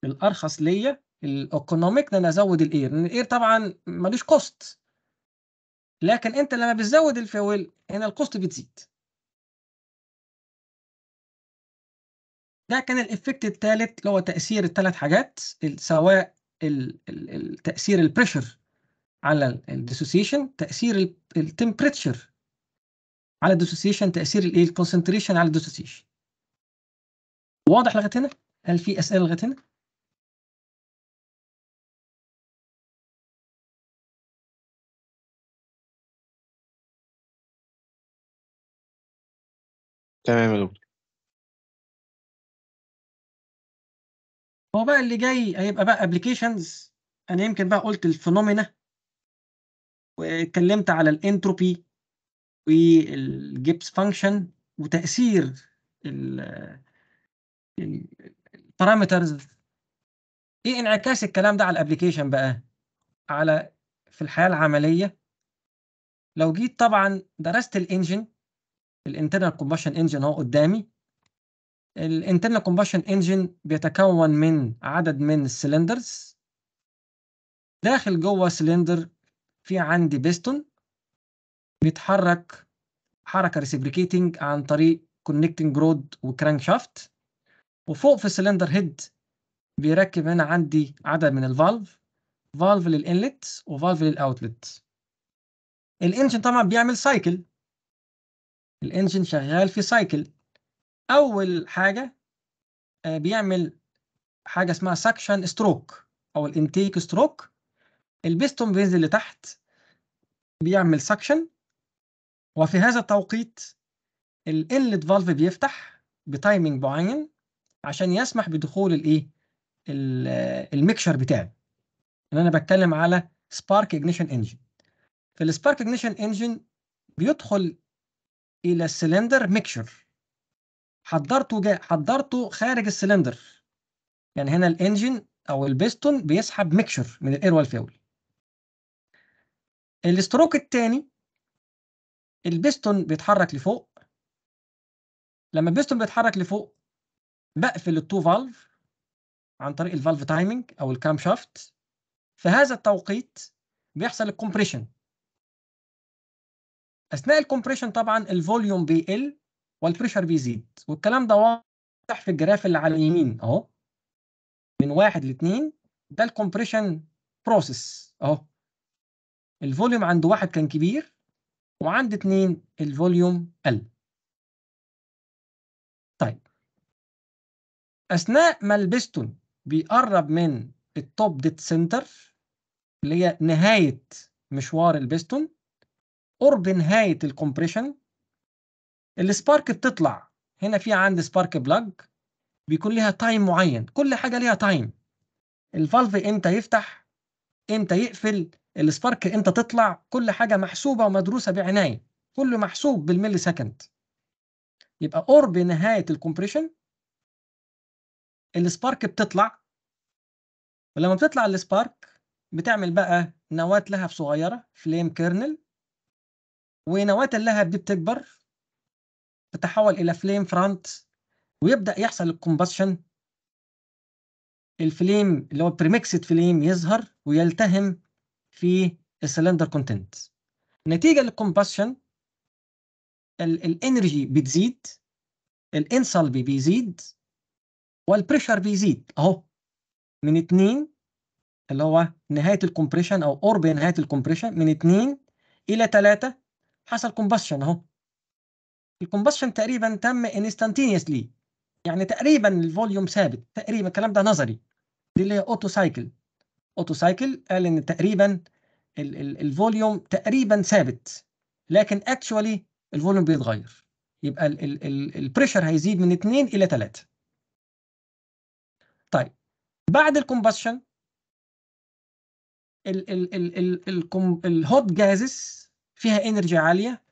B: الارخص ليا الايكونوميك ان انا ازود الاير لان الاير طبعا ملوش
A: كوست لكن انت لما بتزود الفويل هنا الكوست بتزيد ده كان الافكت الثالث اللي
B: هو تاثير الثلاث حاجات سواء تاثير البريشر على الديسوسيشن تاثير التمبريتشر على الديسوسيشن
A: تاثير الايه الكونسنتريشن على الديسوسيشن واضح لغايه هنا هل في اسئله لغايه هنا تمام يا دكتور هو بقى اللي جاي هيبقى بقى ابلكيشنز انا يمكن بقى قلت الفينومينا
B: واتكلمت على الانتروبي والجيبس فانكشن وتاثير البارامترز ايه انعكاس الكلام ده على الابلكيشن بقى على في الحياه العمليه لو جيت طبعا درست الانجن الانترنال كومبشن انجن اهو قدامي الانترنال كومبشن انجن بيتكون من عدد من السلندرز داخل جوه سلندر في عندي بيستون بيتحرك حركه ريسبريكيتنج عن طريق كونكتنج رود وكرانك شافت وفوق في السلندر هيد بيركب هنا عندي عدد من الفالف فالف للانلت وفالف للاوتلت الانجن طبعا بيعمل سايكل الانجن شغال في سايكل اول حاجه آه، بيعمل حاجه اسمها سكشن ستروك او الانتيك ستروك البستون بينزل لتحت بيعمل سكشن وفي هذا التوقيت الانلت فالف بيفتح بتايمينج معين عشان يسمح بدخول الايه الميكشر آه، بتاعي ان انا بتكلم على سبارك اجنيشن انجن في السبارك اجنيشن انجن بيدخل الى السلندر ميكشر حضرته جا حضرته خارج السلندر يعني هنا الانجن او البيستون بيسحب ميكشر من الاير والفيول الاستروك الثاني البيستون بيتحرك لفوق لما البيستون بيتحرك لفوق بقفل التو فالف عن طريق الفالف تايمينج او الكام شافت في هذا التوقيت بيحصل الكومبريشن اثناء الكومبريشن طبعا الفوليوم بيقل والبريشر بيزيد والكلام ده واضح في الجراف اللي على اليمين اهو من واحد لاثنين ده الكومبريشن بروسيس اهو الفوليوم عند واحد كان كبير وعند اتنين الفوليوم قل طيب اثناء ما البستون بيقرب من التوب ديت سنتر اللي هي نهايه مشوار البستون قرب نهايه الكومبريشن السبارك بتطلع هنا في عند سبارك بلاج بيكون ليها تايم معين كل حاجه ليها تايم الفالف امتى يفتح امتى يقفل السبارك امتى تطلع كل حاجه محسوبه ومدروسه بعنايه كله محسوب بالملي سكند يبقى قرب نهايه الكومبريشن السبارك بتطلع ولما بتطلع السبارك بتعمل بقى نواه لهب صغيره فليم كيرنل ونواة اللهب دي بتكبر تتحول إلى فليم فرانت ويبدأ يحصل الكومبشن الفليم اللي هو بريمكسد فليم يظهر ويلتهم في السلندر كونتنت نتيجة للكومبشن الانرجي بتزيد الانصلب بيزيد والبريشر بيزيد اهو من اتنين اللي هو نهايه الكومبريشن او قرب نهايه الكومبريشن من اتنين الى تلاتة حصل كومبشن اهو الكومبشن تقريبا تم انستانتينيسلي يعني تقريبا الفوليوم ثابت تقريبا الكلام ده نظري دي اللي هي اوتو سايكل اوتو سايكل قال ان تقريبا الفوليوم تقريبا ثابت لكن اكشوالي الفوليوم بيتغير يبقى البريشر هيزيد من 2 الى 3 طيب بعد الكومبشن الهوت جازز فيها انرجي عاليه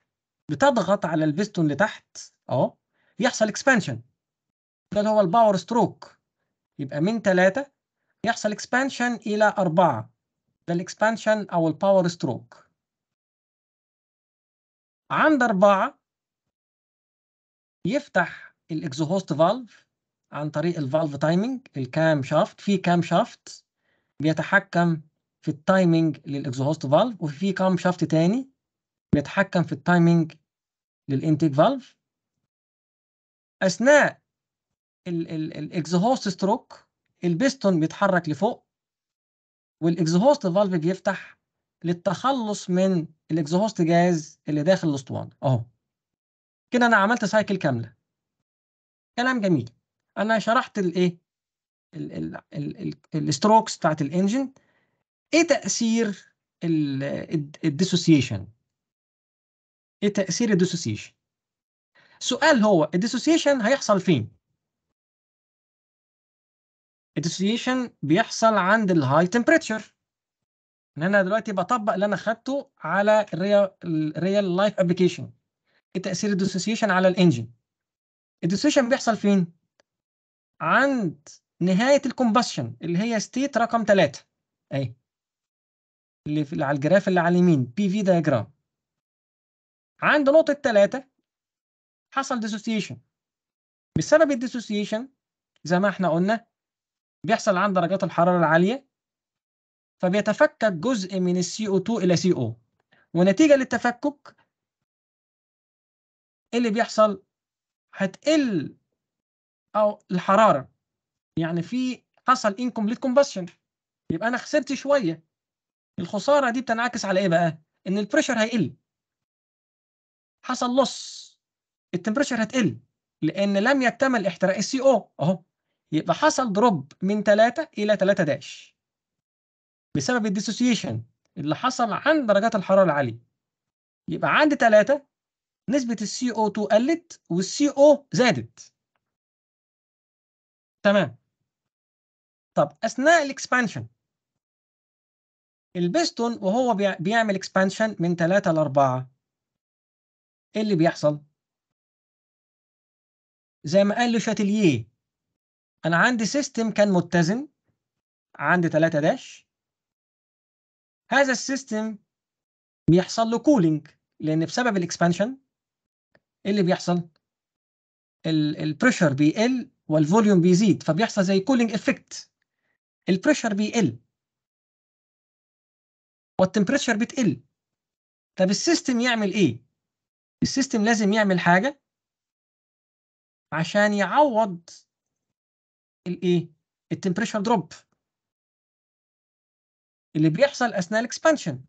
B: بتضغط على البستون لتحت اهو يحصل اكسبانشن ده هو الباور ستروك يبقى من 3 يحصل اكسبانشن الى 4 ده الاكسبانشن او الباور ستروك عند 4 يفتح الاكزوهوست فالف عن طريق الفالف تايمنج الكام شافت في كام شافت بيتحكم في التايمنج للاكزوهوست فالف وفي كام شافت تاني بنتحكم في التايمينج للانتيك فالف اثناء الاكزهوست ستروك البستون بيتحرك لفوق والاكزهوست فالف بيفتح للتخلص من الاكزهوست جاز اللي داخل الاسطوانه اهو كده انا عملت سايكل كامله كلام جميل انا شرحت الايه الستروكس بتاعت الانجن ايه تاثير
A: الديسوسيشن ايه تاثير الديسوسيشن السؤال هو الديسوسيشن هيحصل فين
B: الديسوسيشن بيحصل عند الهاي تمبريتشر ان انا دلوقتي بطبق اللي انا خدته على الريال الريال لايف ابلكيشن ايه تاثير الديسوسيشن على الانجن الديسوسيشن بيحصل فين عند نهايه الكومبشن اللي هي ستيت رقم ثلاثة اهي اللي في على الجراف اللي على اليمين بي في دايجرام عند نقطة ثلاثة حصل ديسوسيشن بسبب الديسوسيشن زي ما احنا قلنا بيحصل عند درجات الحرارة العالية فبيتفكك جزء من الـ CO2 إلى CO 2 إلى co ونتيجة للتفكك اللي بيحصل هتقل أو الحرارة يعني في حصل incomplete combustion يبقى أنا خسرت شوية الخسارة دي بتنعكس على إيه بقى؟ إن البريشر هيقل حصل لص التمبريتشر هتقل لان لم يكتمل احتراق السي او اهو يبقى حصل دروب من 3 الى 3 داش بسبب الديسوسيشن اللي حصل عند درجات الحراره العاليه يبقى عند 3 نسبه السي او 2 قلت
A: والسي او زادت تمام طب اثناء الاكسبانشن البستون وهو
B: بيعمل اكسبانشن من 3 ل 4 ايه اللي بيحصل زي ما قال لي شاتليه انا عندي سيستم كان متزن عندي 3 داش هذا السيستم بيحصل له كولينج لان بسبب الاكسبانشن ايه اللي بيحصل البريشر بيقل والفوليوم بيزيد فبيحصل زي كولينج افكت البريشر بيقل والتمبريتشر بتقل طب السيستم يعمل ايه السيستم لازم يعمل حاجه
A: عشان يعوض الايه التمبريشر دروب اللي بيحصل اثناء الاكسبانشن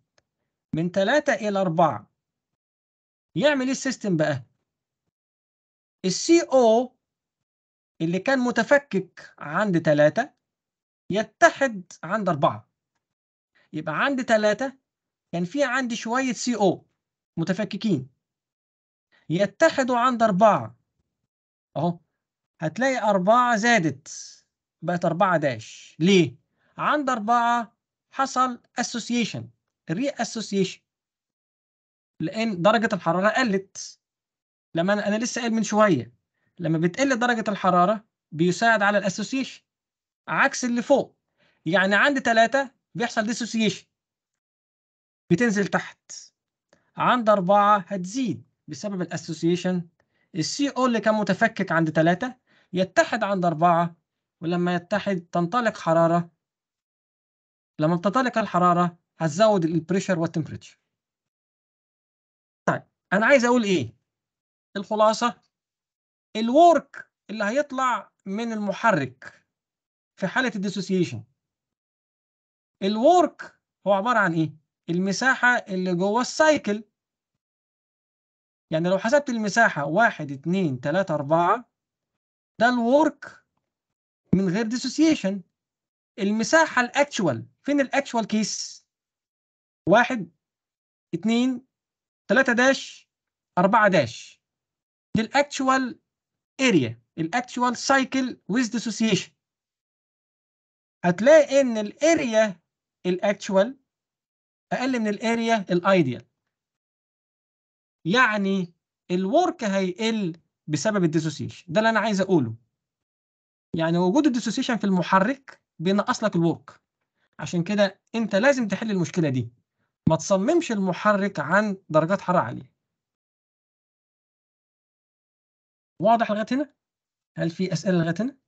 B: من 3 الى 4 يعمل ايه السيستم بقى السي او اللي كان متفكك عند 3 يتحد عند 4 يبقى عند 3 كان في عندي شويه سي او متفككين يتحدوا عند أربعة أهو هتلاقي أربعة زادت بقت أربعة داش ليه؟ عند أربعة حصل أسوسيشن ري أسوسيشن لأن درجة الحرارة قلت لما أنا, أنا لسه قايل من شوية لما بتقل درجة الحرارة بيساعد على الاسوسيشن عكس اللي فوق يعني عند تلاتة بيحصل ديسوسيشن بتنزل تحت عند أربعة هتزيد بسبب الاسوسيشن السي او اللي كان متفكك عند 3 يتحد عند 4 ولما يتحد تنطلق حرارة لما بتنطلق الحرارة هتزود البريشر والتمبريتشر طيب أنا عايز أقول إيه الخلاصة الورك اللي هيطلع من المحرك في حالة الديسوسيشن الورك هو عبارة عن إيه؟ المساحة اللي جوه السايكل يعني لو حسبت المساحة واحد اتنين تلاتة أربعة ده الورك من غير ديسوسيشن المساحة الأكشوال فين الأكشوال كيس؟ واحد اتنين تلاتة داش أربعة داش دي الأكشوال اريا الأكشوال سايكل ويز ديسوسيشن هتلاقي إن الاريا الأكشوال أقل من الاريا الأيديال يعني الورك هيقل بسبب الديسوسيشن ده اللي انا عايز اقوله يعني وجود الديسوسيشن في المحرك بينقص لك الورك عشان كده انت لازم تحل المشكله دي ما
A: تصممش المحرك عن درجات حراره عاليه واضح لغايه هنا هل في اسئله لغايه هنا